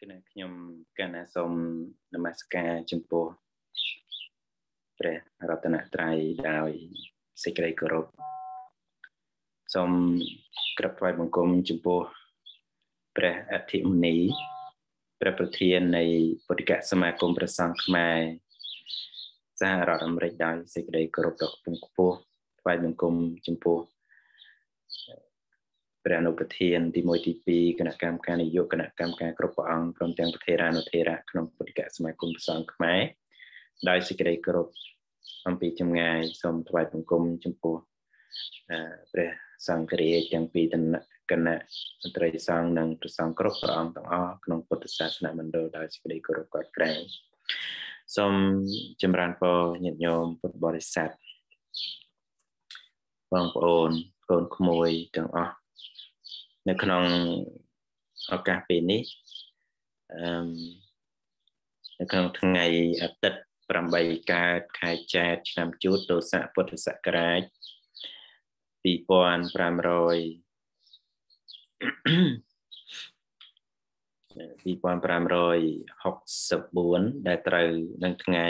គឺខ្ញុំកណ្ណាសូមនមស្ការចំពោះព្រះរតនត្រ័យដោយសេចក្តីគោរពសូមក្រាបថ្វាយបង្គំចំពោះព្រះអធិមុនីព្រះប្រធាននៃពុទ្ធិកសមាគមព្រះសង្ឃខ្មែរសហរដ្ឋអាមេរិកដោយសេចក្តីគោរពដ៏ខ្ពង់ខ្ពស់ថ្វាយបង្គំចំពោះព្រះអនុប្រធានទី1ទី2គណៈកម្មការនយោបាយគណៈកម្មការគ្រប់ព្រះអង្គព្រមទាំងប្រធានានុធិរៈក្នុងពុទ្ធិកសមាគមប្រសងខ្មែរដោយសេចក្តីគោរពអំពីចម្ងាយសូមថ្វាយបង្គំចំពោះព្រះសង្ឃរាជទាំងពីរគណៈមន្ត្រីសង្ឃនិងព្រះសង្ឃគ្រប់ព្រះអង្គទាំងអស់ក្នុងពុទ្ធសាសនាមណ្ឌលដោយសេចក្តីគោរពកោតក្រែងសូមចម្រើនពរញាតិញោមពុទ្ធបរិស័ទបងប្អូនកូនក្មួយទាំងអស់នៅក្នុងឱកាសពេលនេះអឺនៅក្នុងថ្ងៃអាទិត្យ8កើតខែចែកឆ្នាំជូតទស័កពុទ្ធសករាជ2500 2564ដែលត្រូវនឹងថ្ងៃ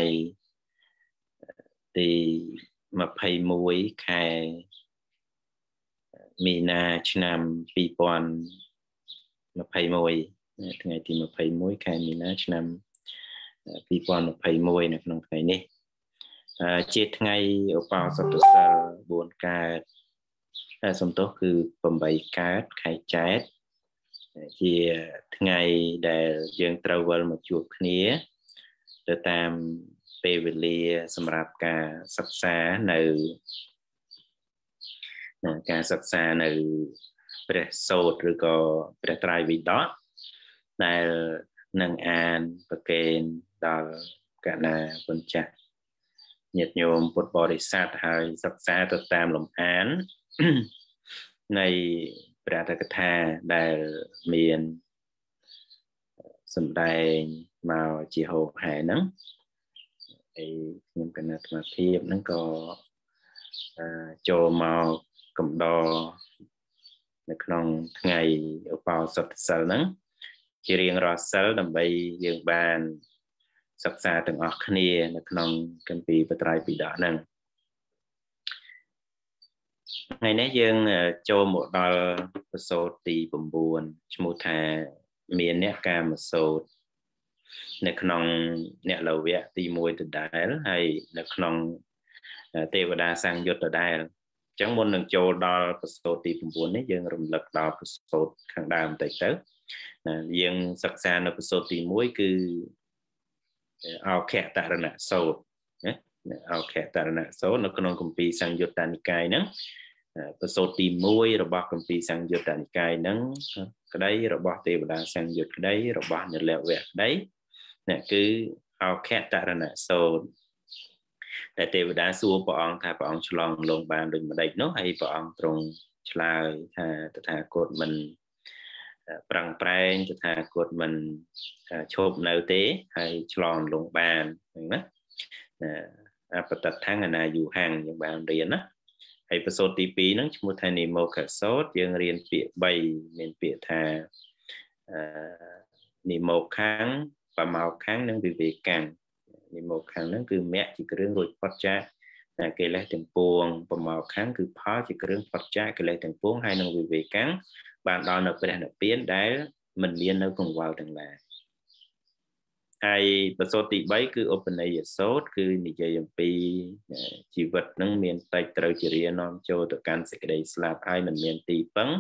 ទី21ខែមីនាឆ្នាំ2021ថ្ងៃទី21ខែមីនាឆ្នាំ2021នៅ ក្នុងថ្ងៃនេះ ជាថ្ងៃឧបោសថសិល4កើតសំទោសគឺ8កើតខែចែកជាថ្ងៃដែល យើង ត្រូវវិលមកជួបគ្នា ទៅតាមពេលវេលាសម្រាប់ការសិក្សានៅក្នុងការសិក្សានៅព្រះសូត្រឬក៏ព្រះត្រៃវិដកដែលនឹងអានប្រកេនដល់កណាពុនចាស់ញាតិញោមពុទ្ធបរិស័ទហើយសិក្សាទៅតាមលំអាននៃព្រះតកថាដែលមានសម្ដែងមកជាហូបហែហ្នឹងហើយខ្ញុំគណៈអាត្មាភាពហ្នឹងក៏ចូលមកកំដរនៅក្នុងថ្ងៃឧបោសថសិលហ្នឹងជារៀងរាល់សិលដើម្បីយើងបានសិក្សាទាំងអស់គ្នា នៅក្នុងគម្ពីរបត្រៃពីដកហ្នឹងថ្ងៃនេះយើងចូលមកដល់ប្រសូតទី9ឈ្មោះថា មានអ្នកកាមសូត នៅក្នុងអ្នកលវៈទី1ដដែលហើយនៅក្នុងទេវតាសង្យុត្តដដែលចឹងមុននឹងចូលដល់ប្រសូតទី9នេះយើងរំលឹកដល់ប្រសូតខាងដើមបន្តិចទៅណាយើងសិក្សានៅប្រសូតទី1គឺអោខៈតរណៈសោតណាអោខៈតរណៈសោតនៅក្នុងគម្ពីរសង្យុត្តនិកាយហ្នឹងប្រសូតទី1របស់គម្ពីរសង្យុត្តនិកាយហ្នឹងក្តីរបស់ទេវតាសង្យុត្តក្តីរបស់និលវៈក្តីណាគឺអោខៈតរណៈសោតតែទេវតាសួរព្រះអង្គថាព្រះអង្គឆ្លងលងបានដូចម្ដេចនោះហើយព្រះអង្គទ្រង់ឆ្លើយថាតថាគតមិនប្រឹងប្រែងតថាគតមិនឈប់នៅទេហើយឆ្លងលងបានហ្នឹងណាអបតតថងអនាយុហੰងយើងបានរៀនណាហើយប្រសូតទី2ហ្នឹងឈ្មោះថានិមោខសោតយើងរៀនពាក្យ3មានពាក្យថានិមោខាំងបមោខាំងនិងវិវេកាំងនិមោខាងហ្នឹងគឺមគ្គជាគ្រឿងរួចផុតចាកកិលេសទាំងពួងប្រមោខាងគឺ ផលជាគ្រឿងផុតចាកកិលេសទាំងពួងហើយនឹងវិវេកាំងបានដល់នៅព្រះនិព្វានដែល មិនមាននៅកង្វល់ទាំងឡាយហើយបទទី3គឺឧបន័យសោតគឺនិយាយអំពីជីវិតនឹងមានតែត្រូវជារៀននាំចូលទៅកាន់សេចក្តីស្លាប់ហើយមិនមានទីពឹង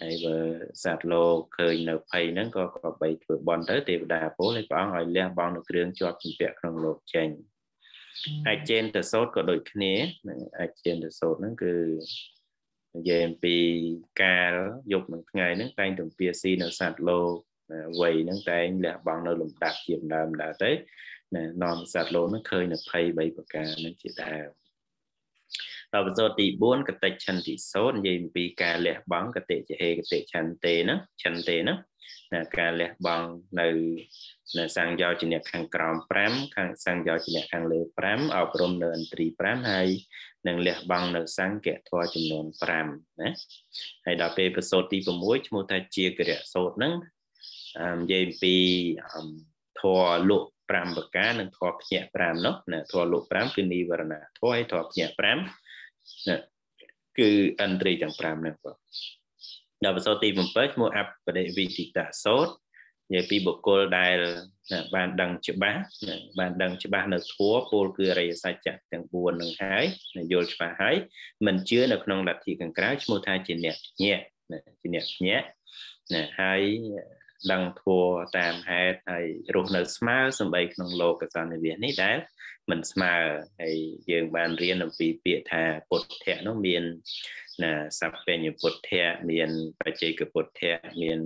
ហើយបើសត្វលោកឃើញនៅភ័យហ្នឹងក៏ក៏បីធ្វើបន់ទៅទេវតាពោលឲ្យព្រះអង្គឲ្យលះបង់នៅគ្រឿងជាប់ជំពាក់ក្នុងលោកចេញអាចចេនតសោតក៏ដូចគ្នាអាចចេនតសោតហ្នឹងគឺនិយាយអំពីកាលយប់នឹងថ្ងៃហ្នឹងតែងទំពាស៊ីនៅសត្វលោកវ័យហ្នឹងតែងលះបង់នៅលំដាប់ជាដើមដែរទៅណានាំសត្វលោកហ្នឹងឃើញនៅភ័យ3ប្រការហ្នឹងជាដើមហើយបទទី4កតិឆន្ទិសោតនិយាយអំពីការលះបង់កតិចហេកតិឆន្ទេណាឆន្ទេណាណាការលះបង់នៅនៅសង្យោជំនះខាងក្រោម5ខាងសង្យោជំនះខាងលើ5អប់រំនៅអន្ត្រី5ហើយនិងលះបង់នៅសង្កធម៌ចំនួន5ណាហើយដល់ពេលប្រសូតទី6ឈ្មោះថាជាគរៈសោតហ្នឹងនិយាយអំពីធម៌លក់5ប្រការនិងធម៌ភ្ញាក់5នោះណាធម៌លក់5គឺនិវរណៈធម៌ហើយធម៌ភ្ញាក់5ណាគឺឥន្ទ្រីយទាំង5ហ្នឹងបងដល់បសោទី7ឈ្មោះអបដិវិទិតាសោតនិយាយពីបុគ្គលដែលបានដឹងច្បាស់បានដឹងច្បាស់នៅធัวពលគឺអរិយសច្ចៈទាំង4នឹងហើយយល់ច្បាស់ហើយមិនជឿនៅក្នុងលទ្ធិខាងក្រៅឈ្មោះថា ជាអ្នកញាក់ជាអ្នកញាក់ណាហើយដឹងធัวតាមហេតុហើយរស់នៅស្មើសម្បីក្នុងលោកសន្និវិសនេះដែលមិនស្មើហើយយើងបានរៀនអំពីពាក្យថាពុទ្ធៈនោះមានណាសัพពេញពុទ្ធៈមានបច្ចេកពុទ្ធៈមាន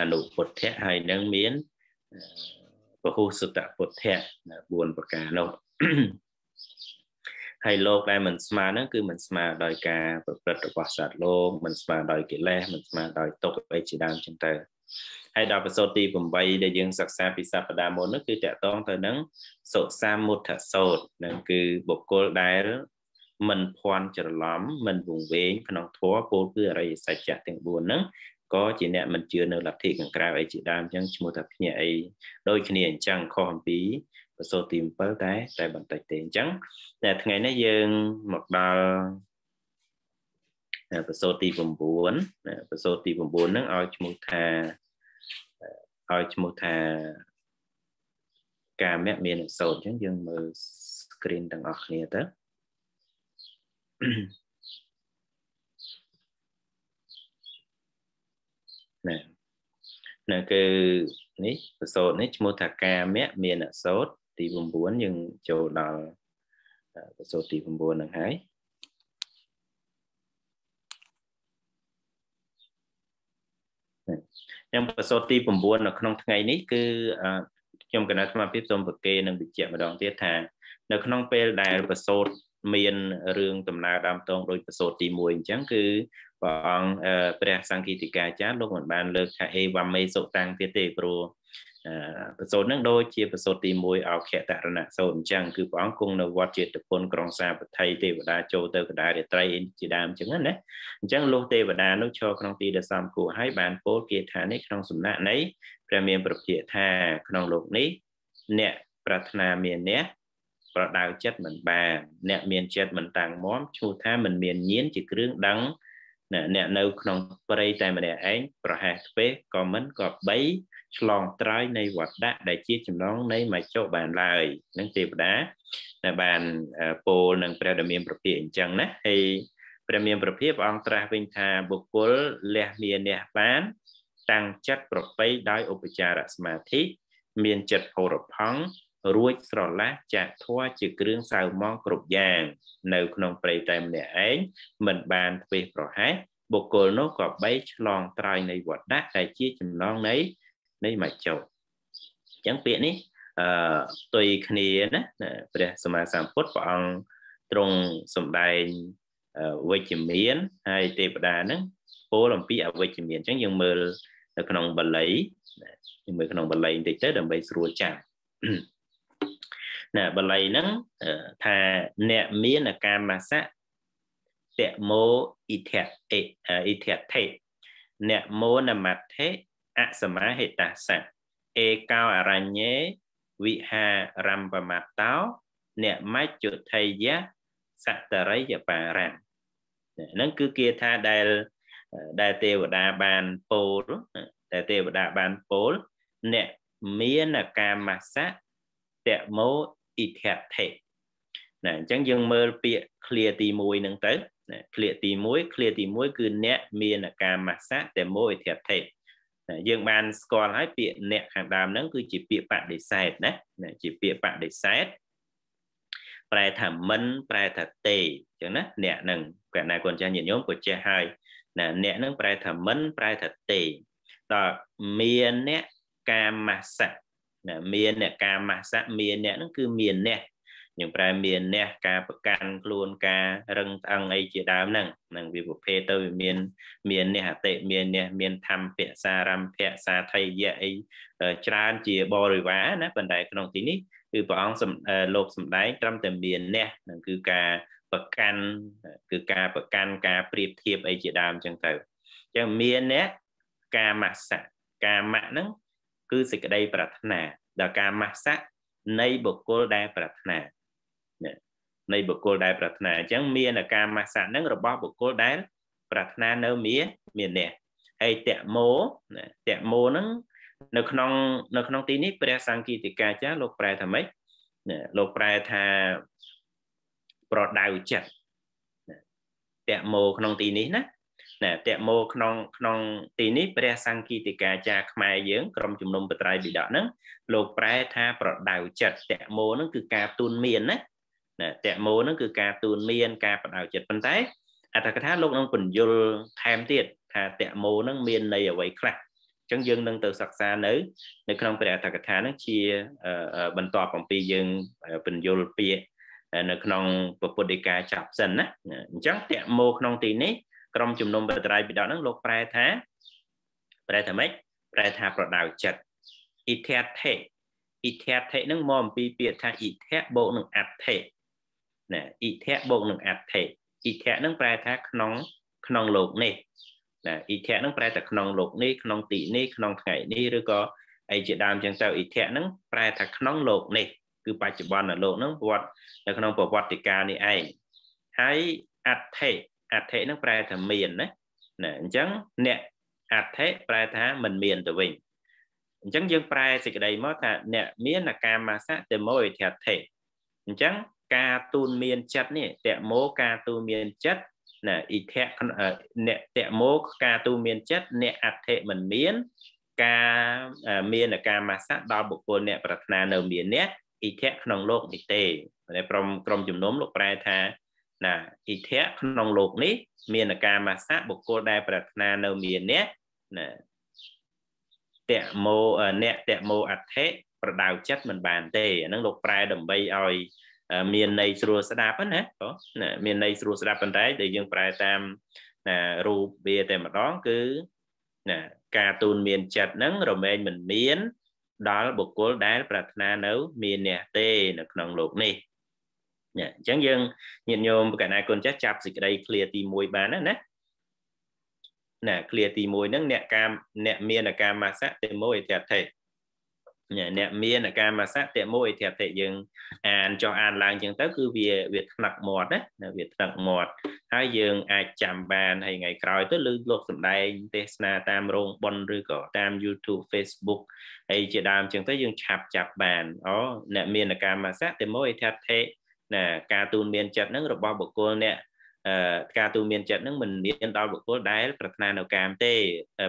អនុពុទ្ធៈហើយនឹងមានពហុសតពុទ្ធៈ4ប្រការនោះហើយលោកដែលមិនស្មើហ្នឹងគឺមិនស្មើដោយការប្រព្រឹត្តរបស់សត្វលោកមិនស្មើដោយកិលេសមិនស្មើដោយទុក្ខអីជាដើមចឹងទៅហើយដល់បទសូត្រទី8ដែលយើងសិក្សាពីសព្ទាមុននោះគឺតកតងទៅនឹងសុសាមុទ្ធសូត្រនឹងគឺបុគ្គលដែលមិនភ័ន្តច្រឡំមិនវង្វេងក្នុងធម៌ពោលគឺអរិយសច្ចៈទាំង4ហ្នឹងក៏ជាអ្នកមិនជឿនៅលទ្ធិខាងក្រៅអីជាដើមអញ្ចឹងឈ្មោះថាភ្នាក់អីដូចគ្នាអញ្ចឹងខុសអំពីបសូតទី7តែតែបន្តិចទេអញ្ចឹងតែថ្ងៃនេះយើងមកដល់ប្រសូតទី9ណាប្រសូតទី9ហ្នឹងឲ្យឈ្មោះថាឲ្យឈ្មោះថាកាមៈមានអសូតអញ្ចឹងយើងមើល screen ទាំងអស់គ្នាទៅណាណាគឺនេះប្រសូតនេះឈ្មោះថាកាមៈមានអសូតទី9យើងចូលដល់ប្រសូតទី9ហ្នឹងហើយខ្ញុំប្រសូតទី9នៅក្នុងថ្ងៃនេះគឺខ្ញុំគណៈអាត្មាភាពសូមប្រគេនឹងបញ្ជាក់ម្ដងទៀតថានៅក្នុងពេលដែលប្រសូតមានរឿងដំណើរដើមតងដោយប្រសូតទី1អញ្ចឹងគឺព្រះអង្គព្រះសង្ឃីតិកាចារ្យលោកមិនបាន លើកថាអេវ៉ាមេសុតាំងទៀតទេព្រោះប្រសូតនឹងដូចជាប្រសូតទី1អោខតរណៈសូតអញ្ចឹងគឺព្រះអង្គគង់នៅវត្តចេតពុនក្រុងសាបថៃទេវតាចូលទៅកណ្ដាលរាត្រីជាដើមអញ្ចឹងណាអញ្ចឹងលោកទេវតានោះឈរក្នុងទីដែលសំគួរហើយបានពោលគាថានេះក្នុងសំណាក់នៃព្រះមានប្រភាកថាក្នុងលោកនេះអ្នកប្រាថ្នាមានអ្នកប្រដៅចិត្តមិនបាន អ្នកមានចិត្តមិនតាំងមាំឈ្មោះថាមិនមានញៀនជាគ្រឿងដឹងអ្នកនៅក្នុងព្រៃតែម្នាក់ឯងប្រហែសទេក៏មិនក៏បីឆ្លងត្រើយនៃវត្តដាក់ដែលជាចំណងនៃមច្ចុបានឡើយនឹងទេវតាដែលបានពោលនឹងព្រះដំណៀមប្រភិអញ្ចឹងណាហើយព្រះមានប្រភិព្រះអង្គត្រាស់វិញថាបុគ្គលលះមានអ្នកបាន តាំងចិត្តប្រប្រៃដោយឧបចារស្មាធិមានចិត្តហូរផង់រួចស្រឡះចាក់ធွာជាគ្រឿងសៅម៉ងគ្រប់យ៉ាង នៅក្នុងព្រៃតែម្នាក់ឯងមិនបានធ្វេសប្រហែសបុគ្គលនោះក៏បីឆ្លងត្រើយនៃវត្តៈដែលជាចំណងនៃនៃមច្ចុអញ្ចឹងពាក្យនេះអឺផ្ទុយគ្នាណាព្រះសម្មាសម្ពុទ្ធព្រះអង្គទ្រង់សម្ដែងវិជ្ជមាន ហើយទេវតាហ្នឹងពោលអំពីអវិជ្ជមានអញ្ចឹងយើងមើលនៅក្នុងបាលីយើងមើលក្នុងបាលីបន្តិចទៅដើម្បីស្រួលចាំណាបល័យហ្នឹងថាអ្នកមានអាកាមាសៈតេមោអ៊ីធៈអេអ៊ីធៈថេអ្នកមោនមត្ថេអសមាហេតាសៈអេកោអរញ្ញេវិហារំបមតោ អ្នកមច្ចុថេយៈសតរិយបារំហ្នឹងគឺគេថាដែលដែលទេវតាបានពោលដែលទេវតាបានពោលអ្នកមានអាកាមាសៈតមោអ៊ីធថេណាអញ្ចឹងយើងមើលពាក្យឃ្លាទី1ហ្នឹងទៅណាឃ្លាទី1ឃ្លាទី1គឺអ្នកមានអាកាមាសៈតមោអ៊ីធថេណាយើងបានស្គាល់ហើយពាក្យអ្នកខាងដើមហ្នឹងគឺជាពាក្យបដិសេធណាណាជាពាក្យបដិសេធប្រែថាមិនប្រែថាទេអញ្ចឹងណាអ្នកនឹងកាលណាកូនចាស់ញាតិញោមក៏ចេះហើយណាអ្នកនឹងប្រែថាមិនប្រែថាទេតើមានអ្នកកាមាសៈណាមានអ្នកការម៉ាសៈមានអ្នកហ្នឹងគឺមានអ្នកយើងប្រែមានអ្នកការប្រកាន់ខ្លួនការរឹងស្អឹងអីជាដើមហ្នឹងហ្នឹងវាប្រភេទទៅវាមាន មានអ្នកអតិមានអ្នកមានធម្មពសារម្មភៈសាថយៈអីច្រើនជាបរិវារណាប៉ុន្តែក្នុងទីនេះគឺព្រះអង្គលោកសំដែងត្រឹមតែមានអ្នកហ្នឹងគឺការប្រកាន់គឺការប្រកាន់ការប្រៀបធៀបអីជាដើមចឹងទៅចឹងមានអ្នកការមសៈការមៈហ្នឹងគឺសេចក្តី ប្រាថ្នាដល់ការម៉ាស័កនៃបុគ្គលដែល ប្រាថ្នានៃបុគ្គលដែល ប្រាថ្នាអញ្ចឹងមានអាការម៉ាស័កនឹងរបស់បុគ្គលដែលប្រាថ្នានៅមាមាននេះហើយតមោតមោនឹងនៅ ក្នុងនៅក្នុងទីនេះព្រះសង្ឃីតិកាចារលោកប្រែថាម៉េចលោកប្រែថាប្រដៅចិត្តតមោក្នុងទីនេះណាណាតេមោក្នុងក្នុងទីនេះព្រះសង្ឃីតិកាចារខ្មែរយើងក្រុមជំនុំបត្រៃបិដកហ្នឹងលោកប្រែ ថាប្រដៅចិត្តតេមោហ្នឹងគឺការទូនមានណាណាតេមោហ្នឹងគឺការទូនមានការប្រដៅចិត្តប៉ុន្តែអត្ថកថាលោកនឹងបញ្យលថែមទៀតថាតេមោហ្នឹងមានន័យអ្វីខ្លះអញ្ចឹងយើងនឹងទៅសិក្សានៅនៅក្នុង ព្រះអត្ថកថាហ្នឹងជាបន្ទាប់អំពីយើងបញ្យលពាក្យនៅក្នុងពុទ្ធដីកាចាប់សិនណាអញ្ចឹងតេមោក្នុងទីនេះក្រុមជំនុំបត្រៃពីដកហ្នឹងលោកប្រែថាប្រែថាម៉េចប្រែថាប្រដៅចិត្តអ៊ីធថេអ៊ីធថេហ្នឹងមកអំពីពាក្យថាអ៊ីធបូកនឹងអថេណាអ៊ីធបូកនឹងអថេអ៊ីធហ្នឹងប្រែថាក្នុងក្នុងលោកនេះណាអ៊ីធហ្នឹងប្រែថាក្នុងលោកនេះក្នុងទីនេះក្នុងថ្ងៃនេះឬក៏អីជាដើមចឹងទៅអ៊ីធហ្នឹងប្រែថាក្នុងលោកនេះគឺបច្ចុប្បន្នលោកហ្នឹងវត្តនៅក្នុងប្រវត្តិការនេះឯងហើយអថេអត្ថិនឹងប្រែថាមានណាណាអញ្ចឹងអ្នកអត្ថិប្រែថាមិនមានទៅវិញអញ្ចឹងយើងប្រែសេចក្តីមកថាអ្នកមានអាកាមាសៈតេមោអិធិថេអញ្ចឹងការទូនមានចិត្តនេះតេមោការទូនមានចិត្តណាអិធៈអ្នកតេមោការទូនមានចិត្តអ្នកអត្ថិមិនមានការមានអាកាមាសៈដល់បុគ្គលអ្នកប្រាថ្នានៅមានអ្នកអិធៈក្នុងលោកនេះទេតែក្រុមក្រុមជំនុំលោកប្រែថាណាអិធៈក្នុងលោកនេះ មាន ការមាសៈបុគ្គលដែលប្រាថ្នានៅមានអ្នកណាតេមោអ្នកតេមោអដ្ឋិប្រដៅចិត្តមិនបានទេអានឹងលោកប្រែដើម្បីឲ្យ មានន័យស្រួលស្ដាប់ណាណាមានន័យស្រួលស្ដាប់ប៉ុន្តែដែលយើងប្រែតាមណារូបវាតែម្ដងគឺណាការទូនមានចិត្តហ្នឹងរមែងមិនមានដល់បុគ្គលដែល ប្រាថ្នានៅ មានអ្នកទេ នៅក្នុងលោកនេះអញ្ចឹងយើងញាតិញោមកណ្ណាគុណចាស់ចាប់សេចក្តីឃ្លាទី1បានណាណាណាឃ្លាទី1ហ្នឹងអ្នកកាមអ្នកមានអាកាមសៈតិមោអិធិថេអ្នកមានអាកាមសៈតិមោអិធិថេយើងអានចុះអានឡើងចឹងទៅគឺវាវាថ្នាក់មាត់ណាវាថ្នាក់មាត់ហើយយើង អាចចាំបានហើយថ្ងៃក្រោយទៅលើលោកសំដែងទេសនាតាមរោងប៉ុនឬក៏តាម YouTube Facebook ហើយជាដើមចឹងទៅយើងឆាប់ចាប់បានអូអ្នកមានអាកាមសៈតិមោអិធិថេណាការទូនមាន ចិត្តនឹងរបស់បុគ្គលអ្នកការទូមានចិត្តនឹងមិនមានដល់បុគ្គលដែល ប្រាថ្នា នៅកាមទេ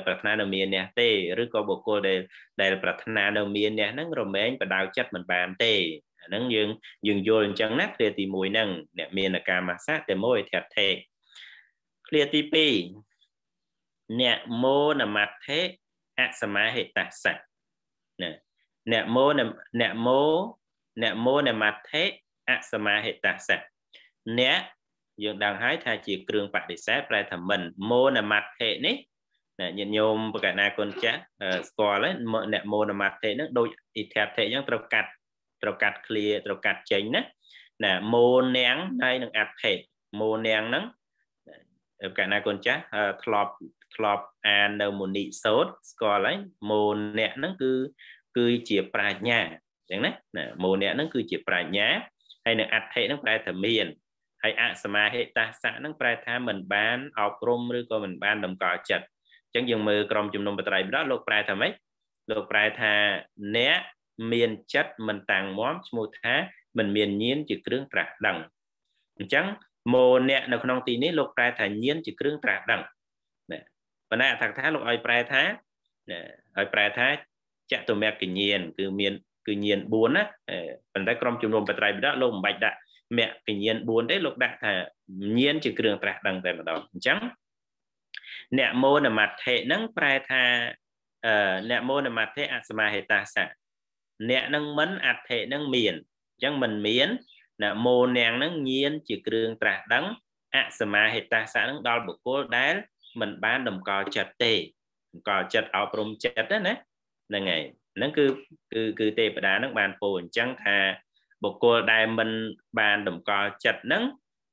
ប្រាថ្នានៅមានអ្នកទេឬក៏បុគ្គលដែលដែល ប្រាថ្នានៅមានអ្នកនឹងរមែងបដៅចិត្តមិនបានទេអានឹងយើងយើងយល់អញ្ចឹងណាគ្រាទី1ហ្នឹងអ្នកមានកាមាសៈតែមួយធាត់ថេគ្រាទី2អ្នកមោនមត្ថេអសមាហិតសៈណាអ្នកមោអ្នកមោអ្នកមោនមត្ថេអសមាហិតាសៈអ្នកយើងដឹងហើយថាជា គ្រឿងបដិសេធប្រែថាមិនម៉ូណមត្ថេនេះណាញាតិញោមបកណាគុណចាស់ស្គាល់ហើយអ្នកម៉ូណមត្ថេនឹងដូចអ៊ីធាបថេអញ្ចឹងត្រូវកាត់ត្រូវកាត់ឃ្លាត្រូវកាត់ចេញណាណាម៉ូណាំងហើយនឹងអត្ថេម៉ូណាំងហ្នឹងបកណាគុណចាស់ធ្លាប់ធ្លាប់អាននៅមូនិសោតស្គាល់ហើយម៉ូអ្នកហ្នឹងគឺគឺជាប្រាជ្ញាអញ្ចឹងណាម៉ូអ្នកហ្នឹងគឺជាប្រាជ្ញាហើយនៅអដ្ឋិហ្នឹងប្រែថាមានហើយអសមាហិតាសៈហ្នឹងប្រែថាមិន បានអប់រំឬក៏មិនបានតម្កល់ចិត្តអញ្ចឹងយើងមើលក្រុមជំនុំបត្រៃម្ដងលោកប្រែថាម៉េចលោកប្រែថាអ្នកមានចិត្តមិនតាំងមាំឈ្មោះថាមិនមានញៀនជាគ្រឿងត្រាស់ដឹងអញ្ចឹងម៉ូអ្នកនៅក្នុងទីនេះលោកប្រែថាញៀនជាគ្រឿងត្រាស់ដឹងណាបណ្ណអត្ថកថាលោកឲ្យប្រែថាណាឲ្យប្រែថាចតុមគ្គញៀនគឺមានគឺញៀន4ណាប៉ុន្តែក្រុមជំនុំបត្រៃបិដកលោកមិនបាច់ដាក់មគ្គញៀន4ទេលោកដាក់ថាញៀនជាគ្រឿងត្រាស់ដឹងតែម្ដងអញ្ចឹងអ្នកមោនមត្ថេនឹងប្រែថាអ្នកមោនមត្ថេអសមាហេតាសៈអ្នកនឹងមិនអត្ថេនឹងមានអញ្ចឹងមិនមានអ្នកមោនាងនឹងញៀនជាគ្រឿងត្រាស់ដឹងអសមាហេតាសៈនឹងដល់បុគ្គលដែលមិនបានតម្កល់ចិត្តទេតម្កល់ចិត្តអប់រំចិត្តណាហ្នឹងហើយហ្នឹងគឺគឺគឺទេវតាហ្នឹងបានពោលអញ្ចឹងថាបុគ្គលដែលមិនបានតម្កល់ចិត្តហ្នឹង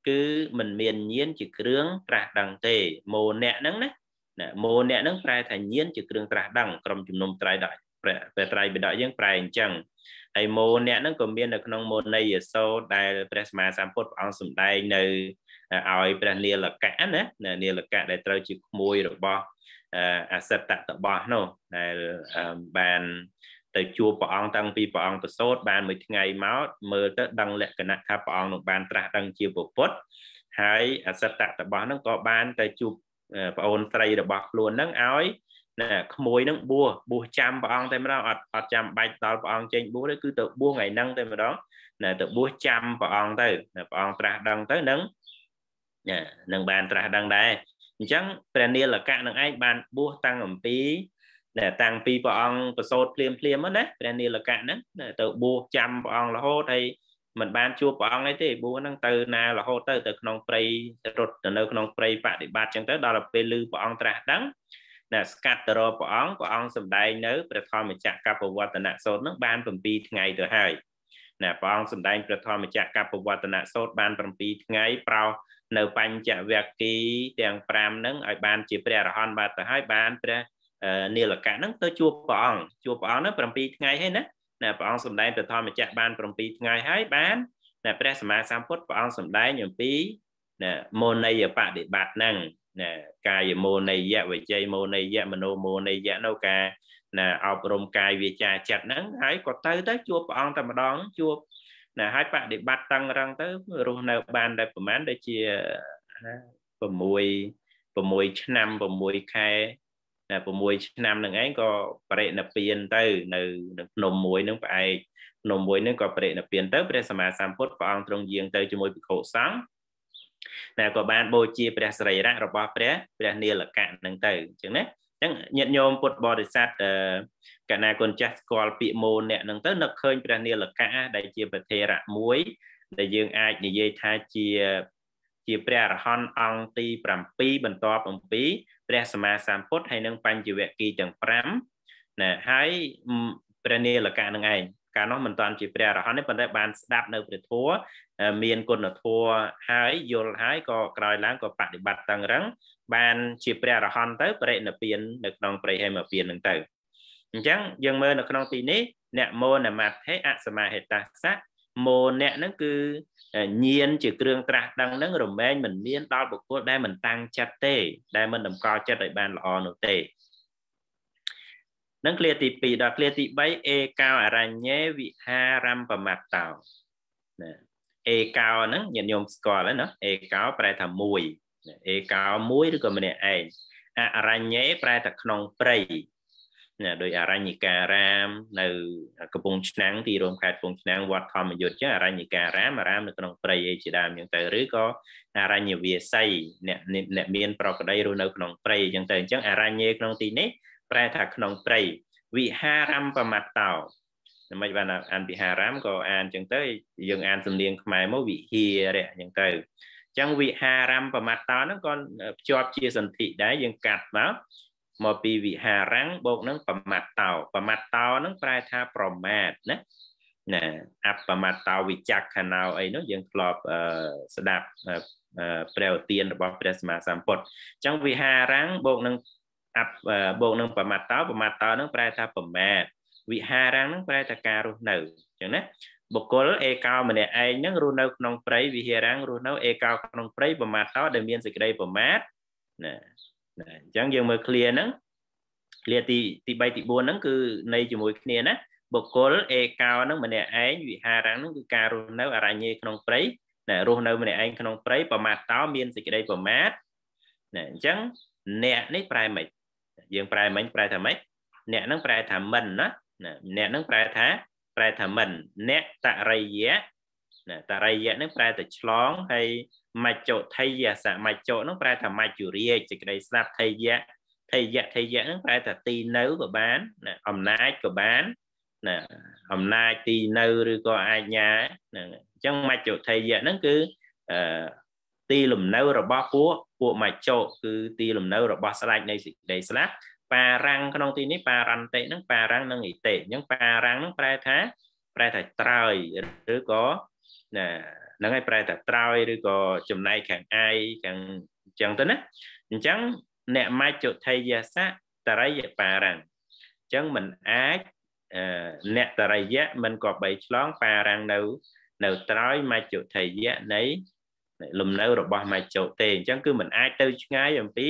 គឺមិនមានញៀនជាគ្រឿងត្រាស់ដឹងទេម៉ូអ្នកហ្នឹងណាណាម៉ូអ្នកហ្នឹងប្រែថាញៀនជាគ្រឿងត្រាស់ដឹងក្រុមជំនុំត្រៃដកព្រះត្រៃបិដកយើងប្រែអញ្ចឹងហើយម៉ូអ្នកហ្នឹងក៏មាននៅក្នុងម៉ូនីអសូរដែលព្រះសម្មាសម្ពុទ្ធព្រះអង្គសម្ដែងនៅឲ្យព្រះនាលកៈណានាលកៈដែលត្រូវជាក្មួយរបស់អសិតតតបោះនោះដែលបានទៅជួបព្រះអង្គតាំងពីព្រះអង្គប្រសូតបានមួយថ្ងៃមកមើលទៅដឹងលក្ខណៈថាព្រះអង្គនឹងបានត្រាស់ដឹងជាពុទ្ធហើយអសិតតតបោះនឹងក៏បានទៅជួបប្អូនស្រីរបស់ខ្លួននឹងឲ្យណាក្មួយនឹងបួសបួសចាំព្រះអង្គតែម្ដងអត់អត់ចាំបាច់ដល់ព្រះអង្គចេញបួសទេគឺទៅបួសថ្ងៃហ្នឹងតែម្ដងណាទៅបួសចាំព្រះអង្គទៅព្រះអង្គត្រាស់ដឹងទៅនឹងណានឹងបានត្រាស់ដឹងដែរអញ្ចឹងព្រះនាលកៈនឹងឯងបានបួសតាំងអំពីដែលតាំងពីព្រះអង្គប្រសូតភ្លាមភ្លាមណាព្រះនាលកៈហ្នឹងទៅបួសចាំព្រះអង្គរហូតហើយមិនបានជួបព្រះអង្គអីទេបួសហ្នឹងទៅណារហូតទៅទៅក្នុងព្រៃរត់ទៅនៅក្នុងព្រៃបដិបត្តិចឹងទៅដល់ពេលឮព្រះអង្គត្រាស់ដឹងណាស្កាត់ទៅរកព្រះអង្គព្រះអង្គសម្ដែងនៅព្រះធម្មចក្រកពវត្តនសោតហ្នឹងបាន7ថ្ងៃទៅហើយណាព្រះអង្គសម្ដែងព្រះធម្មចក្រកពវត្តនសោតបាន7ថ្ងៃប្រោសនៅបញ្ចវគិទាំង5ហ្នឹងឲ្យបានជា ព្រះអរហន្តបាទទៅហើយបានព្រះនីលកៈហ្នឹងទៅជួបព្រះអង្គជួបព្រះអង្គហ្នឹង7ថ្ងៃហើយណាណាព្រះអង្គសម្ដែងព្រះធម្មចក្របាន7ថ្ងៃហើយបានណាព្រះសម្មាសម្ពុទ្ធព្រះអង្គសម្ដែងអំពីណាមោនីយបដិបត្តិហ្នឹងណាកាយមោនីយវិជ័យមោនីយមនោមោនីយនៅការណាអប់រំកាយវាចាចិត្តហ្នឹងហើយគាត់ទៅទៅជួបព្រះអង្គតែម្ដងជួបណាហើយបដិបត្តិតឹងរឹងទៅ រស់នៅបានតែប្រហែលដូចជា6 6ឆ្នាំ6ខែ6ឆ្នាំនឹងឯងក៏បរិណិព្វានទៅនៅភ្នំមួយនឹងផ្អែកភ្នំមួយនឹងក៏បរិណិព្វានទៅព្រះសម្មាសម្ពុទ្ធព្រះអង្គទ្រង់យាងទៅជាមួយភិក្ខុសង្ឃណាក៏បានបូជាព្រះសរីរៈរបស់ព្រះព្រះនាលកៈនឹងទៅអញ្ចឹងណាចឹងញាតិញោមពុទ្ធបរិស័ទកណាគុណចាស់ស្គាល់ពាក្យមូនអ្នកហ្នឹងទៅនឹកឃើញព្រះនាលកាដែលជាប្រធារៈមួយដែលយើងអាចនិយាយថាជាជាព្រះអរហន្តអង្គទី7បន្ទាប់អំពីព្រះសម្មាសម្ពុទ្ធហើយនិងបញ្ចវគិទាំង5ណាហើយព្រះនាលកានឹងឯងកាលនោះមិនតាន់ជាព្រះអរហន្តទេប៉ុន្តែបានស្ដាប់នៅព្រះធម៌មានគុណធម៌ហើយយល់ហើយក៏ក្រោយឡើងក៏បដិបត្តិតឹងរឹងបានជាព្រះអរហន្តទៅបរិនិព្វាននៅក្នុងព្រះហេមពៀននឹងទៅអញ្ចឹងយើងមើលនៅក្នុងទីនេះអ្នកមោនមត្ថេអសមាហេតាសៈមោនៈហ្នឹងគឺញៀនជាគ្រឿងត្រាស់ដឹងហ្នឹងរមែងមិនមានដល់បុគ្គលដែលមិនតាំងចិត្តទេ ដែលមិនតម្កល់ចិត្តឲ្យបានល្អនោះទេនឹង clear ទី2ដល់ clear ទី3អេកោអរញ្ញេវិហារំបមត្តោណាអេកោហ្នឹងញាតិញោមស្គាល់ហើយណាអេកោប្រែថាមួយអេកោមួយឬក៏ម្នាក់ឯងអរញ្ញេប្រែថាក្នុងព្រៃណាដោយអរញ្ញិការាមនៅកំពង់ឆ្នាំងទីរួមខេត្តកំពង់ឆ្នាំងវត្តធម្មយុទ្ធចឹងអរញ្ញិការាមអារាមនៅក្នុងព្រៃឯជាដើមចឹងទៅឬក៏អរញ្ញវាស័យអ្នកអ្នកមាន ប្រកដីរស់នៅក្នុងព្រៃចឹងទៅអញ្ចឹងអរញ្ញេក្នុងទីនេះប្រែថាក្នុងព្រៃវិហារំបមត្តោមិនបានអានវិហារំក៏អានចឹងទៅយើងអានសំនៀងខ្មែរមកវិហារៈចឹងទៅចឹងវិហារំបមត្តោហ្នឹងក៏ភ្ជាប់ជាសន្ធិដែរយើងកាត់មកមកពីវិហារំបូកនឹងបមត្តោបមត្តោហ្នឹងប្រែថាប្រមាទណាណាអបមត្តោវិចក្ខណោអីនោះយើងធ្លាប់ស្ដាប់ព្រះឧទានរបស់ព្រះសម្មាសម្ពុទ្ធអញ្ចឹងវិហារាំងបូកនឹងអបបូកនឹងប្រមាត់តោប្រមាត់តោនឹងប្រែថាប្រមាទវិហារាំងនឹងប្រែថាការរស់នៅអញ្ចឹងណាបុគ្គលឯកោម្នាក់ឯងនឹងរស់នៅក្នុងព្រៃវិហារាំងរស់នៅឯកោក្នុងព្រៃប្រមាទតោដែលមានសេចក្តីប្រមាទណាណាអញ្ចឹងយើងមើលឃ្លាហ្នឹងឃ្លាទីទី3ទី4ហ្នឹង គឺនៃជាមួយគ្នាណាបុគ្គលឯកោហ្នឹងម្នាក់ឯងវិហារាំងហ្នឹងគឺការរស់នៅ អរញ្ញេក្នុងព្រៃណារស់នៅ ម្នាក់ឯងក្នុងព្រៃប្រមាទតោមានសេចក្តីប្រមាទណាអញ្ចឹងអ្នកនេះ ប្រែមិនយើងប្រែមិញប្រែថាម៉េចអ្នកនឹងប្រែថាមិនណាអ្នកនឹងប្រែថាប្រែថាមិនអ្នកតរិយៈណាតរិយៈនឹងប្រែតែឆ្លងហើយមច្ចុថយៈសមច្ចុនឹងប្រែថាមច្ចុរាជសេចក្តីស្ដាប់ថយៈថយៈថយៈនឹងប្រែថាទីនៅក៏បានណាអំណាចក៏បានណាអំណាចទីនៅឬក៏អាជ្ញាហ្នឹងអញ្ចឹងមច្ចុថយៈហ្នឹងគឺអឺទីលំនៅរបស់ពួកពួកម៉ាចោគឺទីលំនៅរបស់ស្ដេចនៃសេចក្តីស្លាប់ប៉ារាំងក្នុងទីនេះប៉ារ៉ាន់តេហ្នឹងប៉ារាំងនិងអ៊ីតេអញ្ចឹងប៉ារាំងហ្នឹងប្រែថាប្រែថាត្រើយឬក៏ណាហ្នឹងហើយប្រែថាត្រើយឬក៏ចំណែកខាងអាយខាងអញ្ចឹងទៅណាអញ្ចឹងអ្នកម៉ាចុថេយសៈតរិយប៉ារាំងអញ្ចឹងมันអាចអ្នកតរិយៈมันក៏បីឆ្លងប៉ារាំងនៅនៅត្រើយម៉ាចុថេយៈនៃលំនៅរបស់មច្ចុទេអញ្ចឹងគឺមិនអាចទៅឆ្ងាយអំពី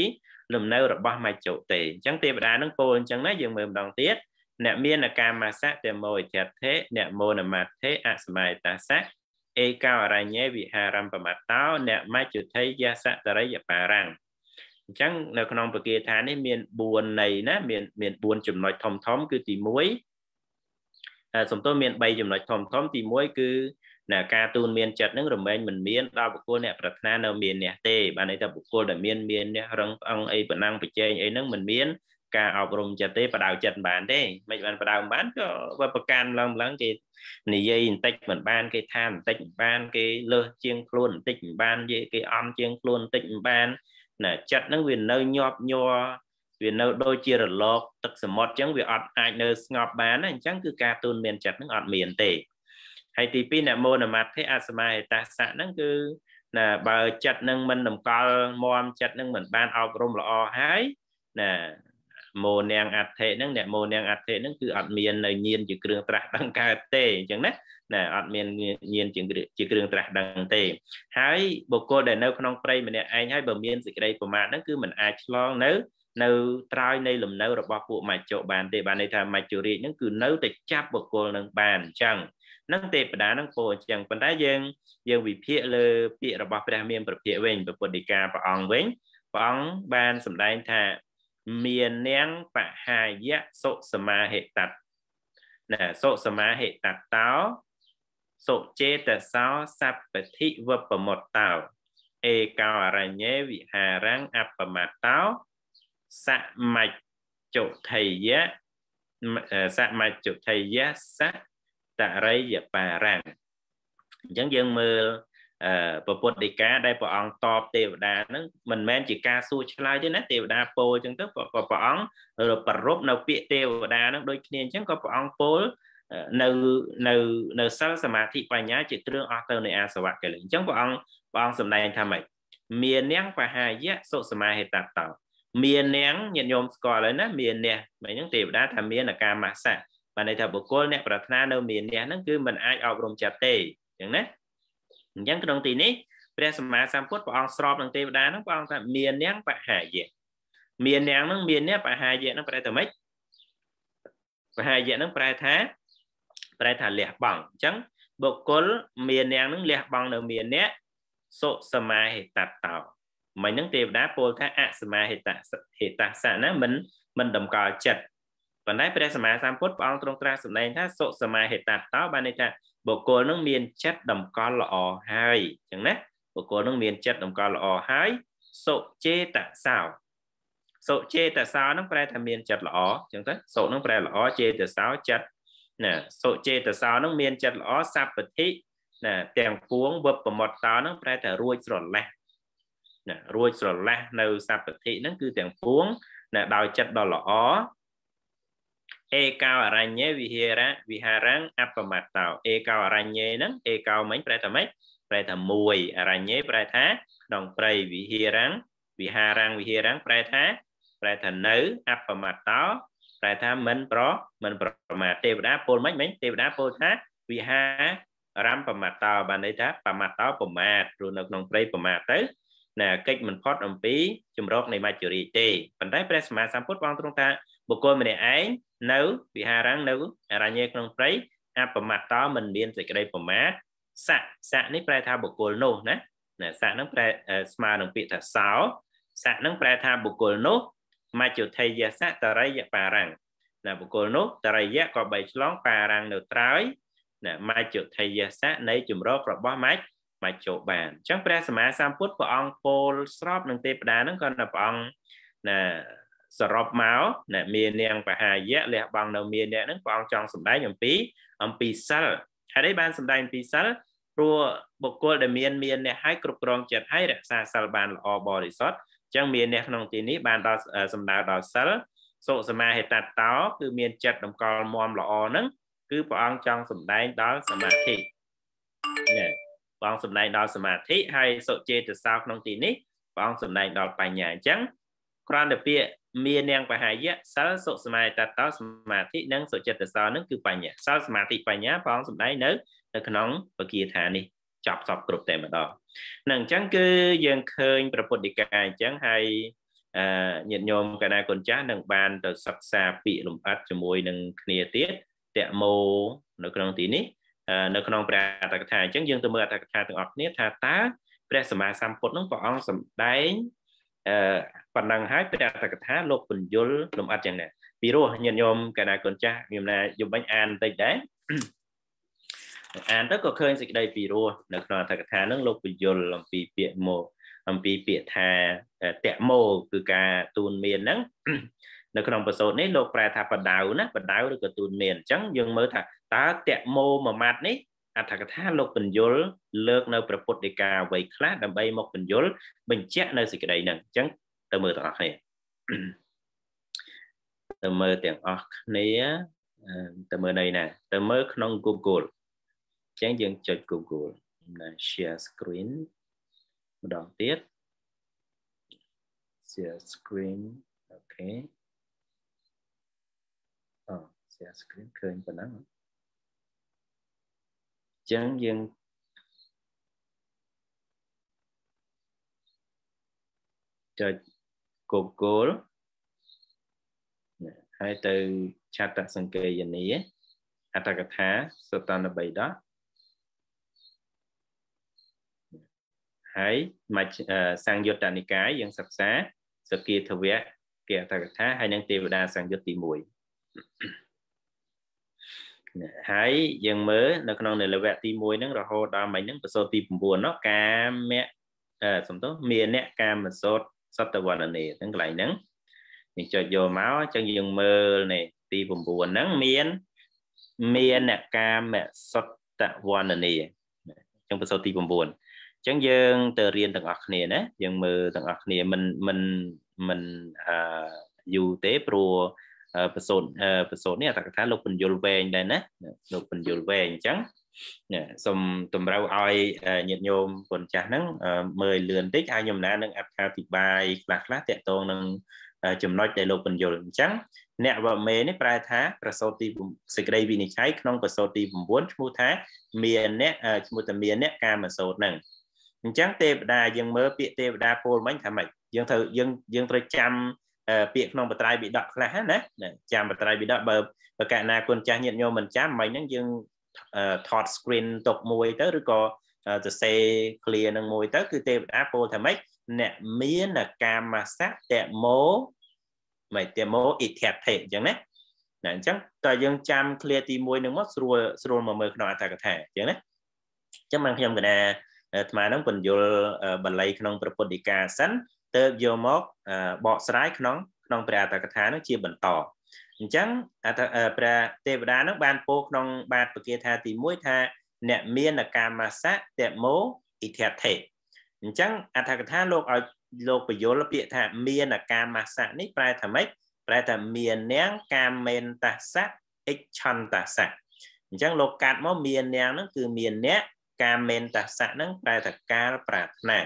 លំនៅរបស់មច្ចុទេអញ្ចឹងទេវតានឹងពោលអញ្ចឹងណាយើងមើលម្ដងទៀតអ្នកមានអាកាមាសៈតេមោយធិអ្នកមោនមត្ថេអសម័យតាសៈអេកោអរញ្ញេវិហារំបមតោអ្នកមច្ចុថេយសតរិយបារាំងអញ្ចឹងនៅក្នុងពគាថានេះមាន4ន័យណាមានមាន4ចំណុចធំធំគឺទី1សំទោសមាន3ចំណុចធំធំទី1គឺណាការទូនមានចិត្តនឹងរមែងមិនមានដល់បុគ្គលអ្នកប្រាថ្នានៅមានអ្នកទេបានន័យថាបុគ្គលដែលមានមានអ្នករឹងអឹងអីប៉ុណ្ណឹងបច្ចេកអីហ្នឹងមិនមានការអប់រំចិត្តទេបដៅចិត្តមិនបានទេមិនបានបដៅមិនបានក៏វាប្រកាន់ឡើងឡើងគេនិយាយបន្តិចមិនបានគេថាបន្តិចមិនបាន គេលើសជាងខ្លួនបន្តិចមិនបានគេអន់ជាងខ្លួនបន្តិចមិនបានណាចិត្តហ្នឹងវានៅញាប់ញ័រវានៅដូចជារលកទឹកសមុទ្រអញ្ចឹងវាអត់អាចនៅស្ងប់បានអញ្ចឹងគឺការទូនមានចិត្តហ្នឹងអត់មានទេហើយទី2អ្នកមោនមត្ថិអសមាហេតាសៈហ្នឹងគឺណាបើចិត្តនឹងមិនតម្កល់មមចិត្តនឹងមិនបានអប់រំល្អហើយណាមោនាងអដ្ឋិហ្នឹងអ្នកមោនាងអដ្ឋិហ្នឹងគឺអត់មាននៅញៀនជាគ្រឿងត្រាស់ដឹងកើតទេអញ្ចឹងណាណាអត់មានញៀនជាជាគ្រឿងត្រាស់ដឹងទេហើយបុគ្គលដែលនៅក្នុងព្រៃម្នាក់ឯងហើយបើមានសេចក្តីប្រមាទហ្នឹងគឺมันអាចឆ្លងនៅ នៅត្រើយនៃលំនៅរបស់ពួកមច្ចុបានទេបានន័យថាមច្ចុរាជហ្នឹងគឺនៅតែចាប់បុគ្គលនឹងបានអញ្ចឹងនឹងទេវតានឹងពោអញ្ចឹងប៉ុន្តែយើង យើងវិភាគលើពាក្យរបស់ព្រះមានប្រភិយវិញពុទ្ធដីកាព្រះអង្គវិញព្រះអង្គបានសម្ដែងថាមាននាងបហាយៈសុសមាហេតតណាសុសមាហេតតោសុចេតសោសัพពធិវពមតតោអេកោអរញ្ញេវិហារੰអបមតោ សមច្ចុថយៈសមច្ចុថយៈសតរិយបារាំងអញ្ចឹងយើងមើលពពុទ្ធដីកាដែលព្រះអង្គតបទេវតាហ្នឹងមិនមែនជាការសួរឆ្លើយទេណាទេវតាពោលអញ្ចឹងទៅក៏ព្រះអង្គប្ររពនៅពាក្យទេវតាហ្នឹងដូចគ្នាអញ្ចឹងក៏ព្រះអង្គពោលនៅនៅនៅសិលសមាធិបញ្ញាជាគ្រឿងអស់ទៅនៃអាសវៈកិលេសអញ្ចឹងព្រះអង្គព្រះអង្គសម្ដែងថាម៉េចមានញងបហាយៈសុសមាហេតតោមានញងញាតិញោមស្គាល់ហើយណាមានញះមិនអញ្ចឹងទេវតាថាមានអាការម៉ាសាបានន័យថាបុគ្គលអ្នកប្រាថ្នានៅមាននេះហ្នឹងគឺมันអាចអប់រំចិត្តទេអញ្ចឹងណាអញ្ចឹងក្នុងទីនេះព្រះសម្មាសម្ពុទ្ធព្រះអង្គស្របនឹងទេវតាហ្នឹងព្រះអង្គថាមានអ្នកបហាយៈមានអ្នកហ្នឹងមានអ្នកបហាយៈហ្នឹងប្រែថាម៉េចបហាយៈហ្នឹងប្រែថាប្រែថាលះបង់អញ្ចឹង បុគ្គលមានអ្នកហ្នឹងលះបង់នៅមានអ្នកសុសមាហេតតោមិញហ្នឹងទេវតាពោលថាអសមាហេតហេតសៈណាមិនមិនតម្កល់ចិត្តប៉ុន្តែព្រះសម្មាសម្ពុទ្ធព្រះអង្គទ្រង់ត្រាស់សម្ដែងថាសុសមាហេតតោបានន័យថាបុគ្គលនឹងមានចិត្តតម្កល់ល្អហើយអញ្ចឹងណាបុគ្គលនឹងមានចិត្តតម្កល់ល្អហើយសុចេតសោសុចេតសោនឹងប្រែថាមានចិត្តល្អអញ្ចឹងទៅសុនឹងប្រែល្អចេតសោចិត្តណាសុចេតសោនឹងមានចិត្តល្អសัพពធិណាទាំងពួងវបមតតោនឹងប្រែថារួចស្រឡះណារួចស្រឡះនៅសัพពធិនឹងគឺទាំងពួងណាដោយចិត្តដ៏ល្អអេកោអរញ្ញេវិហេរៈវិហារੰអបមត្តោអេកោអរញ្ញេហ្នឹងអេកោមិញប្រែថាម៉េចប្រែថាមួយអរញ្ញេប្រែថាដងព្រៃវិហេរੰវិហារੰវិហេរੰប្រែថាប្រែថានៅអបមត្តោប្រែថាមិន ប្រមិនប្រមាទទេវតាពលមិញមិញ ទេវតាពលថាវិហារំប្រមាទោបានន័យថាប្រមាទោប្រមាទព្រោះនៅក្នុងព្រៃប្រមាទទៅណាកិច្ចមិនផុតអំពី ចម្រោកនៃមច្ចុរីទេប៉ុន្តែព្រះសម្មាសម្ពុទ្ធបងទ្រង់ថា បុគ្គលម្នាក់ឯងនៅវិហារាំងនៅអរញ្ញេក្នុងព្រៃអបមត្តោមិនមានសេចក្តី ប្រមាទស័កស័កនេះប្រែថាបុគ្គលនោះណាណាស័កហ្នឹងប្រែស្មើនឹងពាក្យថាសោស័កហ្នឹងប្រែថាបុគ្គលនោះមជ្ឈុថេយស័កតរិយបារាំងណាបុគ្គលនោះតរិយក៏បីឆ្លងបារាំងនៅត្រើយណាមជ្ឈុថេយស័កនៃជំរករបស់មជ្ឈមជ្ឈោបានអញ្ចឹងព្រះសម្មាសម្ពុទ្ធព្រះអង្គពោលស្របនឹងទេពតាហ្នឹងគាត់ថាព្រះអង្គណាសរុបមកណាមាននាងបហាយៈលះបង់នៅមានអ្នកហ្នឹងព្រះអង្គចង់សម្ដែងអំពីអំពីសិលហេតុអីបានសម្ដែងអំពីសិលព្រោះបុគ្គលដែលមានមានអ្នកហើយគ្រប់គ្រងចិត្តហើយរក្សាសិលបានល្អបរិសុទ្ធអញ្ចឹងមានអ្នកក្នុងទីនេះបានដល់សម្ដៅដល់សិលសុសមាហេតតោគឺមានចិត្តតម្កល់មមល្អហ្នឹងគឺព្រះអង្គចង់សម្ដែងដល់សមាធិណាព្រះអង្គសម្ដែងដល់សមាធិហើយសុចេតសោក្នុងទីនេះព្រះអង្គសម្ដែងដល់បញ្ញាអញ្ចឹងគ្រាន់តែពាក្យមាននាងបហាយៈសិលសុសមាតតោសមាធិនិងសុចិត្តសោនឹងគឺបញ្ញាសិលសមាធិបញ្ញាផងសំដែងនៅនៅក្នុងពគាថានេះចប់សពគ្រប់តែម្ដងនឹងអញ្ចឹងគឺយើងឃើញប្រពុតិកាអញ្ចឹងហើយអឺញាតិញោមកណាគុណចាស់នឹងបានទៅសិក្សាពាក្យលំអិតជាមួយនឹងគ្នាទៀតតមោនៅ ក្នុងទីនេះនៅក្នុងព្រះអត្តកថាអញ្ចឹងយើងទៅមើលអត្តកថាទាំងអស់គ្នាថាតើព្រះសម្មាសម្ពុទ្ធនឹងព្រះអង្គសម្ដែងអឺប៉ុណ្ណឹងហើយព្រះតកថាលោកពញ្ញុលលំអិតយ៉ាងនេះពីរោះញាតិញោមកណាកូនចាស់ខ្ញុំណាយំវិញអានបន្តិចដែរអានទៅក៏ឃើញសេចក្តីពីរោះនៅក្នុងអត្ថកថានឹងលោកពញ្ញុលអំពីពាក្យមកអំពីពាក្យថាតៈមោគឺការទូនមានហ្នឹងនៅក្នុងបសូតនេះលោកប្រែថាបដៅណាបដៅឬក៏ទូនមានអញ្ចឹងយើងមើលថាតើតៈមោមួយម៉ាត់នេះអត្ថកថាលោកបញ្យលលើកនៅព្រះពុទ្ធដីកាអ្វីខ្លះដើម្បីមកបញ្យលបញ្ជាក់នៅសេចក្តីហ្នឹងអញ្ចឹងទៅមើលទាំងអស់គ្នាទៅមើលទាំងអស់គ្នាទៅមើលនៃណា ទៅមើលក្នុង Google អញ្ចឹងយើងចុច Google ណា share screen ម្ដងទៀត share screen អូខេអូ share screen ឃើញប៉ុណ្ណឹងចឹងយើងចុចគប់គោលហើយទៅឆាតសង្កេយនីអត្តកថាសតន3ដកហើយមកសង្យុត្តនិកាយយើងសិក្សាសគាធវៈគេអត្តកថាហើយនឹងទេវតាសង្យុត្តទី1ហើយយើងមើលនៅក្នុងនៅលវៈទី1ហ្នឹងរហូតដល់មិញហ្នឹងប្រសូតទី9នោះកាមៈសំទោសមានអ្នកកាមសោតសតវណ្ណនេហ្នឹងកន្លែងហ្នឹងនេះចុចយកមកអញ្ចឹងយើងមើលនេះទី9ហ្នឹងមាន មានអ្នកកាមសតវណ្ណនេអញ្ចឹងប្រសូតទី9អញ្ចឹងយើងទៅរៀនទាំងអស់គ្នាណាយើងមើលទាំងអស់គ្នាមិនមិនមិនអឺយូរទេព្រោះប្រសូតប្រសូតនេះអត្ថកថាលោកពញ្ញុលវែងដែរណាលោកពញ្ញុលវែងអញ្ចឹងសូមតម្រូវឲ្យញាតិញោមពុនចាស់ហ្នឹងមើលលឿនតិចហើយខ្ញុំណានឹងអត្ថាធិប្បាយខ្លះខ្លះតកតងនឹងចំណុចដែលលោកពញ្ញុលអញ្ចឹងអ្នកវមេនេះប្រែថា ប្រសូតទីសេចក្តីវិនិច្ឆ័យក្នុងប្រសូតទី9ឈ្មោះថា មានអ្នកឈ្មោះថាមានអ្នកកាមសូតហ្នឹងអញ្ចឹងទេវតាយើងមើលពាក្យទេវតាពោលមិញថាម៉េចយើងត្រូវយើងយើងត្រូវចាំពាក្យក្នុងបត្រៃបិដកខ្លះណាចាំបត្រៃបិដកបើបើកាលណាគុណចាស់ញាតិញោមមិនចាំមិនហ្នឹងយើងថត screen ទុកមួយទៅឬក៏សរសេរ clear នឹងមួយទៅគឺទេវតាពោលថាម៉េចអ្នកមានកាមសៈតេមោមិនតេមោអ៊ីធថេអញ្ចឹងណាណាអញ្ចឹងតើយើងចាំ clear ទី1នឹងមកស្រួលស្រួលមកមើលក្នុងអត្ថកថាអញ្ចឹងណាអញ្ចឹងបានខ្ញុំកណាអាត្មានឹងពន្យល់បាលីក្នុងព្រះពុទ្ធដីកាសិនទៅយកមកបកស្រាយក្នុងក្នុងព្រះអត្តកថានឹងជាបន្តអញ្ចឹងអត្តព្រះទេវតានឹងបានពោក្នុង បាតពគាថាទី1ថា អ្នកមានកាមាសៈតេមោអ៊ីធថេអញ្ចឹងអត្ថកថាលោកឲ្យលោកបញ្យលពាក្យថាមានកាមាសៈនេះប្រែថាម៉េចប្រែថាមាននាងកាមេនតាសៈអិឆន្តាសៈអញ្ចឹងលោកកាត់មកមាននាងហ្នឹងគឺមានអ្នកកាមេនតាសៈហ្នឹងប្រែថាកាលប្រាថ្នា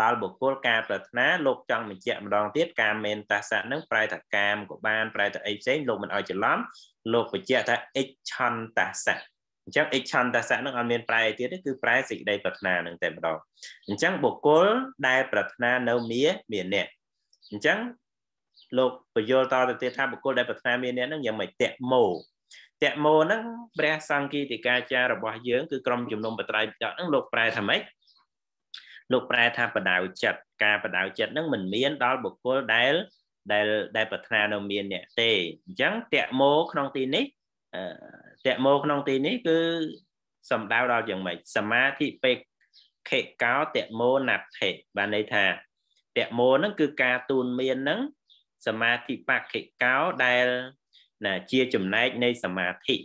ដល់បុគ្គលការប្រាថ្នាលោកចង់បញ្ជាក់ម្ដងទៀតការមេនតាសៈនឹងប្រែថាកាមក៏បានប្រែថាអីផ្សេងលោកមិនឲ្យច្រឡំលោកបញ្ជាក់ថាអិច្ឆន្តាសៈអញ្ចឹងអិច្ឆន្តាសៈនឹងអត់មានប្រែទៀតទេគឺប្រែសេចក្តីប្រាថ្នានឹងតែម្ដងអញ្ចឹងបុគ្គលដែលប្រាថ្នានៅមាមានអ្នកអញ្ចឹងលោកបញ្យល់តទៅទៀតថាបុគ្គលដែលប្រាថ្នាមានអ្នកនឹងយ៉ាងម៉េចតមោតមោហ្នឹងព្រះសង្ឃីតិកាចាររបស់យើងគឺក្រុមជំនុំបត្រៃពិដកហ្នឹងលោកប្រែថាម៉េចលោកប្រែថាបដៅចិត្តការបដៅចិត្តហ្នឹងមិនមានដល់បុគ្គលដែលដែលដែលប្រាថ្នានៅមានអ្នកទេអញ្ចឹងតកមោក្នុងទីនេះតកមោក្នុងទីនេះ គឺសំដៅដល់យ៉ាងម៉េចសមាធិពេកខេកោតមោណដ្ឋិបានន័យថាតមោហ្នឹង គឺការទូនមានហ្នឹងសមាធិបខេកោដែលណាជាចំណែកនៃ សមាធិណ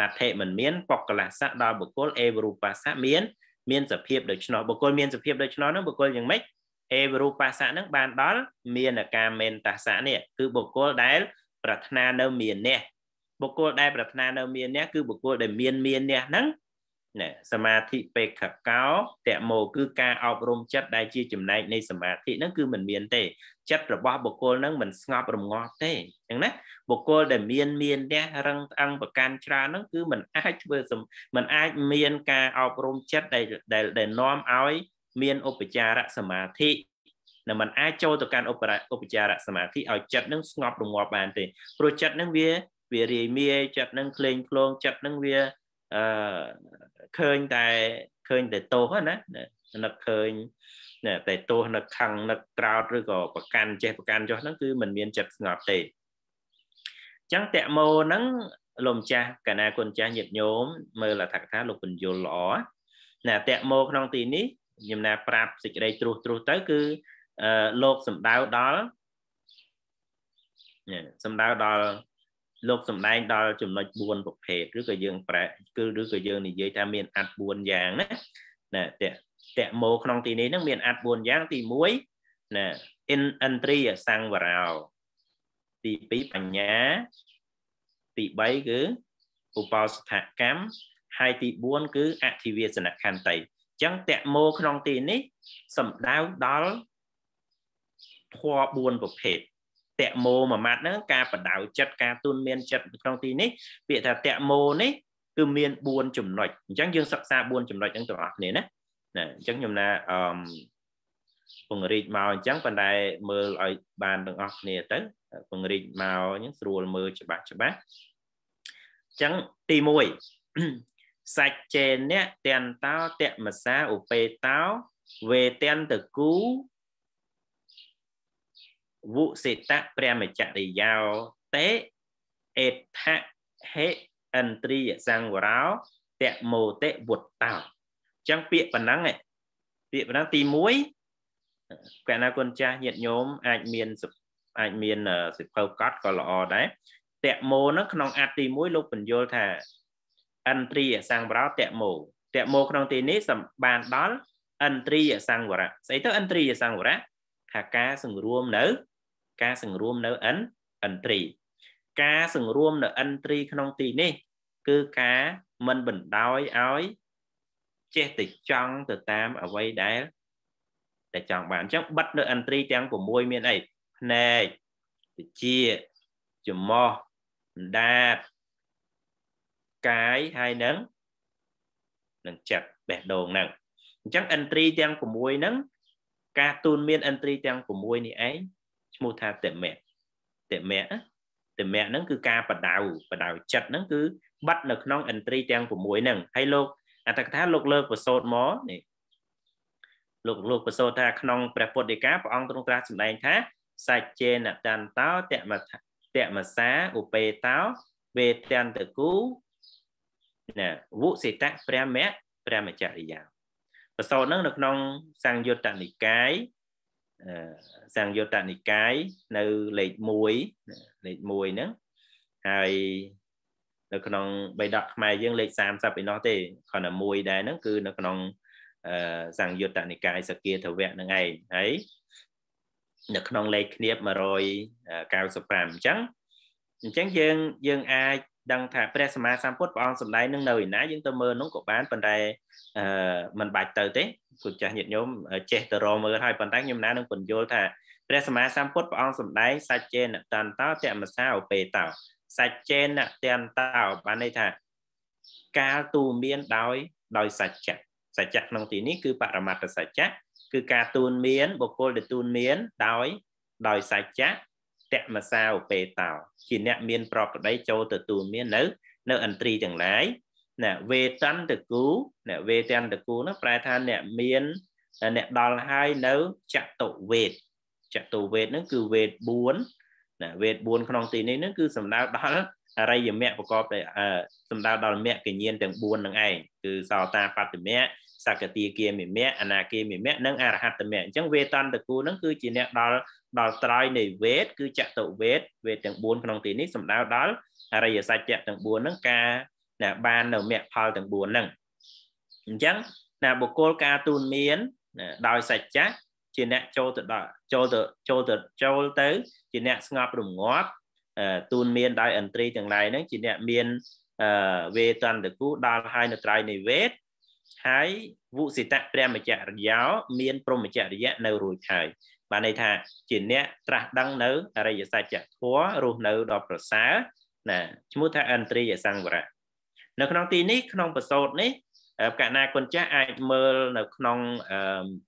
ដ្ឋិមិនមានបកលសៈដល់បុគ្គលអេវរូបាសៈមានមានសភាពដូច្នោះបុគ្គលមានសភាពដូច្នោះនោះបុគ្គលយ៉ាងម៉េចអេវរូបាសៈនឹងបានដល់មានអាការមេនតាសៈនេះគឺបុគ្គលដែល ប្រាថ្នានៅមាននេះបុគ្គលដែលប្រាថ្នានៅមាននេះគឺបុគ្គលដែលមានមាននេះហ្នឹងណាសមាធិបេខកោតមោគឺការអប់រំចិត្តដែលជាចំណែកនៃសមាធិហ្នឹងគឺมันមានទេ ចិត្តរបស់បុគ្គលហ្នឹងมันស្ងប់រងាប់ទេអញ្ចឹងណាបុគ្គលដែលមានមានតែរឹងអឹងប្រកាន់ច្រើនហ្នឹងគឺมันអាចធ្វើมันអាចមាន ការអប់រំចិត្តដែលដែលនាំឲ្យ មានឧបចារសមាធិដែលมันអាចចូលទៅកាន់ឧបឧបចារសមាធិឲ្យចិត្តនឹងស្ងប់រងាប់បានទេព្រោះចិត្តនឹងវាវារាយមាយចិត្តនឹងក្លែងក្លងចិត្តនឹងវាអឺឃើញតែឃើញតែទោសណានឹកឃើញតែទោសនឹកខឹងនឹកក្រោតឬក៏ប្រកាន់ចេះប្រកាន់ចុះហ្នឹងគឺมันមានចិត្តស្ងប់ទេអញ្ចឹងតមោហ្នឹងលោកម្ចាស់កណាគុណចាស់ញាតិញោមមើលអត្ថកថាលោកពញ្ញុលល្អណាតមោក្នុងទីនេះខ្ញុំណាប្រាប់សេចក្តីត្រុសត្រុសទៅគឺលោកសំដៅដល់សំដៅដល់លោកសំដែងដល់ចំណុច4ប្រភេទឬក៏យើងប្រែគឺឬក៏យើងនិយាយថាមានអត្ត4យ៉ាងណាណាតតមោក្នុងទីនេះនឹងមានអត្ត4យ៉ាងទី1ណា in entry សង្វរោទី2បញ្ញា ទី3គឺឧបោសថកម្មហើយទី4គឺអធិវាសនខន្តីអញ្ចឹងតមោក្នុងទីនេះសំដៅដល់ធម៌4ប្រភេទតាក់ម៉ូមួយម៉ាត់ហ្នឹងការបដៅចិត្តការទុនមានចិត្តក្នុងទីនេះពាក្យថាតាក់ម៉ូនេះគឺមាន4ចំណុចអញ្ចឹងយើងសិក្សា4ចំណុចហ្នឹងទាំងអស់គ្នាណាណាអញ្ចឹងខ្ញុំណាអឺពង្រីកមកអញ្ចឹងប៉ុន្តែមើលឲ្យបានទាំងអស់គ្នាទៅពង្រីកមកអញ្ចឹងស្រួលមើលច្បាស់ច្បាស់អញ្ចឹងទី1សាច់ចេនៈតេនតោតមសាឧបេតោវេតន្តគូវុសេតៈព្រមចរិយោតេអេថៈហេអន្ត្រីសង្វរោតមោតិវុតតោអញ្ចឹងពាក្យប៉ុណ្ណឹងពាក្យប៉ុណ្ណឹងទី1កណ្ណាគុណចាស់ញាតិញោមអាចមានអាចមានសិភៅកត់ក៏ល្អដែរតមោហ្នឹងក្នុងអត្តទី1លោកបញ្យល់ថាអន្ត្រីសង្វរោតមោតមោក្នុងទីនេះសម្បានដល់អន្ត្រីសង្វរៈស្អីទៅអន្ត្រីសង្វរៈថាការសង្រួមនៅការសង្រួមនៅ n n3 ការសង្រួមនៅ n3 ក្នុងទីនេះគឺការមិនបណ្ដោយឲ្យចេះតែចង់ទៅតាមអ្វីដែលតែចង់បានអញ្ចឹងបិទនៅ n3 ទាំង6មានអីភ្នែកវិជាច្រមុះដាតកាយហើយនឹងនឹងចិត្តបេះដូងហ្នឹងអញ្ចឹង entry ទាំង6ហ្នឹងការទូនមាន entry ទាំង6នេះឯងឈ្មោះថាតមៈតមៈតមៈហ្នឹងគឺការបដៅបដៅចិត្តហ្នឹងគឺបាត់នៅក្នុងឥន្ទ្រី ទាំង6ហ្នឹងហើយលោកអត្តកថាលោកលើកប្រសូតមកនេះលោកលោកប្រសូតថាក្នុងព្រះពុទ្ធដីកាព្រះអង្គទ្រង់ត្រាស់សម្ដែងថាសច្ចេនតន្តោតមតមសាឧបេតោវេទន្តគូណាវុសិតៈព្រះមៈព្រះមចរិយាប្រសូតហ្នឹងនៅក្នុងសង្យុត្តនិកាយសង្យុត្តនិកាយនៅលេខ1លេខ1ហ្នឹងហើយនៅក្នុងបេដកខ្មែរយើងលេខ30ឯណោះទេគ្រាន់តែមួយដែរហ្នឹងគឺនៅក្នុងសង្យុត្តនិកាយសកាធវៈហ្នឹងឯងហើយនៅក្នុងលេខគ្នាប195អញ្ចឹងអញ្ចឹងយើងយើងអាចដឹងថាព្រះសម្មាសម្ពុទ្ធព្រះអង្គសម្ដែងនឹងនៅឯណាយើងទៅមើលនោះក៏បានប៉ុន្តែអឺมันបាច់ទៅទេព្រោះចាស់ញាតិញោមចេះទៅរមើលហើយប៉ុន្តែខ្ញុំណានឹងបញ្យល់ថាព្រះសម្មាសម្ពុទ្ធព្រះអង្គសម្ដែងសច្ចេនតន្តោតមសាឧបេតោសច្ចេនតន្តោបានន័យថា កាលទូមានដោយ ដោយសច្ចៈសច្ចៈក្នុងទីនេះគឺបរមត្តសច្ចៈគឺការទូនមានបុគ្គលដែលទូនមាន ដោយដោយសច្ចៈតមសាឧបេតោជាអ្នក មានប្រប្តីចូលទទួលមាននៅនៅឥន្ទ្រីទាំងឡាយណាវេតន្តគូណាវេតន្តគូនោះប្រែថាអ្នកមានអ្នកដល់ហើយនៅចតុវេទចតុវេទនឹង គឺវេទ4ណាវេទ4ក្នុងទីនេះនឹងគឺសំដៅដល់អរិយមគ្គប្រកបដោយសំដៅដល់មគ្គញ្ញានទាំង4នឹងឯងគឺសោតាបត្តមគ្គសកតិគាមិមគ្គអនាគាមិមគ្គនិង អរហត្តមគ្គអញ្ចឹងវេតន្តគូនឹងគឺជាអ្នកដល់ដល់ត្រៃនៃវេទគឺចតុវេទវេទទាំង4ក្នុងទីនេះសំដៅដល់អរិយសច្ចៈទាំង4ហ្នឹងការណាបាននៅមគ្គផលទាំង4ហ្នឹងអញ្ចឹងណាបុគ្គលការទូនមានដោយសច្ចៈជាអ្នកចូលទៅដល់ចូលទៅចូលទៅចូលទៅ ជាអ្នកស្ងប់រងាប់ទូនមានដោយឥន្ទ្រីទាំងឡាយហ្នឹងជាអ្នកមានវេតន្តគូដល់ហើយនៅត្រៃនៃវេទហើយវុសិតៈព្រះមច្ចរិយោមានព្រមចរិយៈនៅរួចហើយបានន័យថាជាអ្នកត្រាស់ដឹង នៅអរិយសច្ចធម៌រស់នៅដល់ប្រសើរណាឈ្មោះថាអន្តរិយសង្វរៈនៅក្នុងទីនេះក្នុងបសោតនេះកណាគុណចាស់អាចមើល នៅ ក្នុង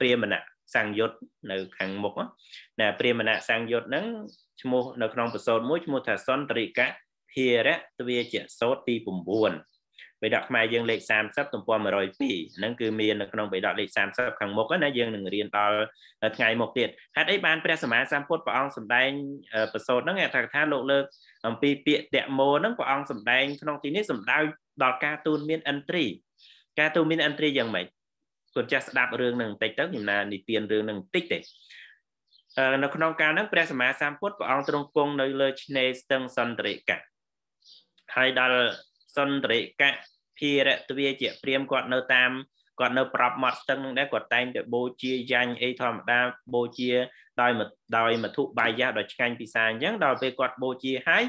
ព្រាមណៈសង្យុត្តនៅខាងមុខណាព្រាមណៈសង្យុត្តហ្នឹងឈ្មោះនៅក្នុងបសោតមួយឈ្មោះថាសន្តរិកៈភិរៈទ្វាជាសោតទី9បេដកខ្មែរយើងលេខ30ទំព័រ102ហ្នឹងគឺមាននៅក្នុងបេដកលេខ30ខាងមុខណាយើងនឹងរៀនដល់ថ្ងៃមុខទៀតហេតុអីបានព្រះសម្មាសម្ពុទ្ធព្រះអង្គសម្ដែងប្រសូតហ្នឹងឯថាកថាលោកលើកអំពីពាក្យតមោហ្នឹងព្រះអង្គសម្ដែងក្នុងទីនេះសម្ដៅដល់ការទូនមានឥន្ទ្រីការទូនមានឥន្ទ្រីយ៉ាងម៉េចគាត់ចេះស្ដាប់រឿងហ្នឹងបន្តិចទៅខ្ញុំណានិទានរឿងហ្នឹងបន្តិចទេនៅក្នុងការហ្នឹងព្រះសម្មាសម្ពុទ្ធព្រះអង្គទ្រង់គង់នៅលើឆ្នេរស្ទឹងសន្តិរិកៈហើយដល់សន្តិរិកៈភារៈទ្វាជាព្រាមគាត់នៅតាមគាត់នៅប្រប់មាត់ស្ទឹងនឹងដែរគាត់តែងតែបូជាយ៉ាញ់អីធម្មតាបូជា ដោយដោយមធុបាយៈដោយឆ្ងាញ់ពិសាអញ្ចឹងដល់ពេលគាត់បូជាហើយ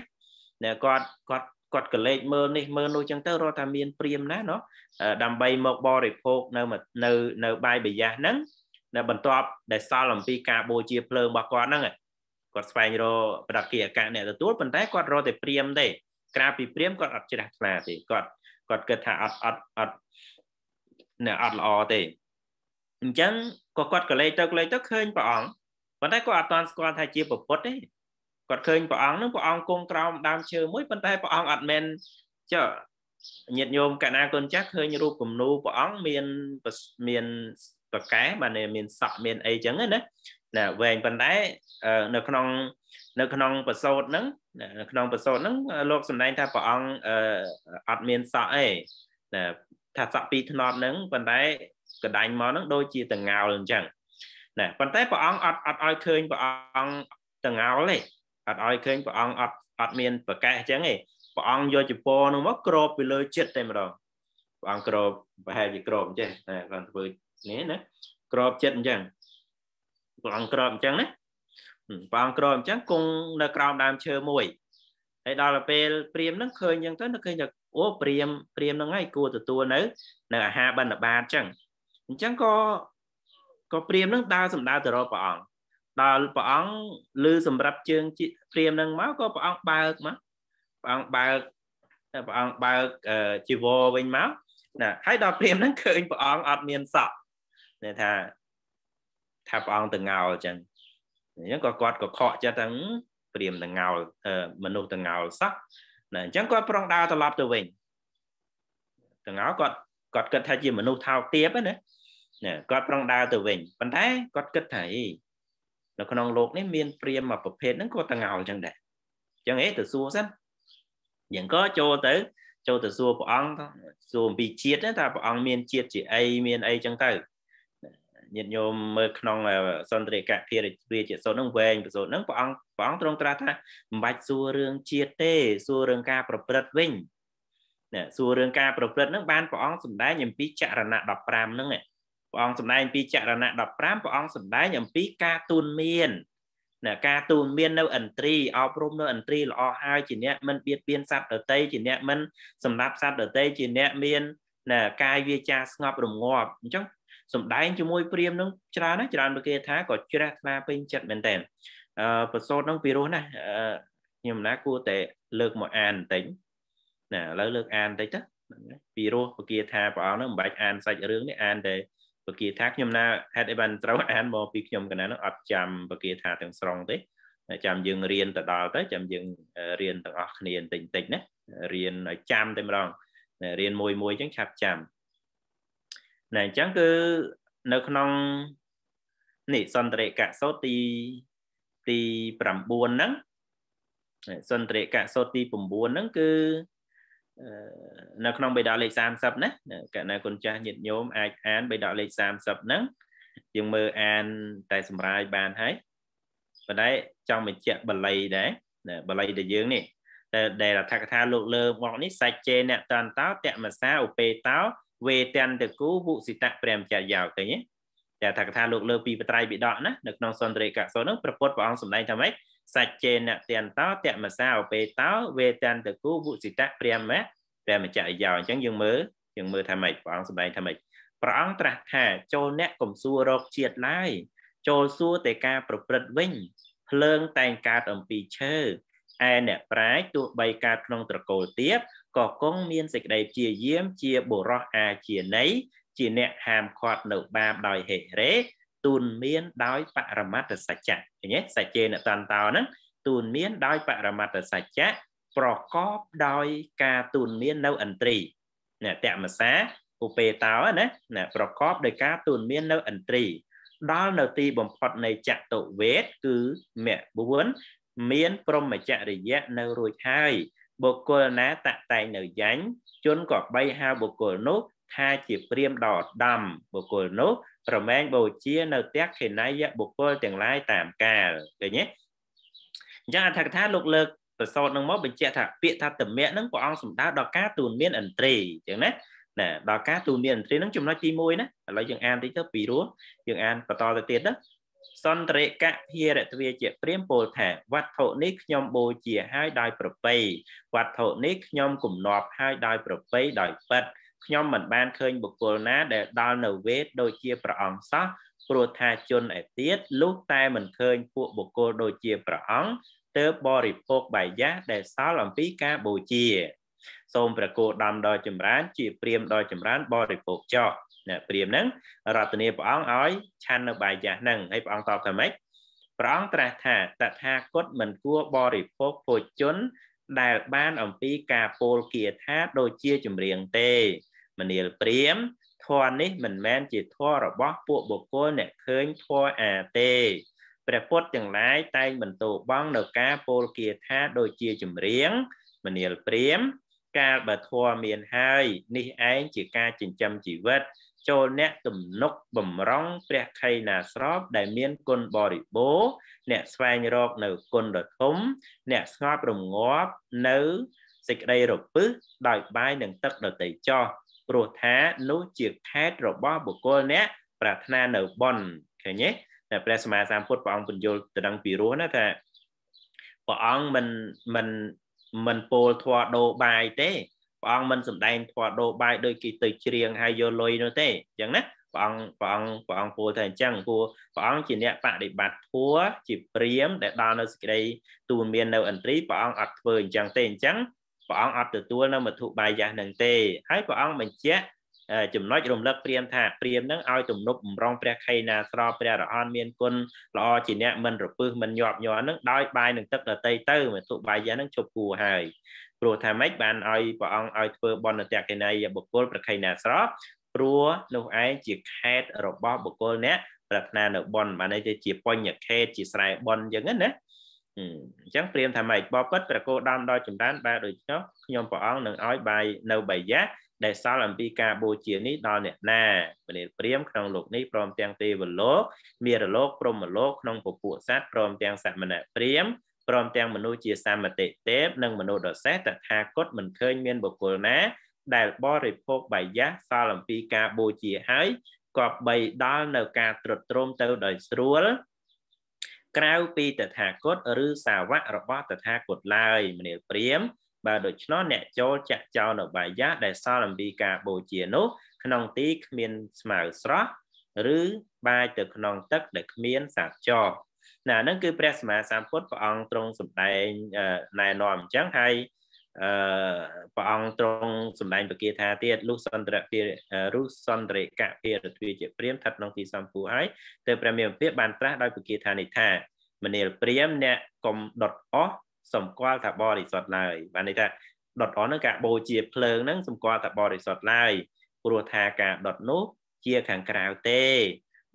គាត់គាត់គាត់កលេចមើលនេះមើលនោះចឹងទៅរកថាមានព្រាមណាណោះដើម្បីមកបរិភោគនៅនៅនៅបាយបយ៉ាហ្នឹងនៅបន្ទាប់ដែលសល់អំពីការបូជាភ្លើងរបស់គាត់ហ្នឹងគាត់ស្វែងរកប្រតិកម្មអ្នកទទួលប៉ុន្តែគាត់រកតែព្រាមទេក្រៅពីព្រាមគាត់អត់ជ្រះថ្លាទេគាត់គាត់គិតថាអត់អត់អត់អ្នកអត់ល្អទេអញ្ចឹងក៏គាត់ក៏លេចទៅលេចទៅឃើញព្រះអង្គប៉ុន្តែគាត់អត់ទាន់ស្គាល់ថាជាប្រពុតទេគាត់ឃើញព្រះអង្គនឹងព្រះអង្គគង់ក្រោមដើមឈើមួយប៉ុន្តែព្រះអង្គអត់មែនចុះញាតិញោមកណាកូនចាស់ឃើញរូបគំនូព្រះអង្គមានមានប្រកែបានមានសក់មានអីចឹងណាណាវែងប៉ុន្តែនៅក្នុងនៅក្នុងប្រសូតហ្នឹងនៅក្នុងប្រសូតហ្នឹងលោកសម្ដែងថាព្រះអង្គអត់មានសក់ទេណាថាសក់ពីរធ្នាប់ហ្នឹងប៉ុន្តែកដាញ់មកហ្នឹង ដូចជាតងោលអញ្ចឹងណាប៉ុន្តែព្រះអង្គអត់អត់ឲ្យឃើញព្រះអង្គតងោលទេអត់ឲ្យឃើញព្រះអង្គអត់អត់មានប្រកែកអញ្ចឹងទេព្រះអង្គយកចពរនោះមកគ្របពីលើចិត្តតែម្ដងព្រះអង្គគ្របប្រហែលជាគ្របអញ្ចឹងតែគាត់ធ្វើនេះណាគ្របចិត្តអញ្ចឹងព្រះអង្គក្រោមអញ្ចឹងណាព្រះអង្គក្រោមអញ្ចឹងគង់នៅក្រោមដើមឈើមួយហើយដល់ពេលព្រាមនឹងឃើញអញ្ចឹងទៅនឹងឃើញថាអូព្រាមព្រាមនឹងហើយគួរទទួលនៅនៅអាហារបិណ្ឌបាតអញ្ចឹងអញ្ចឹងក៏ក៏ព្រាមនឹងដើរសម្ដៅទៅរកព្រះអង្គដល់ព្រះអង្គឮសម្រាប់ជើងព្រាមនឹងមកក៏ព្រះអង្គបើកមកព្រះអង្គបើកព្រះអង្គបើកជីវរវិញមកណាហើយដល់ព្រាមនឹងឃើញព្រះអង្គអត់មានសក់នេះថាថាព្រះអង្គទៅងោលអញ្ចឹងអញ្ចឹងក៏គាត់ក៏ខកចិត្តថាព្រាមទៅងោលមនុស្សទៅងោលសោះណាអញ្ចឹងគាត់ប្រងដើរត្រឡប់ទៅវិញទៅងោលគាត់គាត់គិតថាជាមនុស្សថោកទាបណាគាត់ប្រងដើរទៅវិញប៉ុន្តែគាត់គិតថាអីនៅក្នុងโลกនេះមានព្រាមមួយប្រភេទហ្នឹងគាត់ទៅងោលអញ្ចឹងដែរអញ្ចឹងឯងទៅសួរសិនយើងក៏ចូលទៅ ចូលទៅសួរព្រះអង្គសួរអំពីជាតិថាព្រះអង្គមានជាតិជាអីមានអីអញ្ចឹងទៅញាតិញោមមើលក្នុងសន្តិរិកភារវាជាសូត្រហ្នឹងវែងប្រសូត្រហ្នឹងព្រះអង្គព្រះអង្គទ្រង់ត្រាស់ថាមិនបាច់សួររឿងជាតិទេ សួររឿងការប្រព្រឹត្តវិញណែសួររឿងការប្រព្រឹត្តហ្នឹងបានព្រះអង្គសម្ដែងអំពីចរណៈ15ហ្នឹងព្រះអង្គសម្ដែងអំពីចរណៈ15ព្រះអង្គសម្ដែងអំពីការទូនមានណាការទូនមាននៅឥន្ទ្រីអប់រំនៅឥន្ទ្រីល្អហើយជាអ្នកមិនបៀតបៀនសត្វដតីជាអ្នកមិនសម្លាប់សត្វដតីជាអ្នកមានណាកាយវាចាស្ងប់រងាប់អញ្ចឹងសម្ដែងជាមួយព្រាមនឹងច្រើនណាស់ច្រើនដូចគេថាក៏ជ្រះថ្លាពេញចិត្តមែនតើអឺប្រសូតនឹងពិរោះណាស់ខ្ញុំណាគួរតែលើកមកអានបន្តិចណាឥឡូវលើកអានបន្តិចទៅពីរោះពគាថាព្រះអង្គនឹងមិនបាច់អានសាច់រឿងនេះអានតែពគាថាខ្ញុំណាហេតុអីបានត្រូវអានមកពីខ្ញុំកណ្ណានោះអត់ចាំពគាថាទាំងស្រុងទេចាំយើងរៀនទៅដល់ទៅចាំយើងរៀនទាំងអស់គ្នាបន្តិចបន្តិចណារៀនឲ្យចាំតែម្ដងរៀនមួយមួយអញ្ចឹងឆាប់ចាំណែអញ្ចឹងគឺនៅក្នុងនេះសន្តរកៈសោតទីទី9ហ្នឹងសន្តរកៈសោតទី9ហ្នឹងគឺនៅក្នុងបេដាលេខ30ណាកណ្ណាគុណចាស់ញាតិញោមអាចអានបេដាលេខ30ហ្នឹងយើងមើលអានតែសម្រាយបានហើយប៉ុន្តែចង់បញ្ជាក់បល័យដែរបល័យដែលយើងនេះតែដែលអធិកថាលោកលើមកនេះសាច់ចេអ្នកតានតោតមសាឧបេតោវេទន្តគូពុសិតៈព្រះមជ្ឈយោឃើញទេតែថាកថាលោកលើពីបត្រៃបិដកណានៅក្នុងសន្ទរេកសោនោះប្រពុតព្រះអង្គសម្ដែងថាម៉េចសច្ចេនតន្តោតមសាអបេតោវេទន្តគូពុសិតៈព្រះមព្រះមជ្ឈយោអញ្ចឹងយើងមើលយើងមើលថាម៉េចព្រះអង្គសម្ដែងថាម៉េចព្រះអង្គត្រាស់ថាចូលអ្នកកុំសួររកជាតិឡើយចូលសួរតែការប្រព្រឹត្តវិញភ្លើងតែងកើតអំពីឈើឯអ្នកប្រាជ្ញទោះបីកើតក្នុងត្រកូលទៀតក៏គង់មានសេចក្តីព្យាយាមជាបុរសអាជាណីជាអ្នកហាមឃាត់នៅបាបដោយហេរេទូនមានដោយបរមត្តសច្ចៈឃើញទេសច្ចេនតន្តោហ្នឹងទូនមានដោយបរមត្តសច្ចៈប្រកបដោយការទូនមាននៅឥន្ទ្រីណតមសាឧបេតោណាណាប្រកបដោយការទូនមាននៅឥន្ទ្រីដល់នៅទីបំផុតនៃចតុវេទគឺមគ្គ4មានព្រមចរិយៈនៅរួចហើយបុគ្គលណាតាក់តែងនៅយ៉ាញ់ជនក៏បីហៅបុគ្គលនោះថាជាព្រាមដ៏ឧត្តមបុគ្គលនោះប្រមែងបូជានៅផ្ទះខេណៃយបុគ្គលទាំងឡាយតាមកាលឃើញទេអញ្ចឹងអធិកថាលោកលើកប្រសូតនឹងមកបញ្ជាក់ថាពាក្យថាតមៈនឹងព្រះអង្គសម្ដៅដល់ការទូនមានអន្ត្រីអញ្ចឹងណាណាដល់ការទូនមានអន្ត្រីនឹងចំណុចទី1ណាឥឡូវយើងអានតិចទៅពីរោះយើងអានបន្តទៅទៀតណាសន្តរិកៈភិរទ្វាជាព្រាមពោលថាវត្ថុនេះខ្ញុំបូជាឲ្យដោយប្រពៃវត្ថុនេះខ្ញុំគំនប់ឲ្យដោយប្រពៃដោយពិតខ្ញុំមិនបានឃើញបុគ្គលណាដែលដល់នៅវេទដូចជាព្រះអង្គសោះព្រោះថាជនឯទៀតលុះតែមិនឃើញពួកបុគ្គលដូចជាព្រះអង្គទើបបរិភោគបាយៈដែលសល់អំពីការបូជាសូមប្រគោដំដល់ចម្រើនជាព្រាមដល់ចម្រើនបរិភោគចោះណាព្រាមហ្នឹងរតនាព្រះអង្គឲ្យឆាន់នៅបាយយ៉ាស់ហ្នឹងហើយព្រះអង្គតបថាម៉េចព្រះអង្គត្រាស់ថាតថាគតមិនគួរបរិភោគភោជន ដែលបានអំពីការពោលគាថាដូចជាចម្រៀងទេមនាលព្រាមធម៌នេះមិនមែនជាធម៌របស់ពួកបុគ្គលអ្នកឃើញធម៌អាទេព្រះពុទ្ធទាំងឡាយតែងបន្ទោបងនៅការពោលគាថាដូចជាចម្រៀងមនាលព្រាមកាលបើធម៌មានហើយ នេះឯងជាការចិញ្ចឹមជីវិតចូលអ្នកទំនុកបំរុងព្រះខ័យណាស្របដែលមានគុណបរិបូរអ្នកស្វែងរក នៅគុណដ៏ធំអ្នកស្ងប់រងាប់នៅសេចក្តីរពឹសដោយបាយនិងទឹកដតីចោះព្រោះថានោះជាខេតរបស់បុគ្គលអ្នកប្រាថ្នានៅបនឃើញទេតែព្រះសម្មាសម្ពុទ្ធព្រះអង្គពន្យល់ទៅដឹងពីរស់ណាថាព្រះអង្គមិនមិនមិនពោលធွာដូបាយទេព្រះអង្គមិនសំដែងធម៌ដោបាយដូចគេទៅច្រៀងហើយយកលុយនោះទេអញ្ចឹងណាព្រះអង្គព្រះអង្គព្រះអង្គពោលថាអញ្ចឹងព្រោះព្រះអង្គជាអ្នកបដិបត្តិធម៌ជាព្រាមដែលដល់នៅសេចក្តីទូលមាននៅឥន្ទ្រីព្រះអង្គអត់ធ្វើអញ្ចឹងទេអញ្ចឹងព្រះអង្គអត់ទទួលនៅមធុបាយៈនឹងទេហើយព្រះអង្គបញ្ជាក់ចំណុចរំលឹកព្រាមថាព្រាមនឹងឲ្យទំនប់បំរុងព្រះខេណាស្រោព្រះរហន្តមានគុណល្អជាអ្នកមិនរពឹសមិនញាប់ញ័រនឹងដោយបាយនឹងទឹកដតីទៅមធុបាយៈនឹងជប់គួរហើយព្រោះថាម៉េចបានឲ្យព្រះអង្គឲ្យធ្វើបន់តេកេណីបុគ្គលប្រខៃណាស្រស់ព្រោះនោះឯងជាខេតរបស់បុគ្គលអ្នកប្រាថ្នានៅបន់បានន័យទៅជាបញ្ញខេត ជាស្រែបន់អញ្ចឹងណាអញ្ចឹងព្រាមថាម៉េចបបិទ្ធប្រកោដំដល់ចម្រើនបែបដូចនោះខ្ញុំព្រះអង្គនឹងឲ្យបាយនៅបាយៈដែលសល់អំពីការបូជានេះដល់អ្នកណាពលាព្រាមក្នុងលោកនេះព្រមទាំងទេវលោកមារលោកព្រហ្មលោកក្នុងពពួកសត្វព្រមទាំងសមណៈព្រាមព្រមទាំងមនុស្សជាសម្មតិទេពនិងមនុស្សដ៏សេះតថាគតមិនឃើញមានបុគ្គលណា ដែលបរិភោគបាយៈសល់អំពីការបូជាហើយក៏បីដល់នៅការត្រុតត្រោមទៅដោយស្រួលក្រៅពីតថាគតឬសាវករបស់តថាគតឡើយមនាលព្រាមបើដូច្នោះអ្នកចូលចាក់ចោលនៅបាយៈដែលសល់អំពីការបូជានោះក្នុងទីគ្មានស្មៅស្រស់ឬបាយទៅក្នុងទឹកដែលគ្មានសាបចោណាហ្នឹងគឺព្រះសម្មាសម្ពុទ្ធព្រះអង្គទ្រង់សម្ដែងណែនាំអញ្ចឹងហើយអឺព្រះអង្គទ្រង់សម្ដែងពាក្យថាទៀតលុសន្តរភិរុសន្តរិកៈភិរទ្វាជាព្រាមស្ថិតក្នុងទីសំពូហើយទើបព្រះមានពាក្យបានត្រាស់ដោយពាក្យថានេះថា មនាលព្រាមអ្នកកុំដុតអស់សម្គាល់ថាបរិសុទ្ធឡើយបានន័យថាដុតអស់នឹងការបូជាភ្លើងនឹងសម្គាល់ថាបរិសុទ្ធឡើយព្រោះថាការដុតនោះជាខាងក្រៅទេ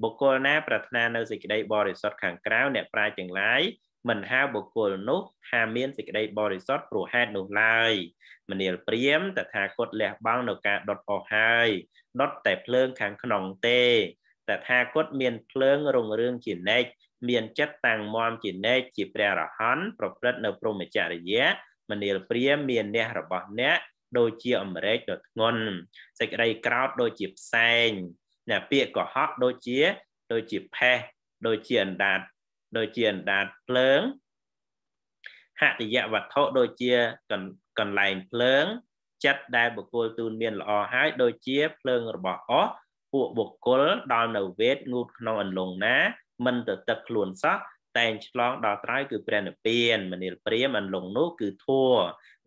បុគ្គលណាប្រាថ្នានៅសេចក្តីបរិសុទ្ធខាងក្រៅអ្នកប្រាជ្ញទាំងឡាយមិនហៅបុគ្គលនោះថាមានសេចក្តីបរិសុទ្ធព្រោះហេតុនោះឡើយមនាលព្រាមតថាគតលះបង់នៅការដុតអស់ហើយដុតតែភ្លើងខាងក្នុងទេតថាគតមានភ្លើងរុងរឿងជានិច្ចមានចិត្តតាំងមាំជានិច្ចជាព្រះរហន្តប្រព្រឹត្តនៅព្រហ្មចរិយាមនាលព្រាមមានអ្នករបស់អ្នកដូចជាអមរេចដ៏ធ្ងន់សេចក្តីក្រោតដូចជាផ្សែងអ្នកពាក្យកុហកដូចជាដូចជាផេះដូចជាអណ្ដាតដូចជាអណ្ដាតភ្លើងហតិយវត្ថុដូចជាកន្លែងភ្លើង ចិត្តដែលបុគ្គលទូនមានល្អហើយដូចជាភ្លើងរបស់អស់ពួកបុគ្គលដល់នៅវេទងូតក្នុងអន្លង់ណាមិនទៅទឹកខ្លួនសោះតែងឆ្លងដល់ត្រើយគឺ ព្រះនិព្វានមនាលព្រាមអន្លង់នោះគឺធัว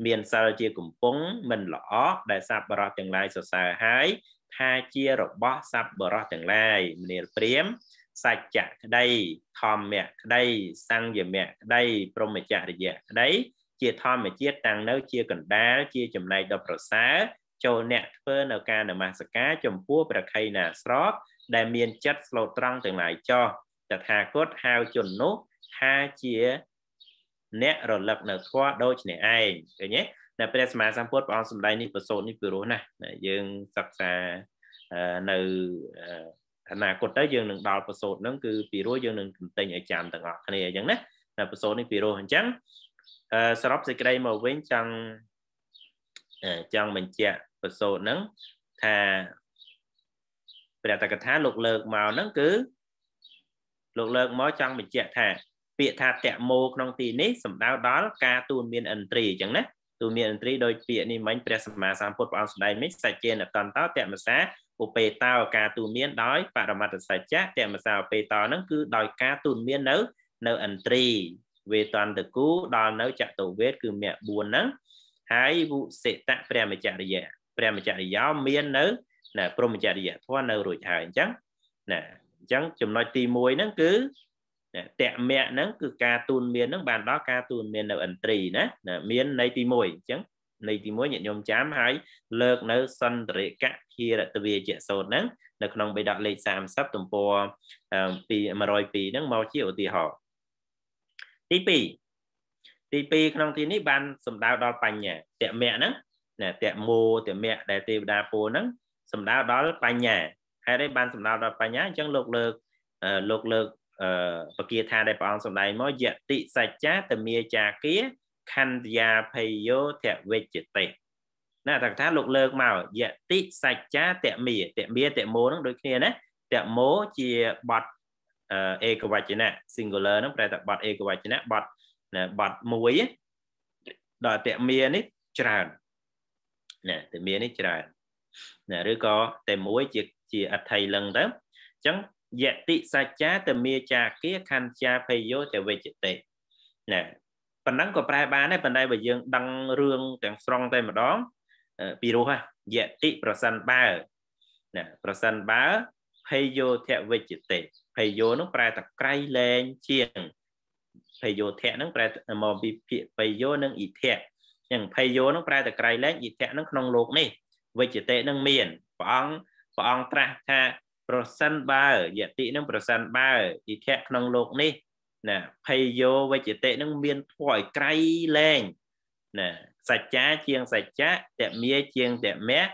មានសិលជាកំពង់មិនល្អដែលសាបរោះទាំងឡាយសរសើរហើយថាជារបស់សัพបរោះទាំងឡាយមនីរព្រាមសច្ចៈក្តីធម្មៈក្តីសង្យមៈក្តីព្រមចរិយៈក្តីជាធម្មជាតិតាំងនៅជាកណ្ដាលជាចំណែកដ៏ប្រសើរចូលអ្នកធ្វើនៅការនមស្ការចំពោះប្រខៃណាស្របដែលមានចិត្តស្លូតត្រង់ទាំងឡាយចោះតថាគតហៅជននោះថាជា អ្នករលឹកនៅធម៌ដូចនេះឯងឃើញទេដែលព្រះសម្មាសម្ពុទ្ធព្រះអង្គសម្ដែងនេះប្រសូតនេះពិរោះណាស់យើងសិក្សានៅអនាគតទៅយើងនឹងដល់ប្រសូតហ្នឹងគឺពិរោះយើងនឹងទន្ទិញឲ្យចាំទាំងអស់គ្នាអញ្ចឹងណាតែប្រសូតនេះពិរោះអញ្ចឹងសរុបសេចក្តីមកវិញចង់ចង់បញ្ជាក់ប្រសូតហ្នឹងថាព្រះតកថាលោកលើកមកហ្នឹងគឺលោកលើកមកចង់បញ្ជាក់ថា ពាក្យថាតៈមោក្នុងទីនេះសំដៅដល់ការទូនមានឥន្ទ្រីអញ្ចឹងណាទូមានឥន្ទ្រីដោយពាក្យនេះមិញព្រះសម្មាសម្ពុទ្ធព្រះអង្គសម្ដែងមិញសច្ចេនកន្តោតមសាឧបេតោការទូមានដោយបរមត្តសច្ចៈតមសាឧបេតោហ្នឹងគឺដោយការទូមាននៅនៅឥន្ទ្រីវេតន្តគូដល់នៅចតុវេទគឺមគ្គ4ហ្នឹងហើយវុសិតៈព្រះមចរិយាព្រះមចរិយាមាននៅណាព្រមចរិយាធម៌នៅរួចហើយអញ្ចឹងណាអញ្ចឹងចំណុចទី1ហ្នឹងគឺតមៈហ្នឹងគឺការទូនមានហ្នឹងបានដល់ការទូនមាននៅឥន្ទ្រីណាមានន័យទី1អញ្ចឹងន័យទី1ញាតិញោមចាំហើយលើកនៅសន្តរិកធិរតវាជាសោតហ្នឹង នៅក្នុងបេដកលេខ30ទំព័រ202ហ្នឹងមកជាឧទាហរណ៍ទី2ទី2ក្នុងទីនេះបានសម្ដៅដល់បញ្ញាតមៈហ្នឹងណាតមោតមៈដែលទេវតាពោហ្នឹងសម្ដៅដល់បញ្ញាហេតុអីបានសម្ដៅដល់បញ្ញាអញ្ចឹងលោកលើកលោកលើកពាក្យថាដែលព្រះអង្គសម្ដែងមកយតិសច្ចតមេចាគាខណ្ឌយាភ័យយោធវិជ្ជតិណាតើថាលោកលើកមកយតិសច្ចតមេតមេតមោនឹងដូចគ្នាណាតមោជាបត់អេកវចនៈ singular នឹងប្រែថាបត់អេកវចនៈបត់បត់មួយដល់តមេនេះច្រើនណាតមេនេះច្រើនណាឬក៏តែមួយជាជាអថ័យលឹងទៅអញ្ចឹងយតិសច្ចាតមេចាគាខន្ធាភយោចវិជ្ជតេណាប៉ុណ្ណឹងក៏ប្រែបានដែរប៉ុន្តែបើយើងដឹងរឿងទាំងស្រុងតែម្ដងពីរោះហ่ะយតិប្រសិនបើណាប្រសិនបើភយោធវិជ្ជតេភយោនោះប្រែតក្រៃលែងជាងភយោធៈនឹងប្រែមកពីពាក្យភយោនិងអិធៈអញ្ចឹងភយោនឹងប្រែតក្រៃលែងអិធៈនឹងក្នុងលោកនេះវិជ្ជតេនឹងមានព្រះអង្គព្រះអង្គត្រាស់ថាប្រសិនបើយតិនឹងប្រសិនបើទិដ្ឋៈក្នុងលោកនេះណាភ័យយោវិជ្ជតិនឹងមានធัวឲ្យក្រៃលែងណាសច្ចាជាងសច្ចាតមាជាងតមៈ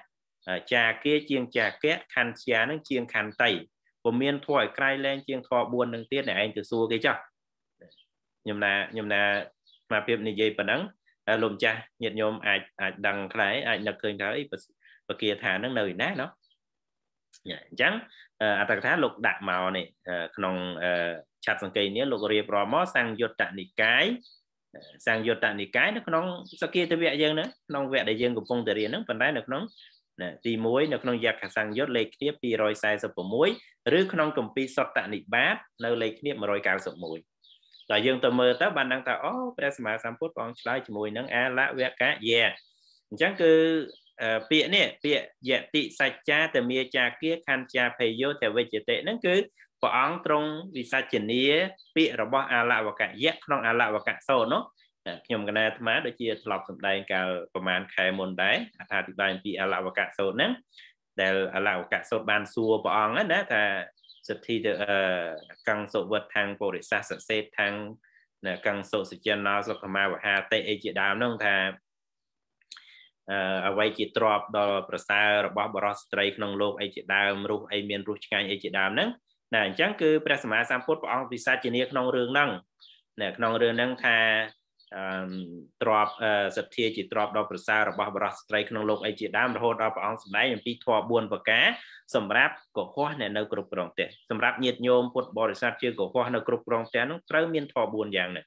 ចាគាជាងចាគៈខណ្ឌជានឹងជាងខន្តីពុំមានធัวឲ្យ ក្រៃលែង ជាងធัว4នឹងទៀតឯងទៅសួរគេចុះខ្ញុំណាខ្ញុំណាមកពីនិយាយប៉ុណ្ណឹងលោកម្ចាស់ញាតិញោមអាចអាចដឹងខ្លះអាចនឹកឃើញថាអីបកាថានឹងនៅឯណាណោះអញ្ចឹងអត្តកថាលោកដាក់មកនេះក្នុងឆាត់សង្កេតនេះលោករៀបរាប់មកសង្យុត្តនិកាយសង្យុត្តនិកាយនៅក្នុងសកាទវៈយើងហ្នឹងក្នុងវគ្គដែលយើងកំពុងតែរៀនហ្នឹងប៉ុន្តែនៅក្នុង ទី1នៅក្នុងយក្ខសង្យុត្តលេខធៀប246ឬក្នុងគម្ពីរសត្តនិបាតនៅលេខធៀប191តែយើងទៅមើលទៅបានដឹងថាអូព្រះសម្មាសម្ពុទ្ធព្រះអង្គឆ្លើយជាមួយនឹងអាលវកយៈអញ្ចឹងគឺពាក្យនេះពាក្យយតិសច្ចាតមេចាគាខណ្ឌជាភេយោទេវជតិហ្នឹងគឺព្រះអង្គទ្រង់វិសាជនីពាក្យរបស់អលវកយៈក្នុងអលវកសោនោះខ្ញុំកណាអាត្មាដូចជាធ្លាប់សម្ដែងកាលប្រហែលខែមុនដែរអត្ថាធិប្បាយពីអលវកសោហ្នឹងដែលអលវកសោបានសួរព្រះអង្គណាថាសទ្ធិទៅកੰងសុវត្ថខាងពុរិសាសសេតខាងកੰងសុសជនណសុខមាវហាតិអីជាដើមហ្នឹងថាអ្វីជាទ្របដល់ប្រសើររបស់បរិសុទ្ធស្ត្រីក្នុងលោកអីជាដើមរសអីមានរសឆ្ងាញ់អីជាដើមហ្នឹងណាអញ្ចឹងគឺព្រះសម្មាសម្ពុទ្ធព្រះអង្គពិសាជានាក្នុងរឿងហ្នឹងណាក្នុងរឿងហ្នឹងថាទ្របសទ្ធាជាទ្របដល់ប្រសាររបស់បរិសុទ្ធស្ត្រីក្នុងលោកអីជាដើមរហូតដល់ព្រះអង្គសម្ដែងអំពីធម៌4ប្រការសម្រាប់កុហកអ្នកនៅគ្រប់គ្រងផ្ទះសម្រាប់ញាតិញោមពុទ្ធបរិស័ទជាកុហកនៅគ្រប់គ្រងផ្ទះនោះត្រូវមានធម៌4យ៉ាងនេះ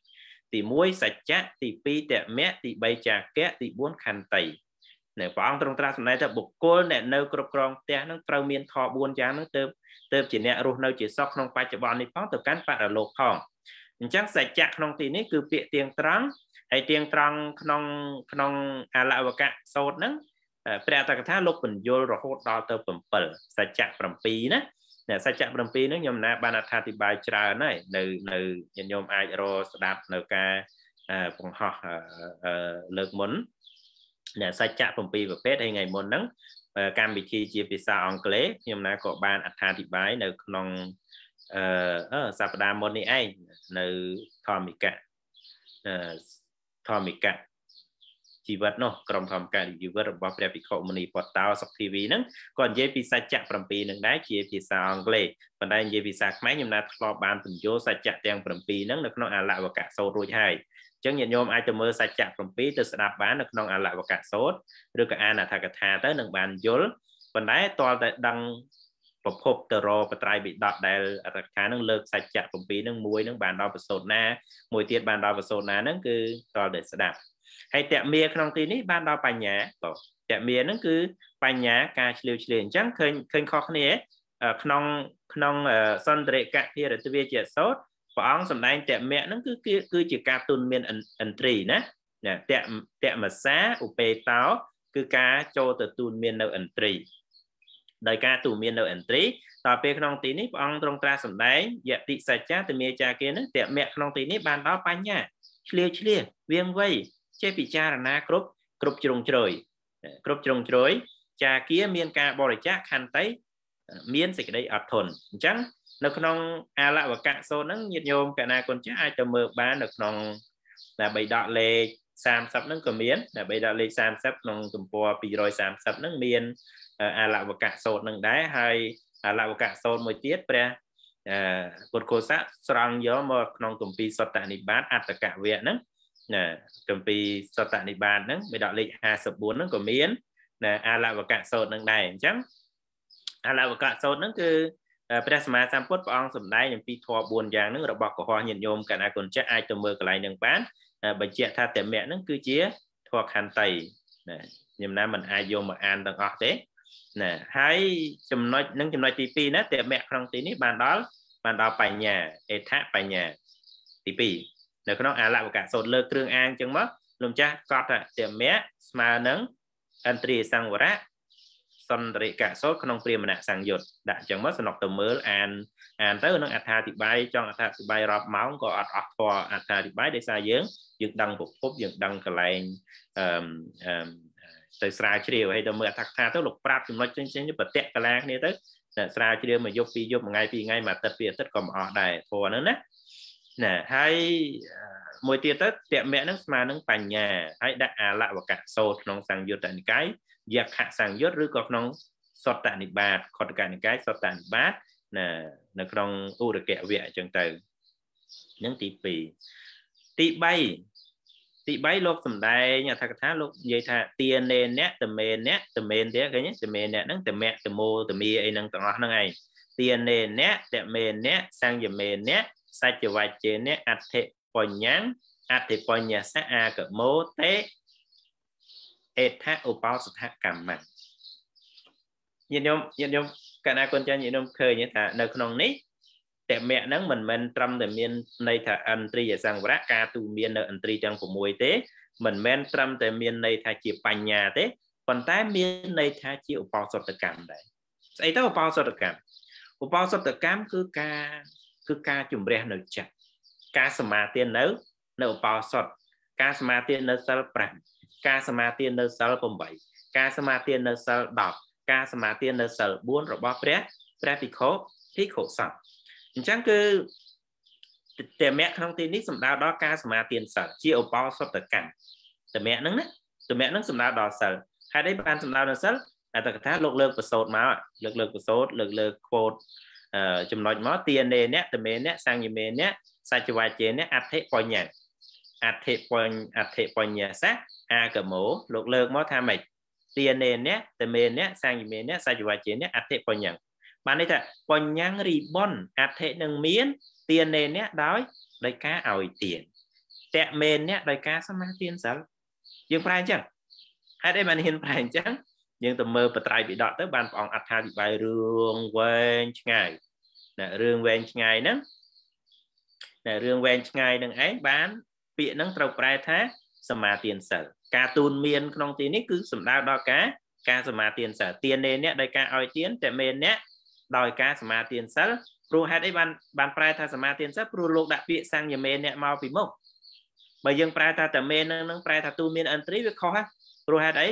ទី1សច្ចៈទី2តមៈទី3ចាកៈទី4ខន្តីនៅព្រះអង្គទ្រង់ត្រាស់សម្ដែងថាបុគ្គលអ្នកនៅគ្រប់គ្រងផ្ទះនឹងត្រូវមានធម៌4យ៉ាងនឹងទៅទៅជាអ្នករស់នៅជាសុខក្នុងបច្ចុប្បន្ននេះផងទៅកាន់បរលោកផងអញ្ចឹងសច្ចៈក្នុងទីនេះគឺពាក្យទៀងត្រង់ហើយទៀងត្រង់ក្នុងក្នុងអលវកៈសោតហ្នឹងព្រះអតកថាលោកបញ្យលរហូតដល់ទៅ7សច្ចៈ7ណាសច្ចៈ7ហ្នឹងខ្ញុំណាបានអត្ថាធិប្បាយច្រើនហើយនៅនៅញញោមអាចរកស្ដាប់នៅការបង្ហោះលើកមុនអ្នកសច្ចៈ7ប្រភេទហើយថ្ងៃមុនហ្នឹងកម្មវិធីជាភាសាអង់គ្លេសខ្ញុំណាក៏បានអត្ថាធិប្បាយនៅក្នុងអឺសប្តាហ៍មុននេះឯងនៅធម្មិកៈធម្មិកៈជីវិតនោះក្រុមធម្មការជីវិតរបស់ព្រះភិក្ខុមុនីពតោសុខធីវីហ្នឹងក៏និយាយពីសច្ចៈ7នឹងដែរជាភាសាអង់គ្លេសប៉ុន្តែនិយាយភាសាខ្មែរខ្ញុំណាធ្លាប់បានពន្យល់សច្ចៈទាំង7ហ្នឹងនៅក្នុងអលវកៈសោតរួចហើយអញ្ចឹងញាតិញោមអាចទៅមើលសច្ចៈ7ទៅស្ដាប់បាននៅក្នុងអលវកៈសូត្រឬក៏អានអធិកថាទៅនឹងបានយល់ប៉ុន្តែតលតែដឹងប្រភពទៅរកបត្រៃវិដត ដែលអធិកថានឹងលើកសច្ចៈ7នឹងមួយនឹងបានដល់ប្រសូតណាមួយទៀតបានដល់ប្រសូតណានឹងគឺតលតែស្ដាប់ហើយតមាក្នុងទីនេះបានដល់បញ្ញាបាទតមានឹងគឺបញ្ញាការឆ្លៀវឆ្លៀអញ្ចឹងឃើញឃើញខុសគ្នាក្នុងក្នុងសន្តរិកៈធិរទវាជាសោតព្រះអង្គសម្ដែងតមៈហ្នឹងគឺគឺជាការទុនមានឥន្ទ្រីណាណាតតមសាឧបេតោ គឺការចូលទៅទូនមាននៅឥន្ទ្រីដោយការទូនមាននៅឥន្ទ្រីតទៅពេលក្នុងទីនេះព្រះអង្គទ្រង់ត្រាស់សម្ដែងយតិសច្ចាទមេចាគេនឹងតមៈក្នុងទីនេះបានដល់បញ្ញាឆ្លៀវឆ្លៀសវៀងវៃចេះពិចារណាគ្រប់គ្រប់ជ្រុងជ្រោយគ្រប់ជ្រុងជ្រោយចាគាមានការបរិច្ចាគខន្តីមានសេចក្តីអត់ធន់អញ្ចឹងនៅក្នុងអាលវកៈសូត្រហ្នឹងញាតិញោមកណាគុណចាអាចទៅមើលបាននៅក្នុងតែបីដកលេខ30ហ្នឹងក៏មានតែបីដកលេខ30ក្នុងទំព័រ230ហ្នឹងមានអាលវកៈសូត្រហ្នឹងដែរហើយអាលវកៈសូត្រមួយទៀតព្រះពុទ្ធគោសៈស្រង់យកមកក្នុងគម្ពីរសតនិបាតអត្តកវៈហ្នឹងណាគម្ពីរសតនិបាតហ្នឹងបីដកលេខ54ហ្នឹងក៏មានណាអាលវកៈសូត្រហ្នឹងដែរអញ្ចឹងអាលវកៈសូត្រហ្នឹងគឺព្រះសម្មាសម្ពុទ្ធព្រះអង្គសម្ដែងអំពីធម៌4យ៉ាងហ្នឹងរបស់កុហកញាតិញោមកណាគុណចាស់អាចទៅមើលកន្លែងហ្នឹងបានបញ្ជាក់ថាតមៈហ្នឹងគឺជាធម៌ខន្តីណាញោមណាមិនអាចយកមកអានទាំងអស់ទេណាហើយចំណុចនឹងចំណុចទី2ណាតមៈក្នុងទីនេះបានដល់បានដល់បញ្ញាអេថបញ្ញាទី2នៅក្នុងអលវកៈសូត្រលើគ្រឿងអាងចឹងមកលោកចាស់កត់ថាតមៈស្មើនឹងអន្តរិយសង្វរៈសន្តរិកសោតក្នុងព្រាមណសង្យុត្តដាក់ចឹងមកសំណុកទៅមើលអានអានទៅនឹងអត្ថាធិប្បាយចង់អត្ថាធិប្បាយរាប់ម៉ោងក៏អត់អស់ធေါ်អត្ថាធិប្បាយដោយសារយើងយើងដឹងប្រភពយើងដឹងកលែងអឺអឺទៅស្រាវជ្រាវហើយទៅមើលអត្ថាកថាទៅលោកប្រាប់ចំណុចផ្សេងៗប្រតិកលាគ្នាទៅស្រាវជ្រាវមួយយប់ពីរយប់មួយថ្ងៃពីរថ្ងៃមួយអាទិត្យពីរអាទិត្យក៏មិនអស់ដែរព្រោះហ្នឹងណាណាហើយមួយទៀតទៅតមៈហ្នឹងស្មើនឹងបញ្ញាហើយដាក់អាលវកៈសោតក្នុងសង្យុត្តនិកាយយក្ខសង្យុត្តឬក៏ក្នុងសតនិបាតខតកនិកាយសតនិបាតណានៅក្នុងឧរកវៈអញ្ចឹងទៅនឹងទី2ទី3ទី3លោកសំដែងអធកថាលោកនិយាយថាទានេអ្នកតមេអ្នកតមេនទៀតឃើញតមេអ្នកហ្នឹងតមៈតមោតមីអីហ្នឹងទាំងអស់ហ្នឹងឯងទានេអ្នកតមេអ្នកសង្យមេអ្នកសច្ចវច្ចេអ្នកអធិបញ្ញាអធិបញ្ញាសអាកមោតេអេថាឧបោសថកម្មញាតិញោមញាតិញោមកណ្ដាកូនចាញ់ញាតិញោមឃើញថានៅក្នុងនេះតមៈហ្នឹងមិនមែនត្រឹមតែមានន័យថាអន្ត្រីអសង្វរៈការទូមាននៅអន្ត្រីទាំង6ទេ មិនមែនត្រឹមតែមានន័យថាជាបញ្ញាទេប៉ុន្តែមានន័យថាជាឧបោសថកម្មដែរស្អីទៅឧបោសថកម្មឧបោសថកម្មគឺការគឺការជំរះនៅចិត្តការសមាទាននៅនៅឧបោសថការសមាទាននៅសិល5ការសមាទាននៅសិល8ការសមាទាននៅសិល10ការសមាទាននៅសិល4របស់ព្រះព្រះភិក្ខុភិក្ខុសង្ឃអញ្ចឹងគឺតមៈក្នុងទីនេះសំដៅដល់ការសមាទានសិលជាឧបោសថកម្មតមៈហ្នឹងណាតមៈហ្នឹងសំដៅដល់សិលហេតុអីបានសំដៅដល់សិលអត្តកថាលោកលើកប្រសូតមកលើកលើកប្រសូតលើកលើក quote ចំណុចមកទានេអ្នកតមេអ្នកសង្យមេអ្នកសច្ចវាជេអ្នកអធិបញ្ញាអធិបញ្ញាអធិបញ្ញាសាអាកមោលោកលើកមកថាម៉េចទានេនេះតមេនេះសង្យមេនេះសច្ចវជានេះអធិបញ្ញាបានន័យថាបញ្ញារីបុនអធិនឹងមានទានេនេះដោយដោយការឲ្យទានតមេនេះដោយការសមាទានសិលយើងប្រែអញ្ចឹងហេតុអីបានហ៊ានប្រែអញ្ចឹងយើងទៅមើលបត្រៃវិដកទៅបានព្រះអង្គអត្ថាធិប្បាយរឿងវែងឆ្ងាយណារឿងវែងឆ្ងាយហ្នឹងណារឿងវែងឆ្ងាយនឹងឯងបានពាក្យហ្នឹងត្រូវប្រែថាសមាទានសិល ការទូនមានក្នុងទីនេះគឺសំដៅដល់ការការសមាទានសិលទាននេអ្នកដោយការឲ្យទានតែមេអ្នកដោយការសមាទានសិលព្រោះហេតុអីបានបានប្រែថាសមាទានសិលព្រោះលោកដាក់ពាក្យសង្យមេអ្នកមកពីមុខបើយើងប្រែថាតែមេនឹងនឹងប្រែ ថាទូនមានអន្ត្រីវាខុសហ่ะព្រោះហេតុអី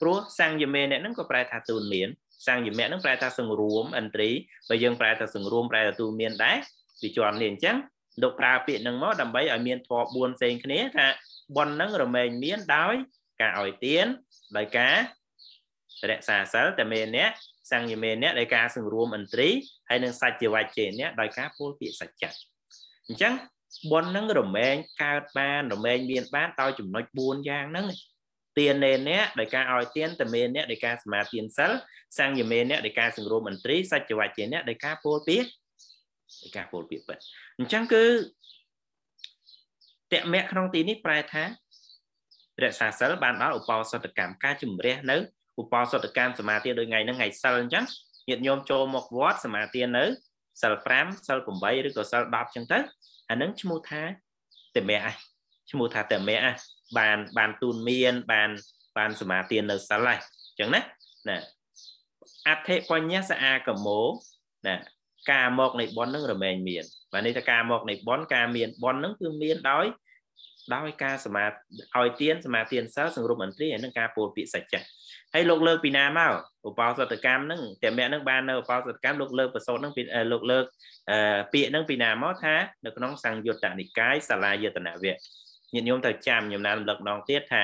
ព្រោះសង្យមេអ្នកនឹងក៏ប្រែថាទូនមានសង្យមៈនឹងប្រែថាសង្រួមអន្ត្រីបើយើងប្រែថាសង្រួមប្រែថាទូមានដែរពីជាន់នេះអញ្ចឹងលោកប្រើពាក្យនឹងមកដើម្បីឲ្យមានធម៌4ផ្សេងគ្នាថាប៉ុននឹងរមែងមានដោយការឲ្យទានដោយការរក្សាសិលតែមេនៈសង្យមេនៈដោយការសង្រួមឥន្ទ្រីហើយនឹងសច្ចវច្ចេនៈដោយការពោលពាក្យសច្ចៈអញ្ចឹងប៉ុននឹងរមែងកើតបានរមែងមាន បានដោយចំណុច4យ៉ាងហ្នឹងទាននេនៈដោយការឲ្យទានតមេនៈដោយការសមាទានសិលសង្យមេនៈដោយការសង្រួមឥន្ទ្រីសច្ចវច្ចេនៈដោយការពោលពាក្យការពោលពាក្យពិតអញ្ចឹងគឺតមៈក្នុងទីនេះប្រែថារក្សាសិលបានដល់ឧបោសថកម្មការជំរះនៅឧបោសថកម្មសមាធិដូចថ្ងៃហ្នឹងថ្ងៃសិលអញ្ចឹងញាតិញោមចូលមកវត្តសមាធិនៅសិល5សិល8ឬក៏សិល10អញ្ចឹងទៅអានឹងឈ្មោះថាតមៈឯងឈ្មោះថាតមៈបាន បានទូនមានបានបានសមាធិនៅសិលឯងអញ្ចឹងណាណាអធិបញ្ញាសអាកមោណាការមកនៃប៉ុននឹងរមែងមានបាទនេះថាការមកនៃប៉ុនការមានប៉ុននឹងគឺមានដោយដោយការសមាឲ្យទានសមាទានសិលសង្រួមឥន្ទ្រីហើយនឹងការពោលពាក្យសច្ចៈហើយលោកលើកពីណាមកឧបោសថកម្មនឹងតែមៈនឹងបាននៅឧបោសថកម្មលោកលើកប្រសូតនឹងលោកលើកពាក្យនឹងពីណាមកថានៅក្នុងសង្យុត្តនិកាយសាលាយតនវៈញាតិញោមត្រូវចាំញោមណារំលឹកម្ដងទៀតថា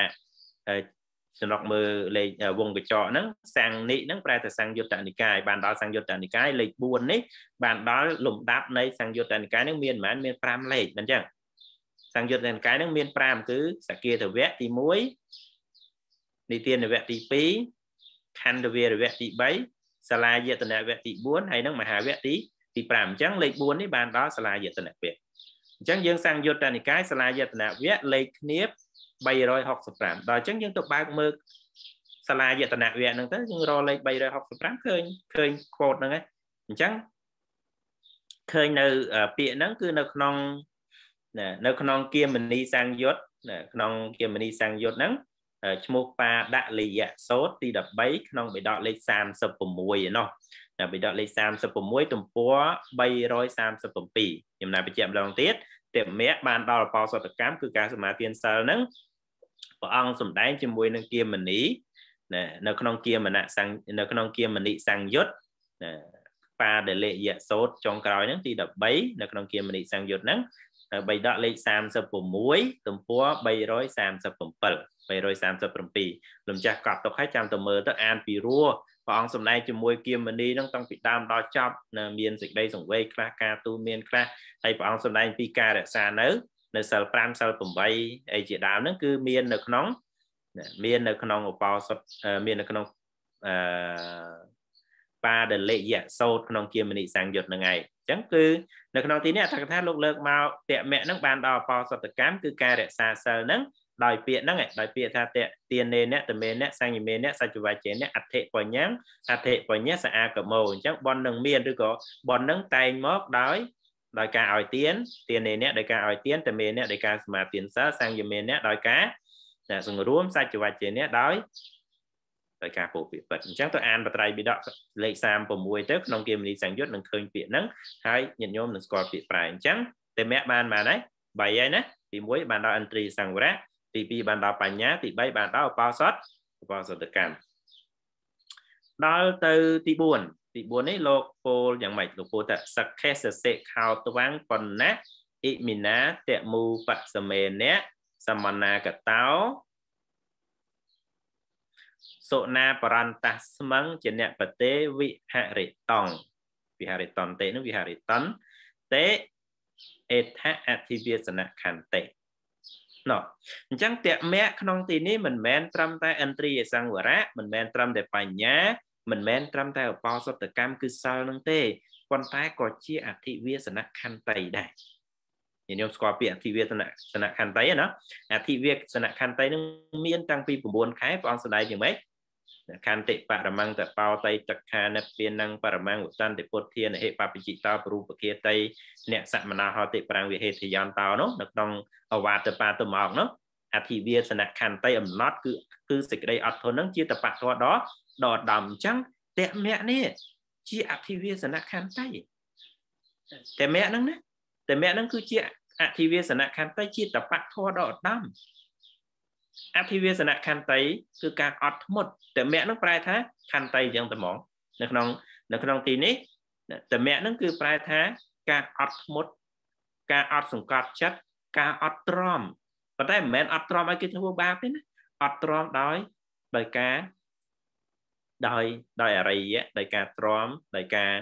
ចំណុកមើលលេខវងកញ្ចក់ហ្នឹងសង្ឃនិហ្នឹងប្រែតែសង្ឃយុត្តនិកាយបានដល់សង្ឃយុត្តនិកាយលេខ4នេះបានដល់លំដាប់នៃសង្ឃយុត្តនិកាយហ្នឹងមានប្រហែលមាន5លេខមិនអញ្ចឹងសង្ឃយុត្តនិកាយហ្នឹងមាន5គឺសកាទវៈទី1និទានវៈទី2ខណ្ឌវេរវៈទី3សាលាយតនវៈទី4ហើយនឹងមហាវៈទីទី5អញ្ចឹងលេខ4នេះបានដល់សាលាយតនវៈអញ្ចឹងយើងសង្ឃយុត្តនិកាយសាលាយតនវៈលេខគ្នា365ដល់អញ្ចឹងយើងទៅបើកមើលសាលាយតនវៈហ្នឹងទៅយើងរកលេខ365ឃើញឃើញ code ហ្នឹងឯងអញ្ចឹងឃើញនៅពាក្យហ្នឹងគឺនៅក្នុងនៅក្នុងគៀមនីសង្យុត្តក្នុងគៀមនីសង្យុត្តហ្នឹងឈ្មោះប៉ាដាក់លិយៈសោតទី13ក្នុងបិដកលេខ36ឯណោះបិដកលេខ36ទំព័រ337ខ្ញុំណែបញ្ជាក់ម្ដងទៀតតេមៈបានដល់អបោសតកម្មគឺការសមាទានសិលហ្នឹងព្រះអង្គសម្ដែងជាមួយនឹងគៀមនីណានៅក្នុងគៀមណៈសង្ឃនៅក្នុងគៀមនីសង្ឃយុត្តណាបាដលិយៈសោតចុងក្រោយហ្នឹងទី13នៅក្នុងគៀមនីសង្ឃយុត្តហ្នឹងបៃដកលេខ36ទំព័រ337 337លំចាស់កប់ទុកឲ្យចាំទៅមើលទៅអានពីរួព្រះអង្គសម្ដែងជាមួយគៀមនីនឹងតាំងពីដើមដល់ចប់មានសេចក្តីសង្វេគខ្លះការទូមានខ្លះហើយព្រះអង្គសម្ដែង ពីការរក្សានៅនៅសិល5សិល8អីជាដើមហ្នឹងគឺមាននៅក្នុងមាននៅក្នុងឧបោសថមាននៅក្នុងអឺបាដលិយៈសោតក្នុងគាមនិសង្យុត្តហ្នឹងឯងអញ្ចឹងគឺនៅក្នុងទីនេះអត្ថកថាលោកលើកមកតមៈហ្នឹងបានដល់ឧបោសថកម្មគឺការរក្សាសិលហ្នឹងដោយពាក្យហ្នឹងដោយពាក្យថាតេទានេអ្នកតមេអ្នកសញ្ញមេអ្នកសច្ចវាចេអ្នកអធិបញ្ញាអធិបញ្ញាសាអាកមោអញ្ចឹងប៉ុននឹងមានឬក៏ប៉ុននឹងតែងមកដោយដោយការឲ្យទានទានអ្នកដោយការឲ្យទានតមេអ្នកដោយការសមាទានសិលសង្យមេអ្នកដោយការតែសង្រួមសច្ចវច្ចេអ្នកដោយដោយការពោពាក្យពិតអញ្ចឹងទៅអានបត្រៃបិដកលេខ36ទៅក្នុងគៀមនីសង្យុត្តនឹងឃើញពាក្យហ្នឹងហើយញាតិញោមនឹងស្គាល់ពាក្យប្រែអញ្ចឹងតមេបានបានហើយ3ហើយណាទី1បានដល់អន្ត្រីសង្វរៈទី2បានដល់បញ្ញាទី3បានដល់ឧបោសថឧបោសថកម្មដល់ទៅទី4ទី4នេះលោកពោលយ៉ាងម៉េចលោកពោលថាសខេសសិខោតវាំងបណ្ណាអ៊ីមីណាតមូបសមេនៈសមណាកតោសុណាបរន្តះស្មឹងជាអ្នកបទេវិហរិតង វិហរិតនតេនោះវិហរិតនតេអេថាអធិវាសនខន្តិណោះអញ្ចឹងតមៈក្នុងទីនេះមិនមែនត្រឹមតែឥន្ទ្រីយសង្វរៈមិនមែនត្រឹមតែបញ្ញាមិនមែនត្រឹមតែឧបោសថកម្មគឺសិលនឹងទេប៉ុន្តែក៏ជាអធិវាសនខន្តីដែរញញឹមស្គាល់ពាក្យអធិវាសនសនខន្តីណាអធិវាសនខន្តីនឹងមានតាំងពី9ខែព្រះអង្គសម្ដែងយ៉ាងម៉េចខន្តិបរមង្គតបោតៃតខានិពានឹងបរមង្គឧត្តន្តិពុទ្ធានិហេបបជីតោបរូបគាតៃអ្នកសមណាហតិប្រាំងវិហេធយន្តោនោះនៅក្នុងអវាទបាតមកនោះអធិវាសនខន្តីអំណត់គឺគឺសេចក្តីអត់ធន់នឹងជាតបៈធរដល់ដកដំអញ្ចឹងតមៈនេះ ជាអធិវាសនខន្តីតមៈហ្នឹងណាតមៈហ្នឹងគឺជាអធិវាសនខន្តីជាតបៈធរដ៏ឧត្តមអធិវាសនខន្តីគឺការអត់ធ្មត់តមៈហ្នឹងប្រែថាខន្តីអញ្ចឹងតែហ្មង នៅក្នុងនៅក្នុងទីនេះតមៈហ្នឹងគឺប្រែថាការអត់ធ្មត់ការអត់សង្កត់ចិត្តការអត់ទ្រាំប៉ុន្តែមិនមែនអត់ទ្រាំឲ្យគេធ្វើបាបទេណាអត់ទ្រាំដោយដោយការដោយដោយអរិយៈដោយការទ្រាំដោយការ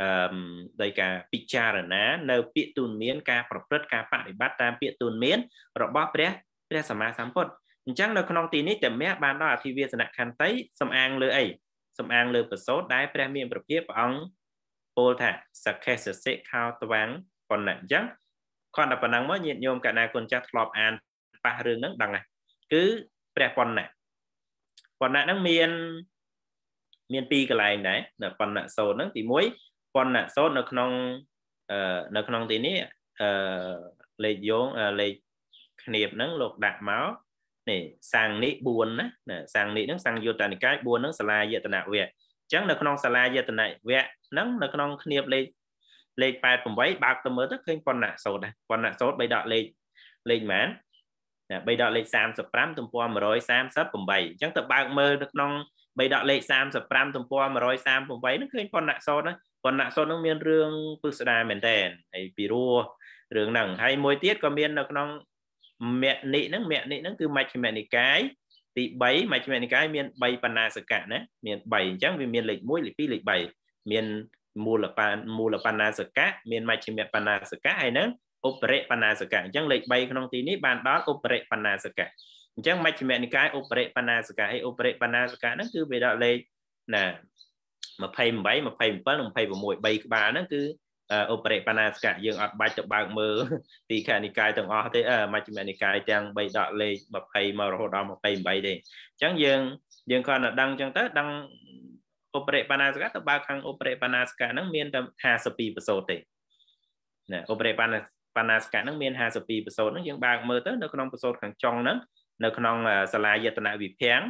អឺដោយការពិចារណានៅ ពាក្យទូនមានការប្រព្រឹត្តការបដិបត្តិតាមពាក្យទូនមានរបស់ព្រះព្រះសម្មាសម្ពុទ្ធអញ្ចឹងនៅក្នុងទីនេះតមៈបានដល់អធិវេសនខន្តីសំអាង លើអីសំអាងលើប្រសូតដែលព្រះមានប្រភិបព្រះអង្គពោលថាសខេសសិខោតវាំងប៉ុណ្ណាអញ្ចឹងគាត់តែប៉ុណ្ណឹងមកញាតិញោមកណាគុណចាស់ធ្លាប់អានប៉ះរឿងហ្នឹងដឹងហើយគឺព្រះប៉ុណ្ណាប៉ុណ្ណាហ្នឹងមានមានពីរកន្លែងដែរនៅបណ្ណសូត្រហ្នឹងទី1បណ្ណសូត្រនៅក្នុងនៅក្នុងទីនេះអឺលេខយងលេខឃ្នៀបហ្នឹងលោកដាក់មកនេះសង្ឃនេះ4ណាសង្ឃនេះហ្នឹងសង្ឃយុត្តនិកាយ4ហ្នឹងសាលាយតនវៈអញ្ចឹងនៅក្នុងសាលាយតនវៈហ្នឹងនៅក្នុងឃ្នៀបលេខលេខ88បើកទៅមើលទៅឃើញប៉ុណ្ណាសូត្រដែរប៉ុណ្ណាសូត្រ3ដកលេខលេខប៉ុន្មាន3ដកលេខ35ទំព័រ138អញ្ចឹងទៅបើកមើលនៅក្នុងបីដកលេខ35ទំព័រ138ហ្នឹងឃើញប៉ុណ្ណាក់សូនណាប៉ុណ្ណាក់សូនហ្នឹងមានរឿងពឹស្ដារមែនតើហើយពីរោះរឿងហ្នឹងហើយមួយទៀតក៏មាននៅក្នុងមគ្គនិហ្នឹងមគ្គនិហ្នឹងគឺមជ្ឈិមនិកាយទី3មជ្ឈិមនិកាយមាន3បណ្ណាសកៈណាមាន3អញ្ចឹងវាមានលេខ1លេខ2លេខ3មានមូលបានមូលបណ្ណាសកៈមានមជ្ឈិមបណ្ណាសកៈហើយនឹងឧបរិបណ្ណាសកៈអញ្ចឹងលេខ3ក្នុងទីនេះបានដល់ឧបរិបណ្ណាសកៈអញ្ចឹងមជ្ឈិមនិកាយឧបរិបណ្ណាសកាអីឧបរិបណ្ណាសកាហ្នឹងគឺវាដាក់លេខណា28 27និង26 3ក្បាលហ្នឹងគឺឧបរិបណ្ណាសកៈយើងអត់បាច់ទៅបើកមើលទីខនិកាយទាំងអស់ទេមជ្ឈិមនិកាយទាំង3ដកលេខ20មករហូតដល់28ទេអញ្ចឹងយើងយើងគាត់ទៅដឹងអញ្ចឹងទៅដឹងឧបរិបណ្ណាសកៈទៅបើកខាងឧបរិបណ្ណាសកៈហ្នឹងមានតែ52ប្រសូតទេណាឧបរិបណ្ណាបណ្ណាសកៈហ្នឹងមាន52ប្រសូតហ្នឹងយើងបើកមើលទៅនៅក្នុងប្រសូតខាងចុងហ្នឹងនៅក្នុងសាលាយតនវិភាំង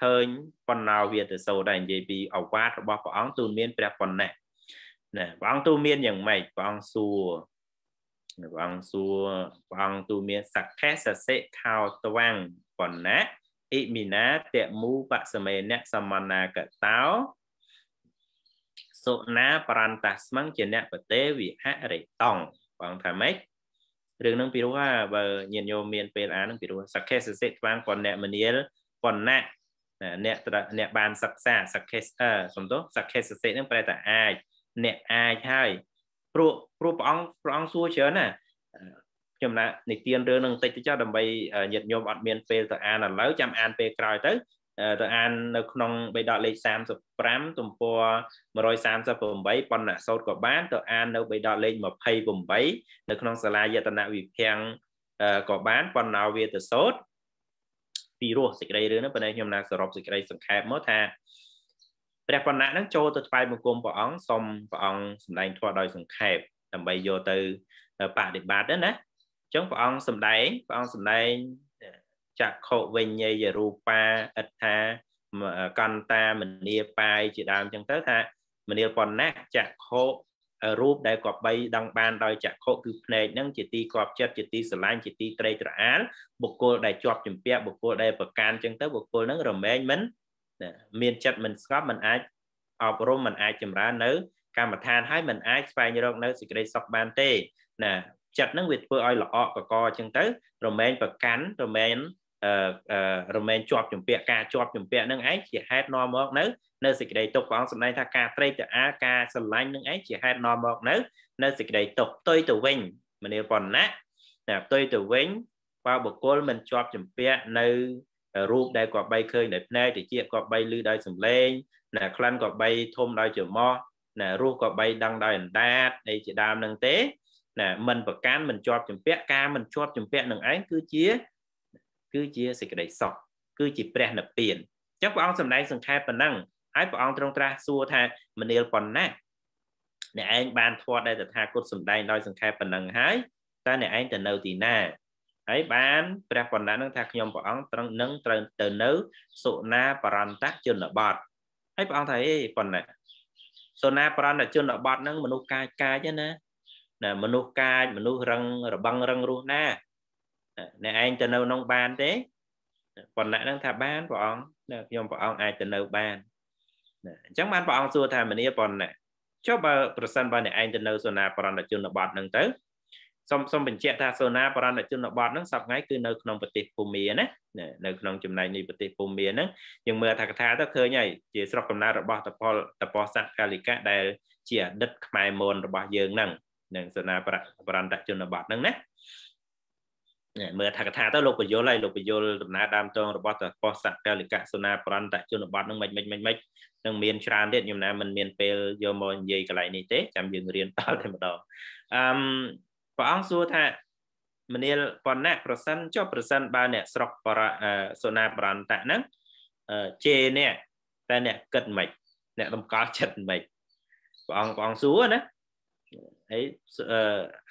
ឃើញបណ្ណោវាទសោដែលនិយាយពីអវាទរបស់ព្រះអង្គទូលមានព្រះប៉ុណ្ណេះណាព្រះអង្គទូលមានយ៉ាងម៉េចព្រះអង្គសួរព្រះអង្គសួរព្រះអង្គទូលមានសក្ខេសសិខោតវាំងប៉ុណ្ណេះអ៊ីមីណាតេមូបសមេអ្នកសមណាកតោសុណាបរន្តស្មឹងជាអ្នកបទេវិហរិតងបងថាម៉េចរឿងហ្នឹងពីព្រោះថាបើញាតិញោមមានពេលអានហ្នឹងពីព្រោះសក្ខេសសិក្ខាប៉ុណ្ណេមនាលប៉ុណ្ណៈអ្នកអ្នកបានសិក្សាសក្ខេសអឺសំទោសសក្ខេសសិក្ខាហ្នឹងប្រែថាអាចអ្នកអាចហើយព្រោះព្រោះព្រះអង្គព្រះអង្គសួរច្រើនណាខ្ញុំណានិទានរឿងនឹងបន្តិចទៅចុះដើម្បីញាតិញោមអត់មានពេលទៅអានឥឡូវចាំអាន ពេលក្រោយទៅទៅអាននៅក្នុងបេដកលេខ35ទំព័រ138បណ្ណសោតក៏បានទៅអាននៅបេដកលេខ28នៅក្នុងសាលាយតនវិភាំងក៏បានបណ្ណោវាទសោតពីរស់សេចក្តីរឿងនោះប៉ុន្តែខ្ញុំណាសរុបសេចក្តីសង្ខេបមកថាព្រះបណ្ណៈនឹងចូលទៅថ្វាយបង្គំព្រះអង្គសុំព្រះអង្គសម្ដែងធម៌ដោយសង្ខេបដើម្បីយកទៅបដិបត្តិណាអញ្ចឹងព្រះអង្គសម្ដែងព្រះអង្គសម្ដែងចក្ខុវិញ្ញេយរូបាអត្ថាកន្តាមនីបាយជាដើមចឹងទៅថាមនីលប៉ុណ្ណាចក្ខុរូបដែលគប្បីដឹងបានដោយចក្ខុគឺភ្នែកហ្នឹងជាទីគប់ចិត្តជាទីស្រឡាញ់ជាទីត្រេកត្រអាលបុគ្គលដែលជាប់ជំពាក់បុគ្គលដែលប្រកាន់ចឹងទៅបុគ្គលហ្នឹងរមែងមិនមានចិត្តមិនស្ងប់មិនអាចអប់រំមិនអាចចម្រើននៅកម្មដ្ឋានហើយមិនអាចស្វែងរកនៅសេចក្តីសុខបានទេណា ចិត្តហ្នឹងវាធ្វើឲ្យល្អកកអញ្ចឹងទៅរមែងប្រកាន់រមែងរមែងជាប់ជំពាក់ការជាប់ជំពាក់នឹងឯងជាហេតុនាំមកនៅនៅសេចក្តីទុកព្រះអង្គសម្ដែងថាការត្រេកត្រអាលការស្រឡាញ់នឹងឯងជាហេតុនាំមកនៅនៅសេចក្តីទុកផ្ទុយទៅវិញមនីប៉ុណ្ណាតែផ្ទុយទៅវិញបើបុគ្គលមិនជាប់ជំពាក់នៅរូបដែលគាត់បីឃើញដោយភ្នែកតិចគាត់បីឮដោយសំឡេងណាក្លិនគាត់បីធំដោយច្រមុះណារសគាត់បីដឹងដោយអណ្ដាតអីជាដើមនឹងទេណាមិនប្រកាន់មិនជាប់ជំពាក់ការមិនជាប់ជំពាក់នឹងឯងគឺជាគឺជាសេចក្តីសុខគឺជាព្រះនិព្វានអញ្ចឹងព្រះអង្គសម្ដែងសង្ខេបប៉ុណ្ណឹងហើយព្រះអង្គទ្រង់ត្រាស់សួរថាមនាលប៉ុណ្ណាអ្នកឯងបានធ្វើដែលតថាគតសម្ដែងដោយសង្ខេបប៉ុណ្ណឹងហើយតើអ្នកឯងទៅនៅទីណាហើយបានព្រះបណ្ណានឹងថាខ្ញុំព្រះអង្គត្រង់នឹងត្រូវទៅនៅសុណាបរន្តជនបតហើយព្រះអង្គថាអេប៉ុណ្ណាសុណាបរន្តជនបតនឹងមនុស្សកាយកាយណាណាមនុស្សកាយមនុស្សរឹងរបងរឹងរស់ណាអ្នកឯងទៅនៅក្នុងបានទេប៉ុណ្ណាហ្នឹង ថាបានព្រះអង្គខ្ញុំព្រះអង្គអាចទៅនៅបានអញ្ចឹងបានព្រះអង្គសួរថាមនីប៉ុណ្ណាចុះបើ ប្រសិនបើអ្នកឯងទៅនៅសូណាបរណជនបទហ្នឹងទៅសូមសូមបញ្ជាក់ថាសូណាបរណជនបទហ្នឹងសប្ងៃគឺនៅក្នុងប្រទេសភូមាណានៅ ក្នុងចំណែកនៃប្រទេសភូមាហ្នឹងយើងមើលថាកថាទៅឃើញហើយជាស្រុកកំណើតរបស់តពលតពោះស័កកាលិកាដែលជាអតីតខ្មែរមូនរបស់យើងហ្នឹងនឹងសូណាបរណជនបទហ្នឹងណាមើលថាកថាទៅលោកពយលហើយលោកពយលដំណើរដើមតងរបស់តពោះសកលិកសុណាប្រន្តជនបទនឹងមិនមិនមិនមិននឹងមានច្រើនទៀតខ្ញុំណាមិនមានពេលយកមកនិយាយកន្លែងនេះទេចាំយើងរៀនតតែម្ដងអឹមព្រះអង្គសួរថា មនាលប៉ុណ្ណាប្រសិនចុះប្រសិនបើអ្នកស្រុកបរសុណាប្រន្តហ្នឹងជេអ្នកតែអ្នកគិតមិនអ្នកតម្កល់ចិត្តមិនព្រះអង្គព្រះអង្គសួរណាហើយ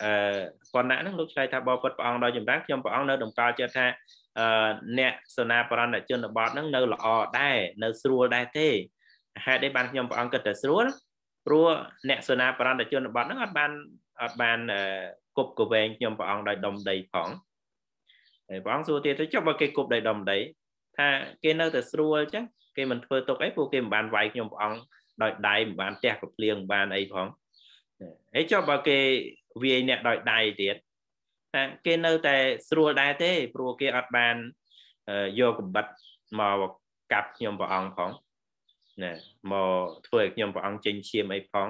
អឺប៉ុណ្ណាហ្នឹងលោកឆ្លើយថាបបពុតព្រះអង្គដល់ចម្រើនខ្ញុំព្រះអង្គនៅតម្កល់ចិត្តថាអឺអ្នកសនាបរណជនបទហ្នឹងនៅល្អដែរនៅស្រួលដែរទេហេតុអីបានខ្ញុំព្រះអង្គគិតតែស្រួលព្រោះអ្នកសនាបរណជនបទហ្នឹងអត់បានអត់បានគប់កវែងខ្ញុំព្រះអង្គដោយដុំដីផងហើយព្រះអង្គសួរទៀតទៅចុះបើគេគប់ដោយដុំដីថាគេនៅតែស្រួលអញ្ចឹងគេមិនធ្វើទុកអីព្រោះគេមិនបានវាយខ្ញុំព្រះអង្គដោយដៃមិនបានទះកភ្លៀងមិនបានអីផងអីចុះបើគេវាយអ្នកដោយដៃទៀតតែគេនៅតែស្រួលដែរទេ ព្រោះគេអត់បានយកកំបិតមកកាប់ខ្ញុំព្រះអង្គផងណាមកធ្វើឲ្យខ្ញុំព្រះអង្គចេញឈាមអីផង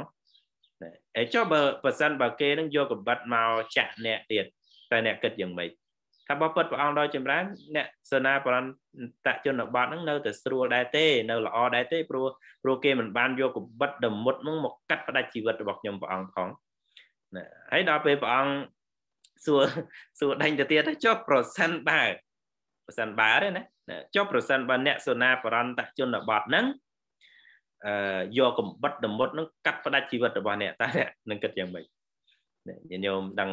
ណាអីចុះបើប៉ះសិនបើគេនឹងយកកំបិតមកចាក់អ្នកទៀតតែអ្នកគិតយ៉ាងម៉េចថាបើពិតព្រះអង្គដោយចម្រើនអ្នកសេនាបរន្តជនបទហ្នឹងនៅតែស្រួលដែរទេនៅល្អដែរទេព្រោះព្រោះគេមិនបានយកកបិតដមុតហ្នឹងមកកាត់ផ្ដាច់ជីវិតរបស់ខ្ញុំព្រះអង្គផងណាហើយដល់ពេលព្រះអង្គសួរសួរដេញទៅទៀតចុះប្រសិនបើប្រសិនបើទេណាចុះប្រសិនបើអ្នកសេនាបរន្តជនបទហ្នឹងអឺយកកំបិតដមុតនឹងកាត់ផ្ដាច់ជីវិតរបស់អ្នកតើនឹងគិតយ៉ាងម៉េចញាតិញោមដឹង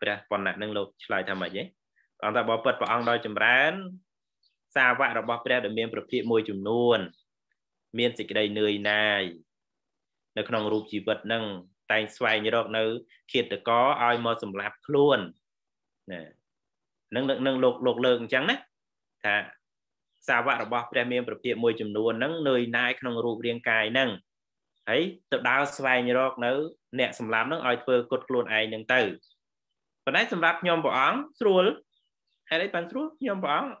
ព្រះប៉ុណ្ណានឹងលោកឆ្លើយថាម៉េចទេគាត់ថាបើពិតព្រះអង្គដោយចម្រើនសាវករបស់ព្រះដែលមានប្រភពមួយចំនួន មានសេចក្តីនឿយណាយ នៅក្នុងរូបជីវិតនឹងតែងស្វែងរកនៅឃាតកោឲ្យមកសម្លាប់ខ្លួនណានឹងនឹងលោកលោកលើកអញ្ចឹងណាថាសាវករបស់ព្រះមានប្រភពមួយចំនួនហ្នឹងនឿយណាយក្នុងរូបរាងកាយហ្នឹងហើយទៅដើរស្វែងរកនៅអ្នកសម្លាប់ហ្នឹងឲ្យធ្វើគុតខ្លួនឯងហ្នឹងទៅប៉ុន្តែសម្រាប់ខ្ញុំព្រះអង្គស្រួលហេតុអីបានស្រួលខ្ញុំព្រះអង្គ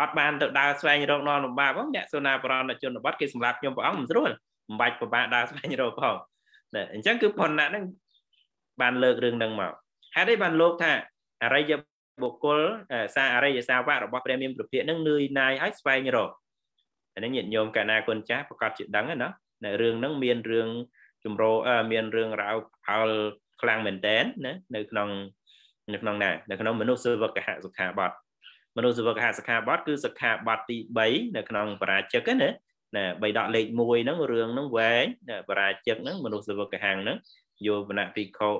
អត់បានទៅដើរស្វែងរកនរលំបាកផងអ្នកសូណាបរណជនបទគេសម្រាប់ខ្ញុំព្រះអង្គមិនស្រួលមិនបាច់ពិបាកដើរស្វែងរកផងណាអញ្ចឹងគឺប៉ុណ្ណាហ្នឹងបានលើករឿងហ្នឹងមកហេតុអីបានលោកថាអរិយបុគ្គលសាអរិយសាវករបស់ព្រះមានប្រភិយនឹងនឿយណាយឲ្យស្វែងរកអានេះញាតិញោមកណាគុណចាស់ប្រកាសជាដឹងណានៅរឿងហ្នឹងមានរឿងចម្រោមានរឿងរ៉ាវអល់ខ្លាំងមែនតើណានៅក្នុងនៅក្នុងណានៅក្នុងមនុស្សសវកហសិក្ខាបទមនុស្សសវកហសិក្ខាបទគឺសិក្ខាបទទី3នៅក្នុងបរាជិកណាណាបីដកលេខ1ហ្នឹងរឿងហ្នឹងវែងបរាជិកហ្នឹងមនុស្សសវកហាំងហ្នឹងយោបនៈភិក្ខុ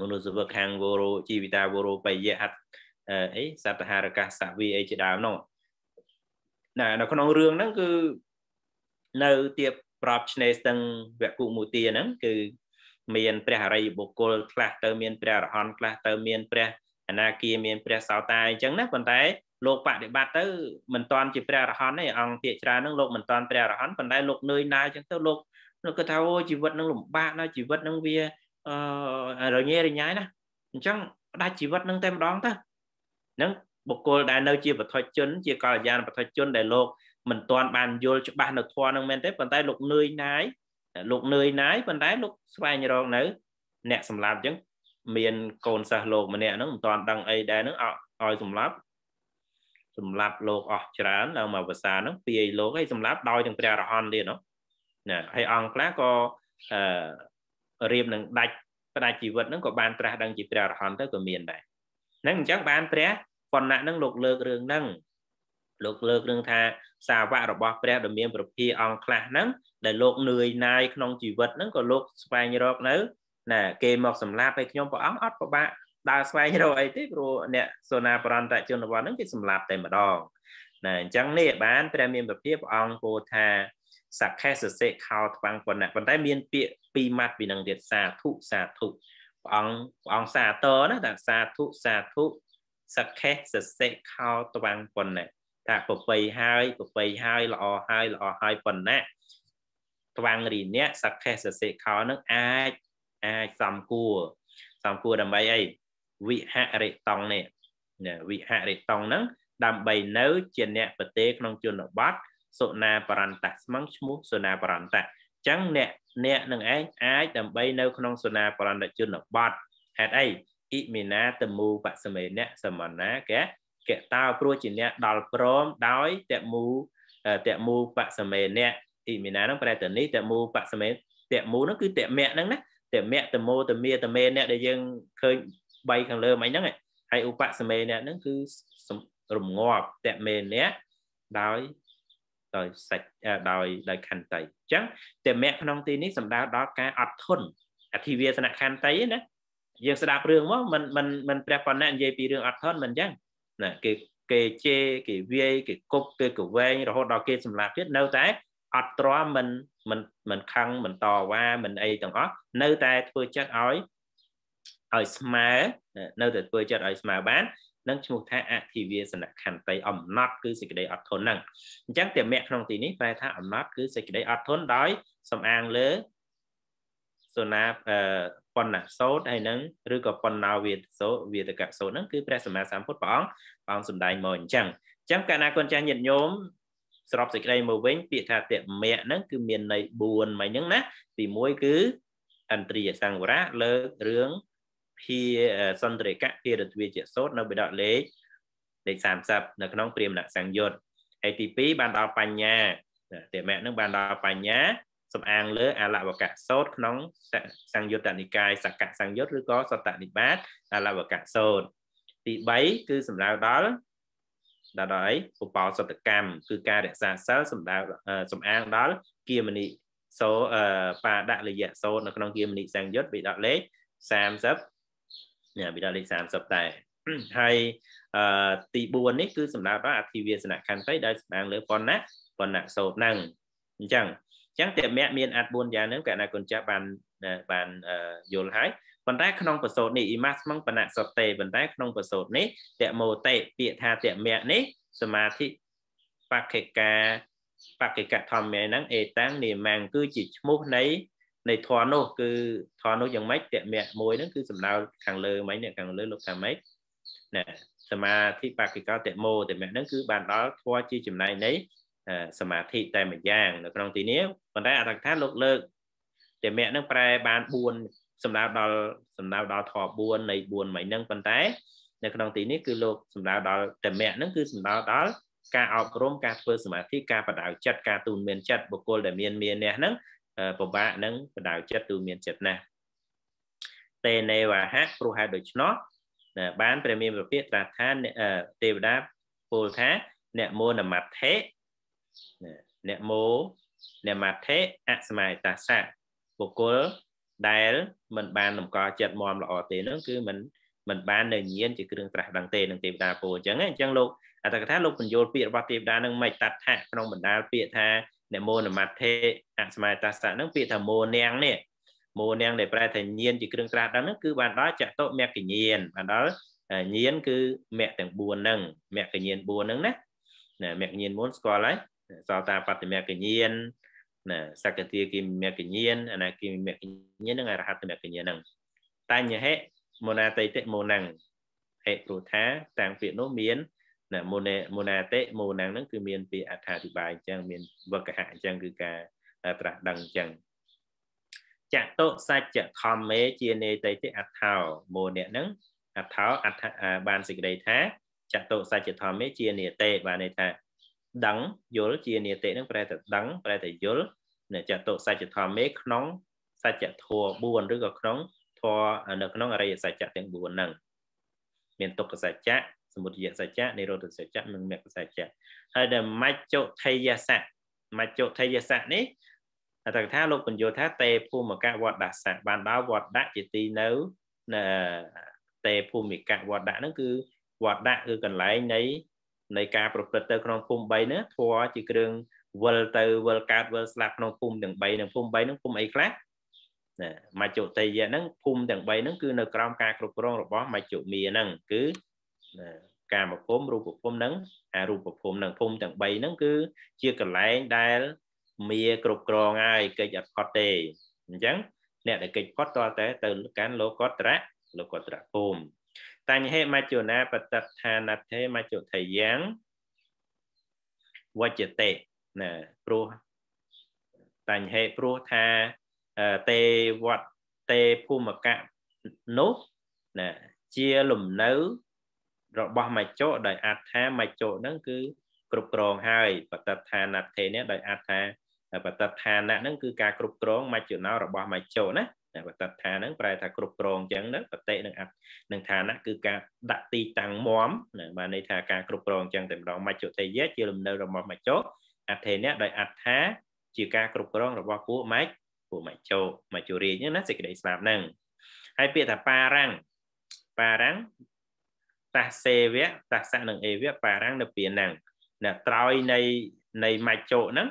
មនុស្សសវកហាំងវរោជីវិតាវរោបយៈហត្ថអីសតហារកាសវិអីជាដើមនោះណានៅក្នុងរឿងហ្នឹងគឺនៅទៀបប្រាប់ឆ្នេរស្ទឹងវគ្គមុទាហ្នឹងគឺមានព្រះអរិយបុគ្គលខ្លះទៅមានព្រះអរហន្តខ្លះទៅមានព្រះអនាគាមានព្រះសោតាអញ្ចឹងណាប៉ុន្តែ លោកបដិបត្តិទៅមិនតាន់ជាព្រះអរហន្តទេអង្គភាគច្រើននឹងលោកមិនតាន់ព្រះអរហន្តប៉ុន្តែលោកនឿយណាស់អញ្ចឹងទៅលោកលោកគាត់ថាអូជីវិតនឹងលំបាកណាស់ជីវិតនឹងវាអឺរញ៉េរញ៉ៃណាអញ្ចឹងផ្ដាច់ជីវិតនឹងតែម្ដងទៅនឹងបុគ្គលដែលនៅជាបឋិជនជាកល្យានបឋិជនដែលលោកមិនទាន់បានយល់ច្បាស់នៅធម៌នឹងមែនទេប៉ុន្តែលោកនឿយណាយលោកនឿយណាយប៉ុន្តែលោកស្វែងរកនៅអ្នកសម្លាប់អញ្ចឹងមានកូនសិស្សលោកម្នាក់ហ្នឹងមិនទាន់ដឹងអីដែរហ្នឹងឲ្យសម្លាប់សម្លាប់លោកអស់ច្រើនឡើងមកភាសាហ្នឹងពាយលោកឲ្យសម្លាប់ដោយទាំងព្រះរហន្តទៀតណាហើយអង្គខ្លះក៏អឺរៀបនឹងដាច់ផ្ដាច់ជីវិតហ្នឹងក៏បានត្រាស់ដឹងជាព្រះរហន្តទៅក៏មានដែរហ្នឹងអញ្ចឹងបានព្រះប៉ុណ្ណាហ្នឹងលោកលើករឿងហ្នឹងលោកលើករឿងថា សាវករបស់ព្រះដ៏មាន ប្រភាអង្គខ្លះហ្នឹងដែលលោកនឿយណាយក្នុងជីវិតហ្នឹងក៏លោកស្វែងរក នៅណាគេមកសម្លាប់ឲ្យខ្ញុំព្រះអង្គអត់ពិបាកដើរស្វែងរកអីទេព្រោះអ្នកសូណាបរន្តជនវត្តហ្នឹងគេសម្លាប់តែម្ដងណាអញ្ចឹងនេះបានព្រះមានពភាពព្រះអង្គពោលថាសក្ខេសសេខោថ្វាំងប៉ុណ្ណាប៉ុន្តែ មានពាក្យពីរម៉ាត់ពីនឹងទៀតសាធុសាធុព្រះអង្គព្រះអង្គសាតណាថាសាធុសាធុសក្ខេសសេខោថ្វាំងប៉ុណ្ណាថាប្របីហើយប្របីហើយល្អហើយល្អហើយប៉ុណ្ណាត្វាំងរីនៈសក្ខេសសិខោនឹងអាចអាចសំគួរសំគួរដើម្បីអីវិហរិតង់នេះវិហរិតង់ហ្នឹងដើម្បីនៅ ជាអ្នកប្រទេសក្នុងជនបទសុណាបរន្តៈស្មឹងឈ្មោះសុណាបរន្តៈអញ្ចឹងអ្នកអ្នកនឹងឯងអាចដើម្បីនៅក្នុងសុណាបរន្តជនបទហេតុអីអ៊ីមីណាតមូបសមេអ្នកសមណាកែកតោព្រោះជាអ្នកដល់ព្រមដោយតមូតមូបសមេអ្នកអ៊ីមីណាហ្នឹងប្រែទៅនេះតមូបសមេតមូហ្នឹងគឺតមៈហ្នឹងណាតមៈតមោតមាតមេអ្នកដែលយើងឃើញ3ខាងលើមិញហ្នឹងហើយឧបសមេអ្នកហ្នឹងគឺរងាប់តមេអ្នកដោយដោយសាច់ដោយដោយខន្តីអញ្ចឹងតមៈក្នុងទីនេះសំដៅដល់ការអត់ធន់អធិវាសនខន្តីណាយើងស្ដាប់រឿងមកមិនមិនមិនព្រះប៉ុណ្ណានិយាយពីរឿងអត់ធន់មិនអញ្ចឹងណាគេគេជេគេវាយគេគប់គេកវែងរហូតដល់គេសម្លាប់ទៀតនៅតែអត់ទ្រាំមិនមិនមិនខឹងមិនតវ៉ាមិនអីទាំងអស់នៅតែធ្វើចិត្តឲ្យឲ្យស្មើនៅតែធ្វើចិត្តឲ្យស្មើបាននឹងឈ្មោះថាអធិវាសនខន្តីអំណត់គឺសេចក្តីអត់ធន់ហ្នឹងអញ្ចឹងតែមគ្គក្នុងទីនេះប្រែថាអំណត់គឺសេចក្តីអត់ធន់ដោយសំអាងលើសុណាបណ្ណសោតហើយនឹងឬក៏បណ្ណាវាសោវាតកសោតហ្នឹងគឺព្រះសម្មាសម្ពុទ្ធព្រះអង្គព្រះអង្គសម្ដែងមកអញ្ចឹងអញ្ចឹងកាលណាកូនចាស់ញាតិញោមសរុបសេចក្តីមកវិញពាក្យថាតមៈហ្នឹងគឺមានន័យ4មិនហ្នឹងណាទី1គឺអន្តរិយសង្វរៈលើករឿងភាសន្តិកៈភារទ្វាជាសោតនៅបិដកលេខលេខ30នៅ ក្នុងព្រាមណសង្យុត្តហើយទី2បានដល់បញ្ញាតមៈហ្នឹងបានដល់បញ្ញា សំអាង លើអលវកៈសោតក្នុងសង្យុត្តនិកាយសកៈសង្យុត្តឬក៏សតនិបាតអលវកៈសោតទី3គឺសម្ដៅដល់ដដែលអីឧបោសតកម្មគឺការរក្សាសិលសម្ដៅសំអាងដល់គៀមនីសោបាដលយៈសោនៅ ក្នុងគៀមនីសង្យុត្តវិដកលេខ30នេះវិដកលេខ30តែហើយទី4នេះគឺសម្ដៅដល់អធិវាសនខន្តីដែលសម្ដែងលើប៉ុណ្ណាប៉ុណ្ណាសោតហ្នឹងអញ្ចឹងអញ្ចឹងតមៈមានអត្ត4យ៉ាងហ្នឹងកណ្ណាគុណចាស់បានបានយល់ហើយប៉ុន្តែក្នុងបសូតនេះអ៊ីម៉ាស្មងបណៈសតេប៉ុន្តែក្នុងបសូតនេះតមោតេពាក្យថាតមៈនេះសមាធិបក្ខិកាបក្ខិកធម្មហ្នឹងអេតាំងនិមាំងគឺជាឈ្មោះនៃនៃធរនោះគឺធរនោះយ៉ាងម៉េចតមៈមួយហ្នឹងគឺសំដៅខាងលើមិញនេះខាងលើលោកថាម៉េចណាសមាធិបក្ខិកតមោតមៈហ្នឹងគឺបានដល់ធរជាចំណែកនៃ សមាធិតែម្យ៉ាងនៅក្នុងទីនេះប៉ុន្តែអត្ថកថាលោកលើកតមៈនឹងប្រែបាន4សំដៅដល់សំដៅដល់ធម៌4នៃ4មិញហ្នឹងប៉ុន្តែ នៅក្នុងទីនេះគឺលោកសំដៅដល់តមៈហ្នឹងគឺសំដៅដល់ការអប់រំការធ្វើ សមាធិការបដៅចិត្តការទូនមានចិត្តបុគ្គលដែលមានមានអ្នកហ្នឹងពិបាកនឹងបដៅចិត្តទូនមានចិត្តណាស់តេនេវហៈព្រោះហេតុដូច្នោះបានព្រះមានប្រពាក្យត្រាស់ថាទេវតាពោលថាអ្នកមោនមត្ថេអ្នកមោនមត្ថេអសមាយតាសៈបុគ្គលដែលมันបានតម្កល់ចិត្តមមល្អទេនោះគឺมันมันបាននៅញៀនជាគ្រឿងត្រាស់ដឹងទេនឹងទេវតាពោអញ្ចឹងអញ្ចឹងលោកអត្តកថាលោកបញ្យលពាក្យរបស់ទេវតានឹងមិនតាត់ថាក្នុងបណ្ដាលពាក្យថាអ្នកមោនមត្ថេអសមយតាសៈនឹងពាក្យថាមោនាងនេះមោនាងដែលប្រែថាញៀនជាគ្រឿងត្រាស់ដឹងនឹងគឺបានដល់ចតុមគ្គញៀនបានដល់ញៀនគឺមគ្គទាំង4ហ្នឹងមគ្គញៀន4ហ្នឹងណាណាមគ្គញៀន4ស្គាល់ហើយសោតាបត្តមគ្គញៀនណាសកតិគិមគ្គញ្ញានអនាគិមគ្គញ្ញាននិងអរហតមគ្គញ្ញានហ្នឹងតញ្ញហេមូណាតេតិមូណੰហេព្រោះថា តាំងពាក្យនោះមានណាមូនេមូណាតេមូណੰហ្នឹងគឺមានពាក្យអត្ថាធិប្បាយអញ្ចឹងមានវកហៈអញ្ចឹងគឺការត្រាស់ដឹងអញ្ចឹងចតុសច្ចធម្មេ ជានេតិតិអថោមូអ្នកហ្នឹងអថោអថបានសេចក្តីថាចតុសច្ចធម្មេជានេតិបានន័យថាដឹងយល់ជានិតិនឹងប្រែតែដឹងប្រែតែយល់នៅចតុសច្ចធម្មេក្នុងសច្ចធម៌4ឬក៏ក្នុងធម៌នៅក្នុងអរិយសច្ចៈទាំង4ហ្នឹងមានទុក្ខសច្ចៈសមុទយសច្ចៈនិរោធសច្ចៈនិងមគ្គសច្ចៈហើយដែលមច្ចុថយសៈមច្ចុថយសៈនេះអត្តកថាលោកបញ្យល់ថាទេភូមិកវត្តដាសៈបានដើរវត្តដាក់ជាទីនៅទេភូមិកវត្តដាក់ហ្នឹងគឺវត្តដាក់គឺកន្លែងនៃនៃការប្រព្រឹត្តទៅក្នុងភូមិ3នេះធัวជាគ្រឿងវិលទៅវិលកើតវិលស្លាប់ក្នុងភូមិទាំង3នឹងភូមិ3នឹងភូមិអីខ្លះណាមជ្ឈតេយៈហ្នឹងភូមិទាំង3ហ្នឹងគឺនៅក្រោមការគ្រប់គ្រងរបស់មជ្ឈមាហ្នឹងគឺណាកាមភូមិរូបភូមិហ្នឹង អរូបភូមិហ្នឹងភូមិទាំង3ហ្នឹងគឺជាកន្លែងដែលមាគ្រប់គ្រងហើយកិច្ចអត់ផុតទេអញ្ចឹងអ្នកដែលកិច្ចផុតតតែទៅកាន់លោកត្រៈលោកត្រៈភូមិញ្ញហេមជ្ឈនាបតដ្ឋានថេមជ្ឈថយ៉ាងវច្ចតេណាព្រោះតញ្ញហេព្រោះថាទេវត្តទេភូមិកៈនោះណាជាលំនៅរបស់មច្ចុដោយអត្ថាមច្ចុហ្នឹងគឺ គ្រប់គ្រងហើយបតដ្ឋានថេនេះដោយអត្ថា បតដ្ឋានៈហ្នឹងគឺការគ្រប់គ្រងមជ្ឈណោរបស់មច្ចុណាណាបតត្ថាហ្នឹងប្រែថាគ្រប់គ្រងអញ្ចឹងហ្នឹងបតិនឹងអត់នឹងឋានៈគឺការដាក់ទីតាំងមមណាបានន័យថាការគ្រប់គ្រងអញ្ចឹងតែម្ដងមជ្ឈតិយៈជាលំនៅរបស់មជ្ឈអធិនៈដោយអត្ថាជាការគ្រប់គ្រង របស់ពួកមជ្ឈពួកមជ្ឈមជ្ឈរាជហ្នឹងណាសេចក្តីស្លាប់ហ្នឹងហើយពាក្យថាបារាំងបារាំងតាសេវៈតាសៈនិងអេវៈបារាំងនៅពីហ្នឹងណាត្រោយនៃនៃមជ្ឈហ្នឹង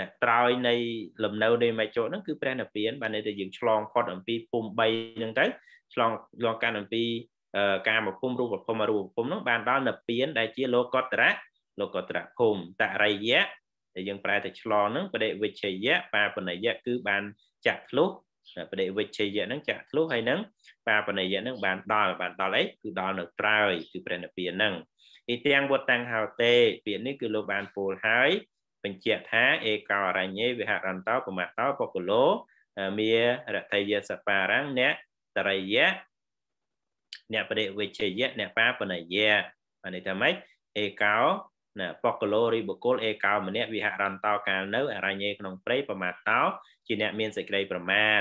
ណាក្រោយនៃលំនៅនៃមេជោហ្នឹងគឺព្រះនិព្វានបានន័យថាយើងឆ្លងផុតអំពីភូមិ3ហ្នឹងទៅឆ្លងឆ្លងកាត់អំពីកាមភូមិរូបភូមិរូបភូមិហ្នឹងបានដល់និព្វានដែលជាលោកតរៈលោកតរៈភូមិតរិយៈដែលយើងប្រែទៅឆ្លងហ្នឹងបដិវិជ្ជយៈបាបនិយៈគឺបានចាក់ធ្លុះបដិវិជ្ជយៈហ្នឹងចាក់ធ្លុះហើយហ្នឹងបាបនិយៈហ្នឹងបានដល់បានដល់អីគឺដល់នៅត្រើយគឺព្រះនិព្វានហ្នឹងឥទាំងវត្តតាំងហោតេពាក្យនេះគឺលោកបានពោលហើយបញ្ជាក់ថាឯកោអរញ្ញេវិហរន្តោបមតោបុគ្គលោមារតយសបារង្គអ្នកតរិយៈអ្នកបដិវិជយៈអ្នកបាបនយៈបានន័យថាម៉េចឯកោណាបុគ្គលោរីបុគ្គលឯកោម្នាក់វិហរន្តោកាលនៅអរញ្ញេក្នុងព្រៃបមាតោជាអ្នកមានសេចក្តីប្រមាទ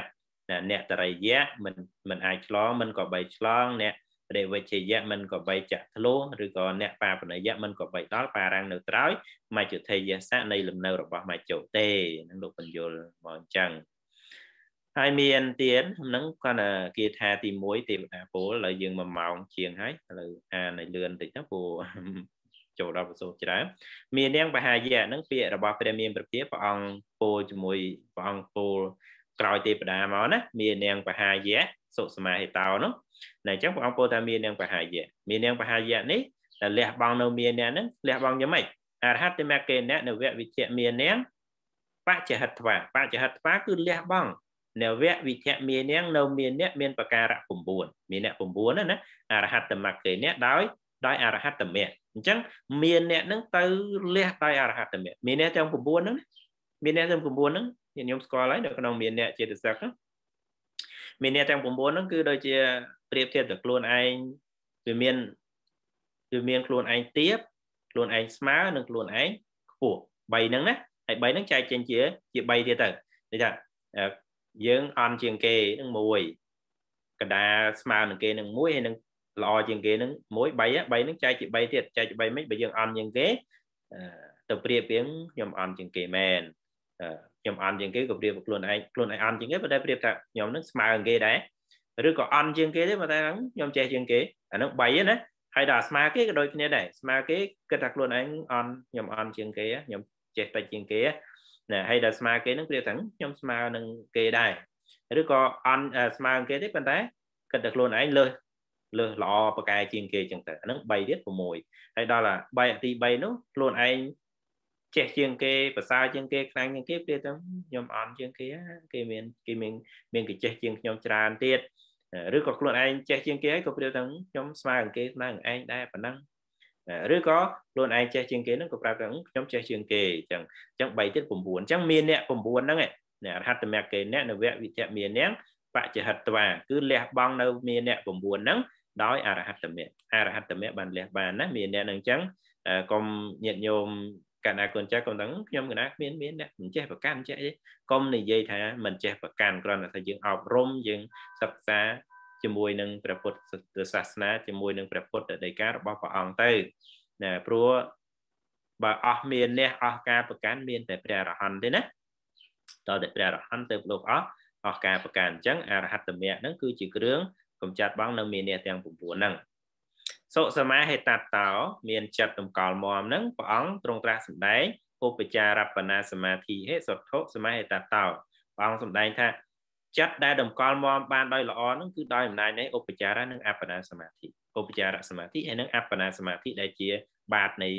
អ្នកតរិយៈមិនមិនអាចឆ្លងមិនក៏បីឆ្លងអ្នករិវិជ្ជយៈមិនក៏បីចៈធ្លោឬក៏អ្នកបាបនិយៈមិនក៏បីដល់បារាំងនៅក្រោយមជ្ឈធិយសៈនៃលំនៅរបស់មជ្ឈទេនឹងលោកបញ្យលមកអញ្ចឹងហើយមានទៀតហ្នឹងគាត់គេថាទី1ទេវតាពលឥឡូវយើង1ម៉ោងជាងហើយឥឡូវអានឲ្យលឿនតិចទៅព្រោះចូលដល់ប្រសូតច្រើនមាននាងបហាយៈហ្នឹងពាក្យរបស់ព្រះមានប្រភាព្រះអង្គពោជាមួយព្រះអង្គពោក្រោយទេវតាមកណាមាននាងបហាយៈសុសមាហេតោនោះតែអញ្ចឹងព្រះអង្គពោលថាមាននាងបហាយៈមាននាងបហាយៈនេះតែលះបង់នៅមាននាងហ្នឹងលះបង់យ៉ាងម៉េចអរហត្តមគ្គេណៈនវវិធមាននាងបច្ចហិត្វាបច្ចហិត្វាគឺលះបង់នវវិធមាននាងនៅមានអ្នកមានបការៈ9មានអ្នក9ណាអរហត្តមគ្គេណៈដោយដោយអរហត្តមគ្គអញ្ចឹងមានអ្នកហ្នឹងទៅលះដោយអរហត្តមគ្គមានអ្នកទាំង9ហ្នឹងមានអ្នកទាំង9ហ្នឹងខ្ញុំស្គាល់ហើយនៅក្នុងមានអ្នកចេតសិកហ្នឹងមានអ្នកទាំង9ហ្នឹងគឺដូចជាប្រៀបធៀបទៅខ្លួនឯងវាមានវាមានខ្លួនឯងទៀបខ្លួនឯងស្មើនិងខ្លួនឯងខ្ពស់3ហ្នឹងណាហើយ3ហ្នឹងចែកចេញជាជា3ទៀតទៅដូចថាយើងអន់ជាងគេនឹង1កណ្ដាលស្មើនឹងគេនឹង1ហើយនឹងល្អជាងគេនឹង1 3 3ហ្នឹងចែកជា3ទៀតចែកជា3មិនបើយើងអន់ជាងគេទៅប្រៀបៀងខ្ញុំអន់ជាងគេមែនខ្ញុំអន់ជាងគេក៏ប្រៀបกับខ្លួនឯងខ្លួនឯងអន់ជាងគេប៉ុន្តែប្រៀបថាខ្ញុំនឹងស្មើនឹងគេដែរឬក៏អន់ជាងគេទេប៉ុន្តែខ្ញុំចេះជាងគេអានោះ3ណាហើយដល់ស្មើគេក៏ដូចគ្នាដែរស្មើគេគិតថាខ្លួនឯងអន់ខ្ញុំអន់ជាងគេខ្ញុំចេះតិចជាងគេណាហើយដល់ស្មើគេនឹងប្រៀបថាខ្ញុំស្មើនឹងគេដែរឬក៏អន់ស្មើនឹងគេទេប៉ុន្តែគិតតែខ្លួនឯងលើសលើសល្អប្រកែជាងគេចឹងទៅអានឹង3ទៀត6ហើយដល់3អាទី3នោះខ្លួនឯងចេះជាងគេប្រសើរជាងគេខ្លាំងជាងគេព្រោះតែខ្ញុំអន់ជាងគេគេមានគេមានមានគេចេះជាងខ្ញុំច្រើនទៀតឬក៏ខ្លួនឯងចេះជាងគេហើយក៏ព្រោះតែខ្ញុំស្មើនឹងគេស្មើនឹងឯងដែរប៉ុណ្ណឹងឬក៏ខ្លួនឯងចេះជាងគេហ្នឹងក៏ប្រាប់ថាខ្ញុំចេះជាងគេអញ្ចឹងអញ្ចឹង3ទៀត9អញ្ចឹងមានអ្នក9ហ្នឹងឯរហត្តមគ្គេអ្នកនវវិទ្យមានអ្នកបច្ចហិត្វាគឺលះបង់នៅមានអ្នក9ហ្នឹងដោយអរហត្តមគ្គអរហត្តមគ្គបានលះបានណាមានអ្នកហ្នឹងអញ្ចឹងកុំញាតញោមកាលណាខ្លួនចេះកុំដឹងខ្ញុំកណាគ្មានមានអ្នកមិនចេះប្រកាន់ចេះទេកុំនិយាយថាមិនចេះប្រកាន់គ្រាន់តែថាយើងអប់រំយើងសិក្សាជាមួយនឹងព្រះពុទ្ធសាសនាជាមួយនឹងព្រះពុទ្ធដីការបស់ព្រះអង្គទៅណាព្រោះបើអស់មានអ្នកអស់ការប្រកាន់មានតែព្រះអរហន្តទេណាតើតែព្រះអរហន្តទៅលោកអស់អស់ការប្រកាន់អញ្ចឹងអរហត្តមគ្គហ្នឹងគឺជាគ្រឿងកំចាត់បងនៅមានអ្នកទាំង9ហ្នឹងសុសមាហេតតោមានចិត្តតម្កល់មមហ្នឹងព្រះអង្គទ្រង់ត្រាស់សម្ដែងឧបចារបណាសមាធិហេសុទ្ធសមាហេតតោព្រះអង្គសម្ដែងថា ចិត្តដែលតម្កល់មមបានដោយល្អហ្នឹងគឺដោយអំណាចនៃឧបចារនិងអបណាសមាធិឧបចារសមាធិហើយនិងអបណាសមាធិដែលជាបាតនៃ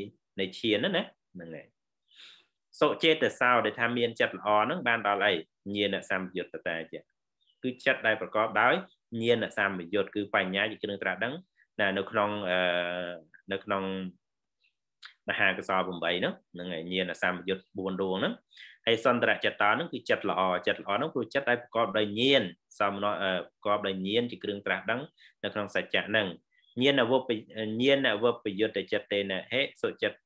នៃឈានណាហ្នឹងហើយសុចេតសោដែលថាមានចិត្តល្អហ្នឹងបានដល់អីញាណសម្បយុត្តតាជាគឺចិត្តដែលប្រកបដោយញាណសម្បយុត្តគឺបញ្ញាជាគ្រឿងត្រាស់ដឹងណានៅក្នុងនៅក្នុងមហាកសល8ហ្នឹងហ្នឹងឯញាណសម្យុទ្ធ4ដួងហ្នឹងហើយសន្តរចតាហ្នឹងគឺចិត្តល្អចិត្តល្អហ្នឹងព្រោះចិត្តដែលប្រកបដោយញាណសមណប្រកបដោយញាណជាគ្រឿងត្រាស់ដឹង នៅក្នុងសច្ចៈហ្នឹងញាណអវពញាណអវពយុទ្ធចិត្តទេណហេសុចិត្ត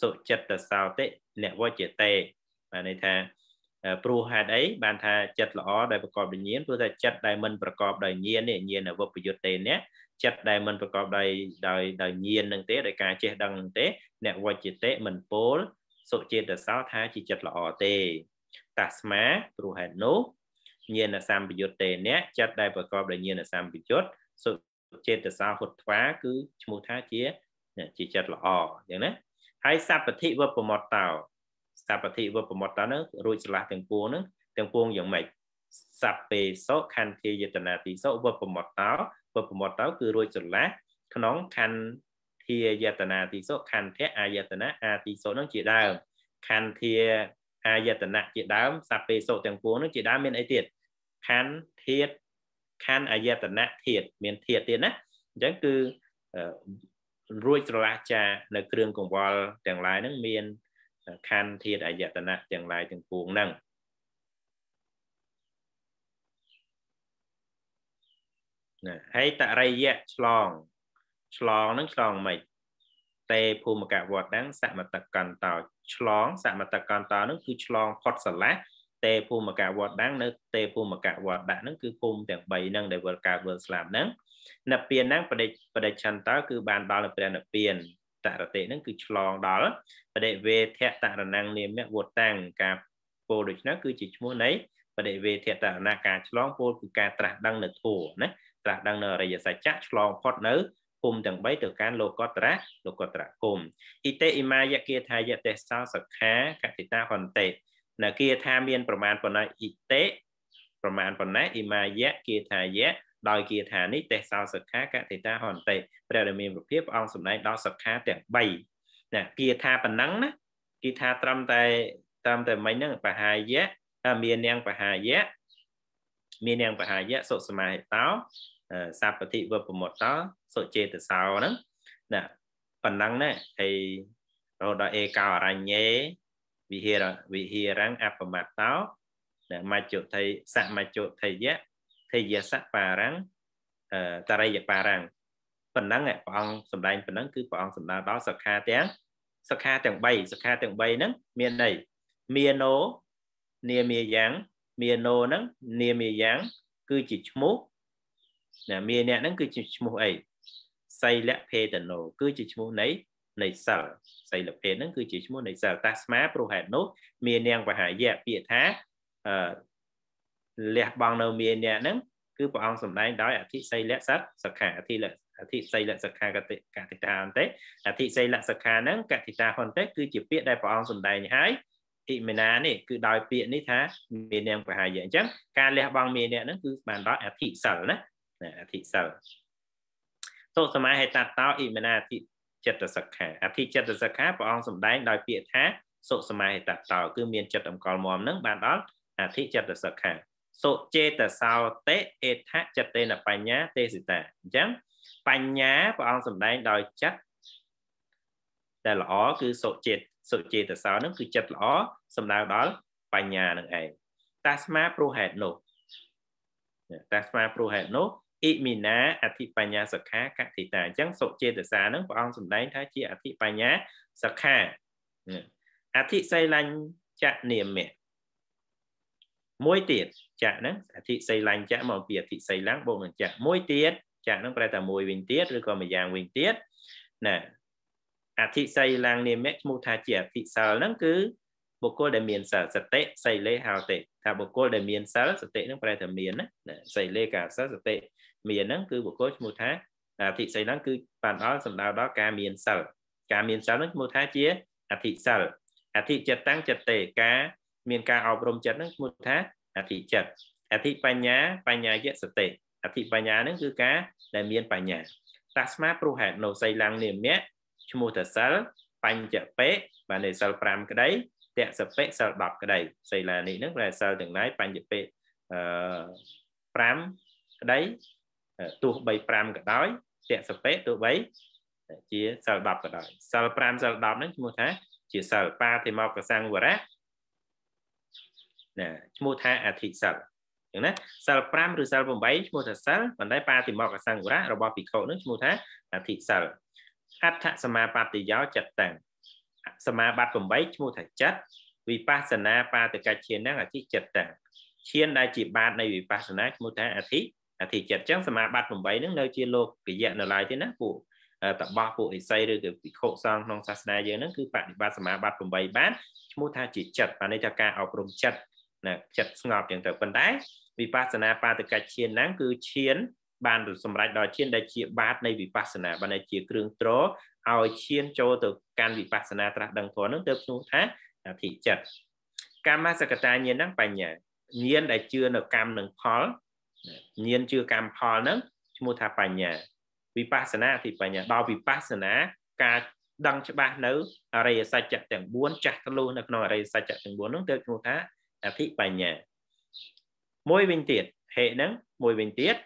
សុចិត្តសោតិអ្នកវជាតេបានន័យថាព្រោះហេតុអីបានថាចិត្តល្អដែលប្រកបដោយញាណព្រោះថាចិត្តដែលមិនប្រកបដោយញាណនេះញាណអវពយុទ្ធទេនេះចិត្តដែលមិនប្រកបដោយដោយដោយញាណនឹងទេដោយការចេះដឹងនឹងទេ អ្នកវច្ចតិមិនពោលសុចេតសោថាជាចិត្តល្អទេតាស្មាព្រោះហេតុនោះញាណសម្បយុទ្ធទេនេះចិត្តដែលប្រកបដោយញាណសម្បយុទ្ធសុចេតសោហុទ្វាគឺឈ្មោះថាជាជាចិត្តល្អអញ្ចឹងណាហើយសัพពតិវពមតោសពតិវពមត្តហ្នឹងរួចស្រឡះទាំងពួងហ្នឹងទាំងពួងយ៉ាងម៉េចសពេសុខន្ធាយតនាទីសុវពមត្តោវពមត្តោគឺរួចស្រឡះក្នុងខន្ធាយតនាទីសុខន្ធៈអាយតនាអាទីសុហ្នឹងជាដើមខន្ធាអាយតនៈជាដើមសពេសុទាំងពួងហ្នឹងជាដើមមានអីទៀតខន្ធធាតខណ្ឌអយតនៈធាតមានធាតទៀតណាអញ្ចឹងគឺរួចស្រឡះចានៅ គ្រឿងកង្វល់ទាំងឡាយហ្នឹងមានខណ្ឌធាតុអយតនៈទាំងឡាយទាំងពួងហ្នឹងណាហើយតរិយៈឆ្លងឆ្លងហ្នឹងឆ្លងមិនទេភូមិកវត្តហ្នឹងសមតកន្តោឆ្លងសមតកន្តោហ្នឹងគឺឆ្លងផុតស្រឡះទេភូមិកវត្តហ្នឹងនៅទេភូមិកវត្តដាក់ហ្នឹងគឺភូមិទាំង3ហ្នឹងដែលវិលកើតវិលស្លាប់ហ្នឹងនិព្វានហ្នឹងបដិបដិឆន្ទោគឺបានដល់នៅព្រះនិព្វានតរតិហ្នឹងគឺឆ្លងដល់បដិវេធតរណងនាមវតាំងការពោលដូច្នោះគឺជាឈ្មោះនៃបដិវេធតរណការឆ្លងពោលគឺការត្រាស់ដឹងនៅធัวណាត្រាស់ដឹងនៅអរិយសច្ចៈឆ្លងផុតនៅភូមិទាំង3ទៅកាន់លោកតរៈលោកតរៈគុំអ៊ីតេអ៊ីម៉ាយគាថាយតេសោសខាកតិតាហន្តេណាគាថាមានប្រមាណប៉ុណ្ណាអ៊ីតេប្រមាណប៉ុណ្ណាអ៊ីម៉ាយគាថាយៈដោយគាថានេះទេសោសិក្ខាកតិតាហន្តិព្រះរាមាប្រភិបព្រះអង្គសម្ដែងដល់សិក្ខាទាំង3ណាគាថាប៉ុណ្ណឹងណាគាថាត្រឹមតែត្រឹមតែមិញហ្នឹងបហាយៈមាននាងបហាយៈមាននាងបហាយៈសុសមាហិតោសัพពតិវពមតោសុចេតសោហ្នឹងណាប៉ុណ្ណឹងណាហើយរហូតដល់អេកោអរញ្ញេវិហិរវិហិរੰអបមតោមច្ចុថិសមច្ចុថិយៈថេយសបារាំងតរិយបារាំងប៉ុណ្ណឹងព្រះអង្គសម្ដែងប៉ុណ្ណឹងគឺព្រះអង្គសម្ដៅដល់សិក្ខាទាំងសិក្ខាទាំង3សិក្ខាទាំង3ហ្នឹងមានន័យមាណោនាមាយ៉ាងមាណោហ្នឹងនាមាយ៉ាងគឺជាឈ្មោះណាមាអ្នកហ្នឹងគឺជាឈ្មោះអីសីលភេតណោគឺជាឈ្មោះនៃនៃសិលសីលភេទហ្នឹងគឺជាឈ្មោះនៃសិលតាស្មាព្រោះហេតុនោះមាននាងវហាយៈពាក្យថាលះបង់នៅមានអ្នកហ្នឹងគឺព្រះអង្គសម្ដែងដោយអធិសីលៈសត្វសខាអធិលៈអធិសីលៈសខាកតិកតិតាអន្តេអធិសីលៈសខាហ្នឹងកតិតាហន្តេគឺជាពាក្យដែលព្រះអង្គសម្ដែងហើយអ៊ីមេណានេះគឺដោយពាក្យនេះថាមាននាងបហាយៈអញ្ចឹងការលះបង់មានអ្នកហ្នឹងគឺបានដល់អធិសិលណាអធិសិលទោសម័យហេតតោអ៊ីមេណាអធិចិត្តសិក្ខាអធិចិត្តសិក្ខាព្រះអង្គសម្ដែងដោយពាក្យថាសុសម័យហេតតោគឺមានចិត្តអង្កលមមហ្នឹងបានដល់អធិចិត្តសិក្ខាសុចេតសោតេអេថចតេនបញ្ញាទេសិតាអញ្ចឹងបញ្ញាព្រះអង្គសម្ដែងដោយចិត្តដែលល្អគឺសុចេតសុចេតសោនឹងគឺចិត្តល្អសម្ដៅដល់បញ្ញានឹងឯងតាស្មាព្រោះហេតុនោះតាស្មាព្រោះហេតុនោះអ៊ីមីណាអធិបញ្ញាសខាកតិតាអញ្ចឹងសុចេតសានឹងព្រះអង្គសម្ដែងថាជា អធិបញ្ញាសខា អធិសីលញ្ចនាមៈមួយទៀតចៈហ្នឹងអធិស័យឡាញ់ចៈមកពីអធិស័យឡាំងបូកនឹងចៈមួយទៀតចៈហ្នឹងប្រែតែមួយវិញទៀតឬក៏មួយយ៉ាងវិញទៀតណាអធិស័យឡាំងនិមិឈ្មោះថាជាអធិសិលហ្នឹងគឺបុគ្គលដែលមានសិលសតិសីលេហោតិថាបុគ្គលដែលមានសិលសតិហ្នឹងប្រែតែមានណាសីលេកាសិលសតិមានហ្នឹងគឺបុគ្គលឈ្មោះថាអធិស័យហ្នឹងគឺបានដល់សម្ដៅដល់ការមានសិលការមានសិលហ្នឹងឈ្មោះថាជាអធិសិលអធិចិត្តតាំងចិត្តទេការមានការអប់រំចិត្តហ្នឹងឈ្មោះថាអធិចិត្តអធិបញ្ញាបញ្ញាយសតិអធិបញ្ញានឹងគឺការដែលមានបញ្ញាតាស្មាព្រោះហេតុនៅសីឡាំងនាមៈឈ្មោះតសិលបញ្ចបេបាននៃសិល5ក្តីតសបេសិល10ក្តីសីលានេះនឹងដែលសិលទាំងឡាយបញ្ចបេអឺ5ក្តីទោះ3 5ក៏ដោយតសបេទោះ3ជាសិល10ក៏ដោយសិល5សិល10នឹងឈ្មោះថាជាសិលបាទេមកកសង្វរៈណាឈ្មោះថាអធិសិលចឹងណាសិល5ឬសិល8ឈ្មោះថាសិលប៉ុន្តែបាតិមកអសង្វរៈរបស់ភិក្ខុនឹងឈ្មោះថាអធិសិលអដ្ឋសមាបត្តិយោចិត្តតាំងសមាបត្តិ8ឈ្មោះថាចិត្តវិបស្សនាបាតកច្ឆានឹងអធិចិត្តតាំងឈានដែលជាបាតនៃវិបស្សនាឈ្មោះថាអធិអធិចិត្តចឹងសមាបត្តិ8ហ្នឹងនៅជាលោកយៈនៅឡើយទេណាពួកតបោះពួកអេសីឬក៏ភិក្ខុសង្ឃក្នុងសាសនាយើងហ្នឹងគឺបប្រតិបត្តិសមាបត្តិ8បានឈ្មោះថាជាចិត្តបានន័យថាការអប់រំចិត្តណាចិត្តស្ងប់ចឹងទៅប៉ុន្តែ វិបស្សនាបាតកិច្ចឈានហ្នឹងគឺឈានបានសម្រេចដល់ឈាន ដែលជាបាតនៃវិបស្សនាបានតែជា គ្រឿងត្រឲ្យឈានចូលទៅកាន់វិបស្សនាត្រាស់ដឹងធម៌ហ្នឹងទើបឈ្មោះថាអធិចិត្តកម្មសកតាញាណហ្នឹងបញ្ញាញាណដែលជឿនៅកម្មនិងផលញាណជឿកម្មផលហ្នឹងឈ្មោះថាបញ្ញា វិបស្សនាអធិបញ្ញាដល់វិបស្សនា ការដឹងច្បាស់នៅអរិយសច្ចៈទាំង4ចាស់ទលុះនៅក្នុងអរិយសច្ចៈទាំង4នោះទើបឈ្មោះថាអភិបញ្ញាមួយវិញទៀតហេហ្នឹងមួយវិញទៀត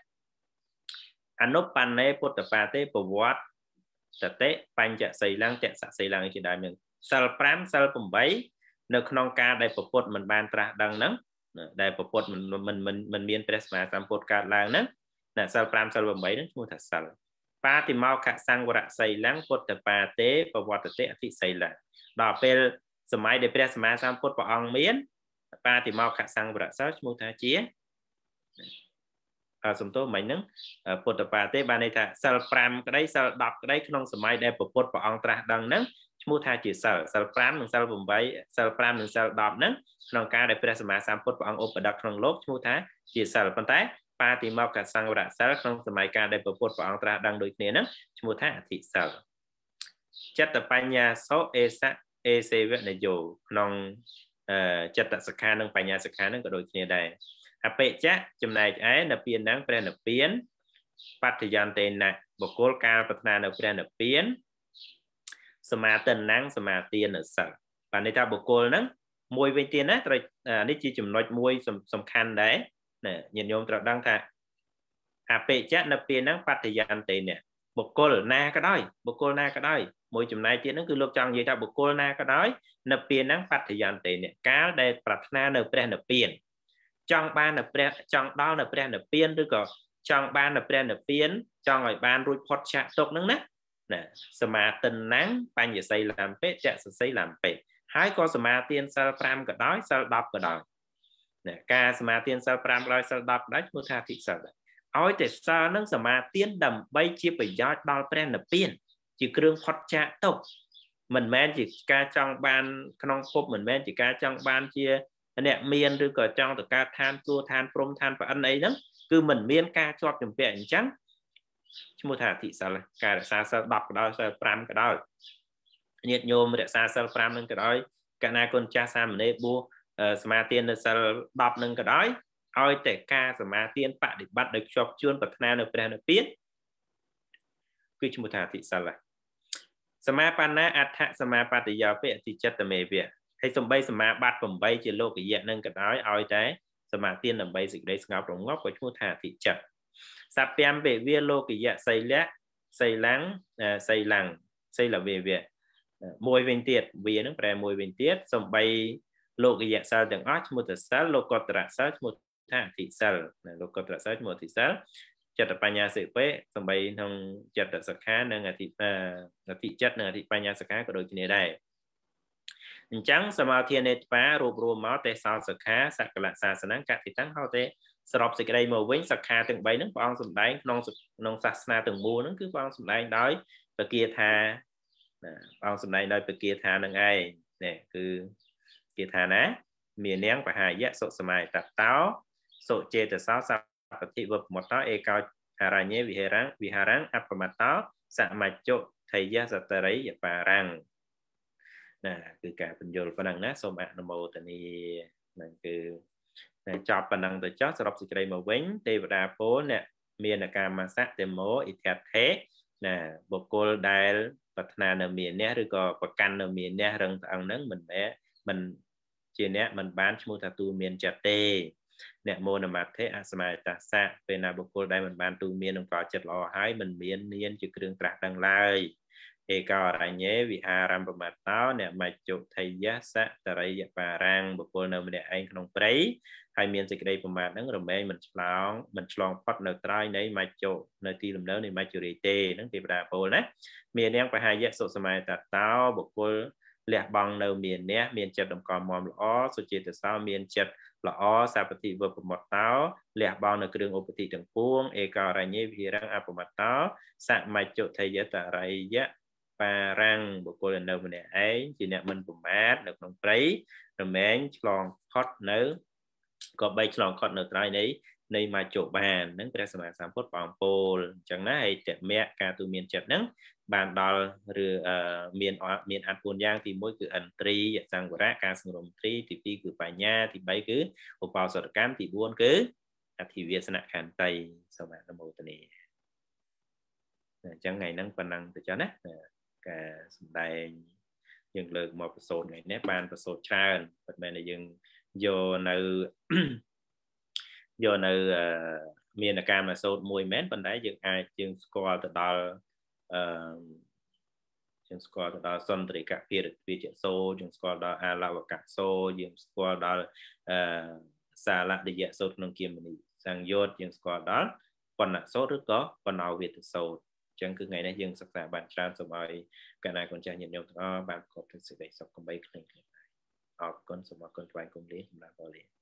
អនុបណ្ណេពុទ្ធបាទេប្រវត្តិតតិបញ្ចសីលង្គតសសីលង្គជាដើមហ្នឹងសិល5សិល8នៅ ក្នុងការដែលប្រពុតមិនបានត្រាស់ដឹងហ្នឹងដែលប្រពុតមិនមិនមិនមានព្រះ សម្មាសម្ពុទ្ធកើតឡើងហ្នឹងណាសិល5សិល8ហ្នឹងឈ្មោះថាសិលបាតិមោខសង្វរៈសីលង្គពុទ្ធបាទេប្រវត្តិតិអតិសីលង្គដល់ពេលសម័យដែលព្រះសម្មាសម្ពុទ្ធព្រះអង្គមានបាតិមកខសង្ឃវរៈសោឈ្មោះថាជាអសំទោមិញហ្នឹងពុទ្ធបាទេបានន័យថាសិល5ក្តីសិល10ក្តីក្នុងសម័យដែលពុទ្ធព្រះអង្គត្រាស់ដឹងហ្នឹងឈ្មោះថាជាសិលសិល5និងសិល8សិល5និងសិល10ហ្នឹងក្នុងការដែលព្រះសម្មាសម្ពុទ្ធព្រះអង្គឧបដិកក្នុងលោកឈ្មោះថាជាសិលប៉ុន្តែបាតិមកកសង្វរៈសិលក្នុងសម័យកាលដែលពុទ្ធព្រះអង្គត្រាស់ដឹងដូចគ្នាហ្នឹងឈ្មោះថាអធិសិលចិត្តបញ្ញាសោអេសៈអេសេវនយោក្នុងចិត្តសិក្ខានិងបញ្ញាសិក្ខានឹងក៏ដូចគ្នាដែរអបិច្ចៈចំណែកឯនៅពៀនហ្នឹងព្រះនិព្វានបត្តិយន្តេណៈបុគ្គលកាលប្រាថ្នានៅព្រះនិព្វាន សមាទិនណាំងសមាទានសិលបាទន័យថាបុគ្គលហ្នឹងមួយវិញទៀតណាត្រូវនេះជាចំណុចមួយសំខាន់ដែរណាញាតិញោមត្រូវដឹងថាអបិច្ចៈនៅពេលហ្នឹងបត្តិយន្តេណៈបុគ្គលណាក៏ដោយបុគ្គលណាក៏ដោយមួយចំណាយទៀតហ្នឹងគឺលោកចង់និយាយថាបុគ្គលណាក៏ដោយនៅពេលហ្នឹងបដ្ឋយន្តេអ្នកកាលដែលប្រាថ្នានៅព្រះនិព្វានចង់បាននៅព្រះចង់ដល់នៅព្រះនិព្វានឬក៏ចង់បាននៅព្រះនិព្វានចង់ឲ្យបានរួចផុតឆាកទុកហ្នឹងណាណាសមាទិនណាំងបញ្ញសីឡាំពេចសសីឡាំពេហើយក៏សមាទានសិល5ក៏ដោយសិល10ក៏ដោយណាការសមាទានសិល5ក៏ដោយសិល10ក៏ដោយឈ្មោះថាអធិសិលដែរឲ្យតែសិលនឹងសមាទានដើម្បីជាប្រយោជន៍ដល់ព្រះនិព្វានជាគ្រឿងផុតចាកទុកមិនមែនជាការចង់បានក្នុងភពមិនមែនជាការចង់បានជា អ្នកមានឬក៏ចង់ទៅកើតឋានទួឋានព្រំឋានប្រអិនអីហ្នឹងគឺមិនមាន ការជាប់ជំពាក់អញ្ចឹងឈ្មោះថាអធិសិលការរក្សាសិល10ក៏ដោយសិល5ក៏ដោយញាតិញោមរក្សាសិល5នឹងក៏ដោយកណាគុណចាស់សាមណេរបួសសមាទាននៅសិល10នឹងក៏ដោយឲ្យតែការសមាទានបដិបត្តិដោយខ្ជាប់ជួនប្រាថ្នានៅព្រះនិព្វានគឺឈ្មោះថាអធិសិលហើយសមាបណ្ណាអដ្ឋសមាបត្តិយោបិអតិចិត្តមេវៈហើយសំបីសមាបត្តិ8ជាលោកយៈនឹងក៏ដោយឲ្យតែសមាទានដើម្បីសេចក្តីស្ងប់រងាប់ក៏ឈ្មោះថាអតិចិត្តសព្យាំពេវៈលោកយៈសីលៈសីលੰងសីលੰងសីលវេវៈមួយវិញទៀតវានឹងប្រែមួយវិញទៀតសំបីលោកយៈសិលទាំងអស់ឈ្មោះថាសិលលោកតរៈសិលឈ្មោះថាអតិសិលលោកតរៈសិលឈ្មោះអតិសិលចិត្តបញ្ញាសិវៈសំបីក្នុងចិត្តសិក្ខានិងអធិអធិចិត្តនិងអធិបញ្ញាសិក្ខាក៏ដូចគ្នាដែរអញ្ចឹងសមាធិនេតបារួមរួមមកទេសោសិក្ខាសកលសាសនាកតិតាំងហៅទេសរុបសេចក្តីមកវិញសិក្ខាទាំង3ហ្នឹងព្រះអង្គសម្ដែងក្នុងក្នុងសាសនាទាំងមូលហ្នឹងគឺព្រះអង្គសម្ដែងដោយពគាថាព្រះអង្គសម្ដែងដោយពគាថានឹងឯងនេះគឺគាថាណាមាននាងបហាយៈសុសមាយតតោសុចេតសោសបតិវពមតោឯកោអរញ្ញេវិហេរੰវិហារੰអបមតោសមជ្ជថយសតរិយបារੰណាគឺការបញ្យលប៉ុណ្ណឹងណាសូមអនុមោទនីនឹងគឺចប់ប៉ុណ្ណឹងទៅចោះសរុបសេចក្តីមកវិញទេវតាពោអ្នកមានកាមាសៈទេមោអ៊ីធថេណាបុគ្គលដែល ប្រាថ្នានៅមានអ្នកឬក៏ប្រកាន់នៅមានអ្នករឹងត្អឹងហ្នឹងមិនមែនមិនជាអ្នកមិនបានឈ្មោះថាទូមានចិត្តទេអ្នកមោនមត្ថេអសមយតាសៈពេលណាបុគ្គលដែលមិនបានទូមាននឹងកោចិត្តល្អហើយមិនមាននានជាគ្រឿងត្រាស់ដឹងឡើយឯកោរញ្ញេវិហារំបមតោអ្នកមច្ចុថយៈសតរិយបារាំងបុគ្គលនៅម្នាក់ឯងក្នុងព្រៃហើយមានសេចក្តីប្រមាទនឹងរមែងមិនឆ្លង មិនឆ្លងផុតនៅត្រើយនៃមច្ចុនៅទីលំនៅនៃមច្ចុរីទេនឹងទេវតាពលណាមាននាងបហាយៈសុសម័យតតោបុគ្គលលះបង់នៅមានអ្នកមានចិត្តតម្កល់មមល្អសុចេតសោមានចិត្តល្អសពតិវពមតោលះបោនៅគ្រឿងឧបតិទាំងពួងឯករញ្ញេវិរងអពមតោសមច្ចុថយតរិយៈបារាំងបុគ្គលនៅម្នាក់ឯងជាអ្នកមិនប្រមាទនៅក្នុងព្រៃរមែងឆ្លងផុតនៅក៏បីឆ្លងផុតនៅក្រៅនៃនៃមជ្ឈបាននឹងព្រះសម្មាសម្ពុទ្ធព្រះអង្គពោលអញ្ចឹងណាហើយតមៈការទូមានចិត្តហ្នឹងបានដល់ឬមានមានអត្តពួនយ៉ាង ទី1គឺអន្ត្រីអសង្វរៈការសង្រំត្រីទី2គឺបញ្ញាទី3គឺឧបោសថកម្មទី4គឺអធិវាសនខន្តីសមនមោទនីអញ្ចឹងថ្ងៃហ្នឹងប៉ុណ្ណឹងទៅចឹងណាការសម្ដែងយើងលើកមកប្រសូតថ្ងៃនេះបានប្រសូតច្រើនមិនមែនតែយើងយកនៅយកនៅមានអាការមកសូត្រមួយមែនប៉ុន្តែយើងអាចជាងស្គាល់ទៅដល់អឺជាងស្គាល់ទៅដល់សន្តិកភារវិជ្ជសូជាងស្គាល់ដល់អាឡវកសូយើងស្គាល់ដល់អឺសាលដយៈសូត្រក្នុងគៀមនីសង្យោតយើងស្គាល់ដល់បណ្ណសូត្រឬក៏បណ្ណោវេទសូត្រចឹងគឺថ្ងៃនេះយើងសិក្សាបានច្រើនសូមឲ្យកណ្ដាលកូនចាស់ញាតិញោមទាំងអស់បានប្រកបដោយសេចក្តីសុខកំបីគ្លៀងគ្លៀងអរគុណសូមអរគុណថ្លែងគុំលាសម្រាប់ពលលា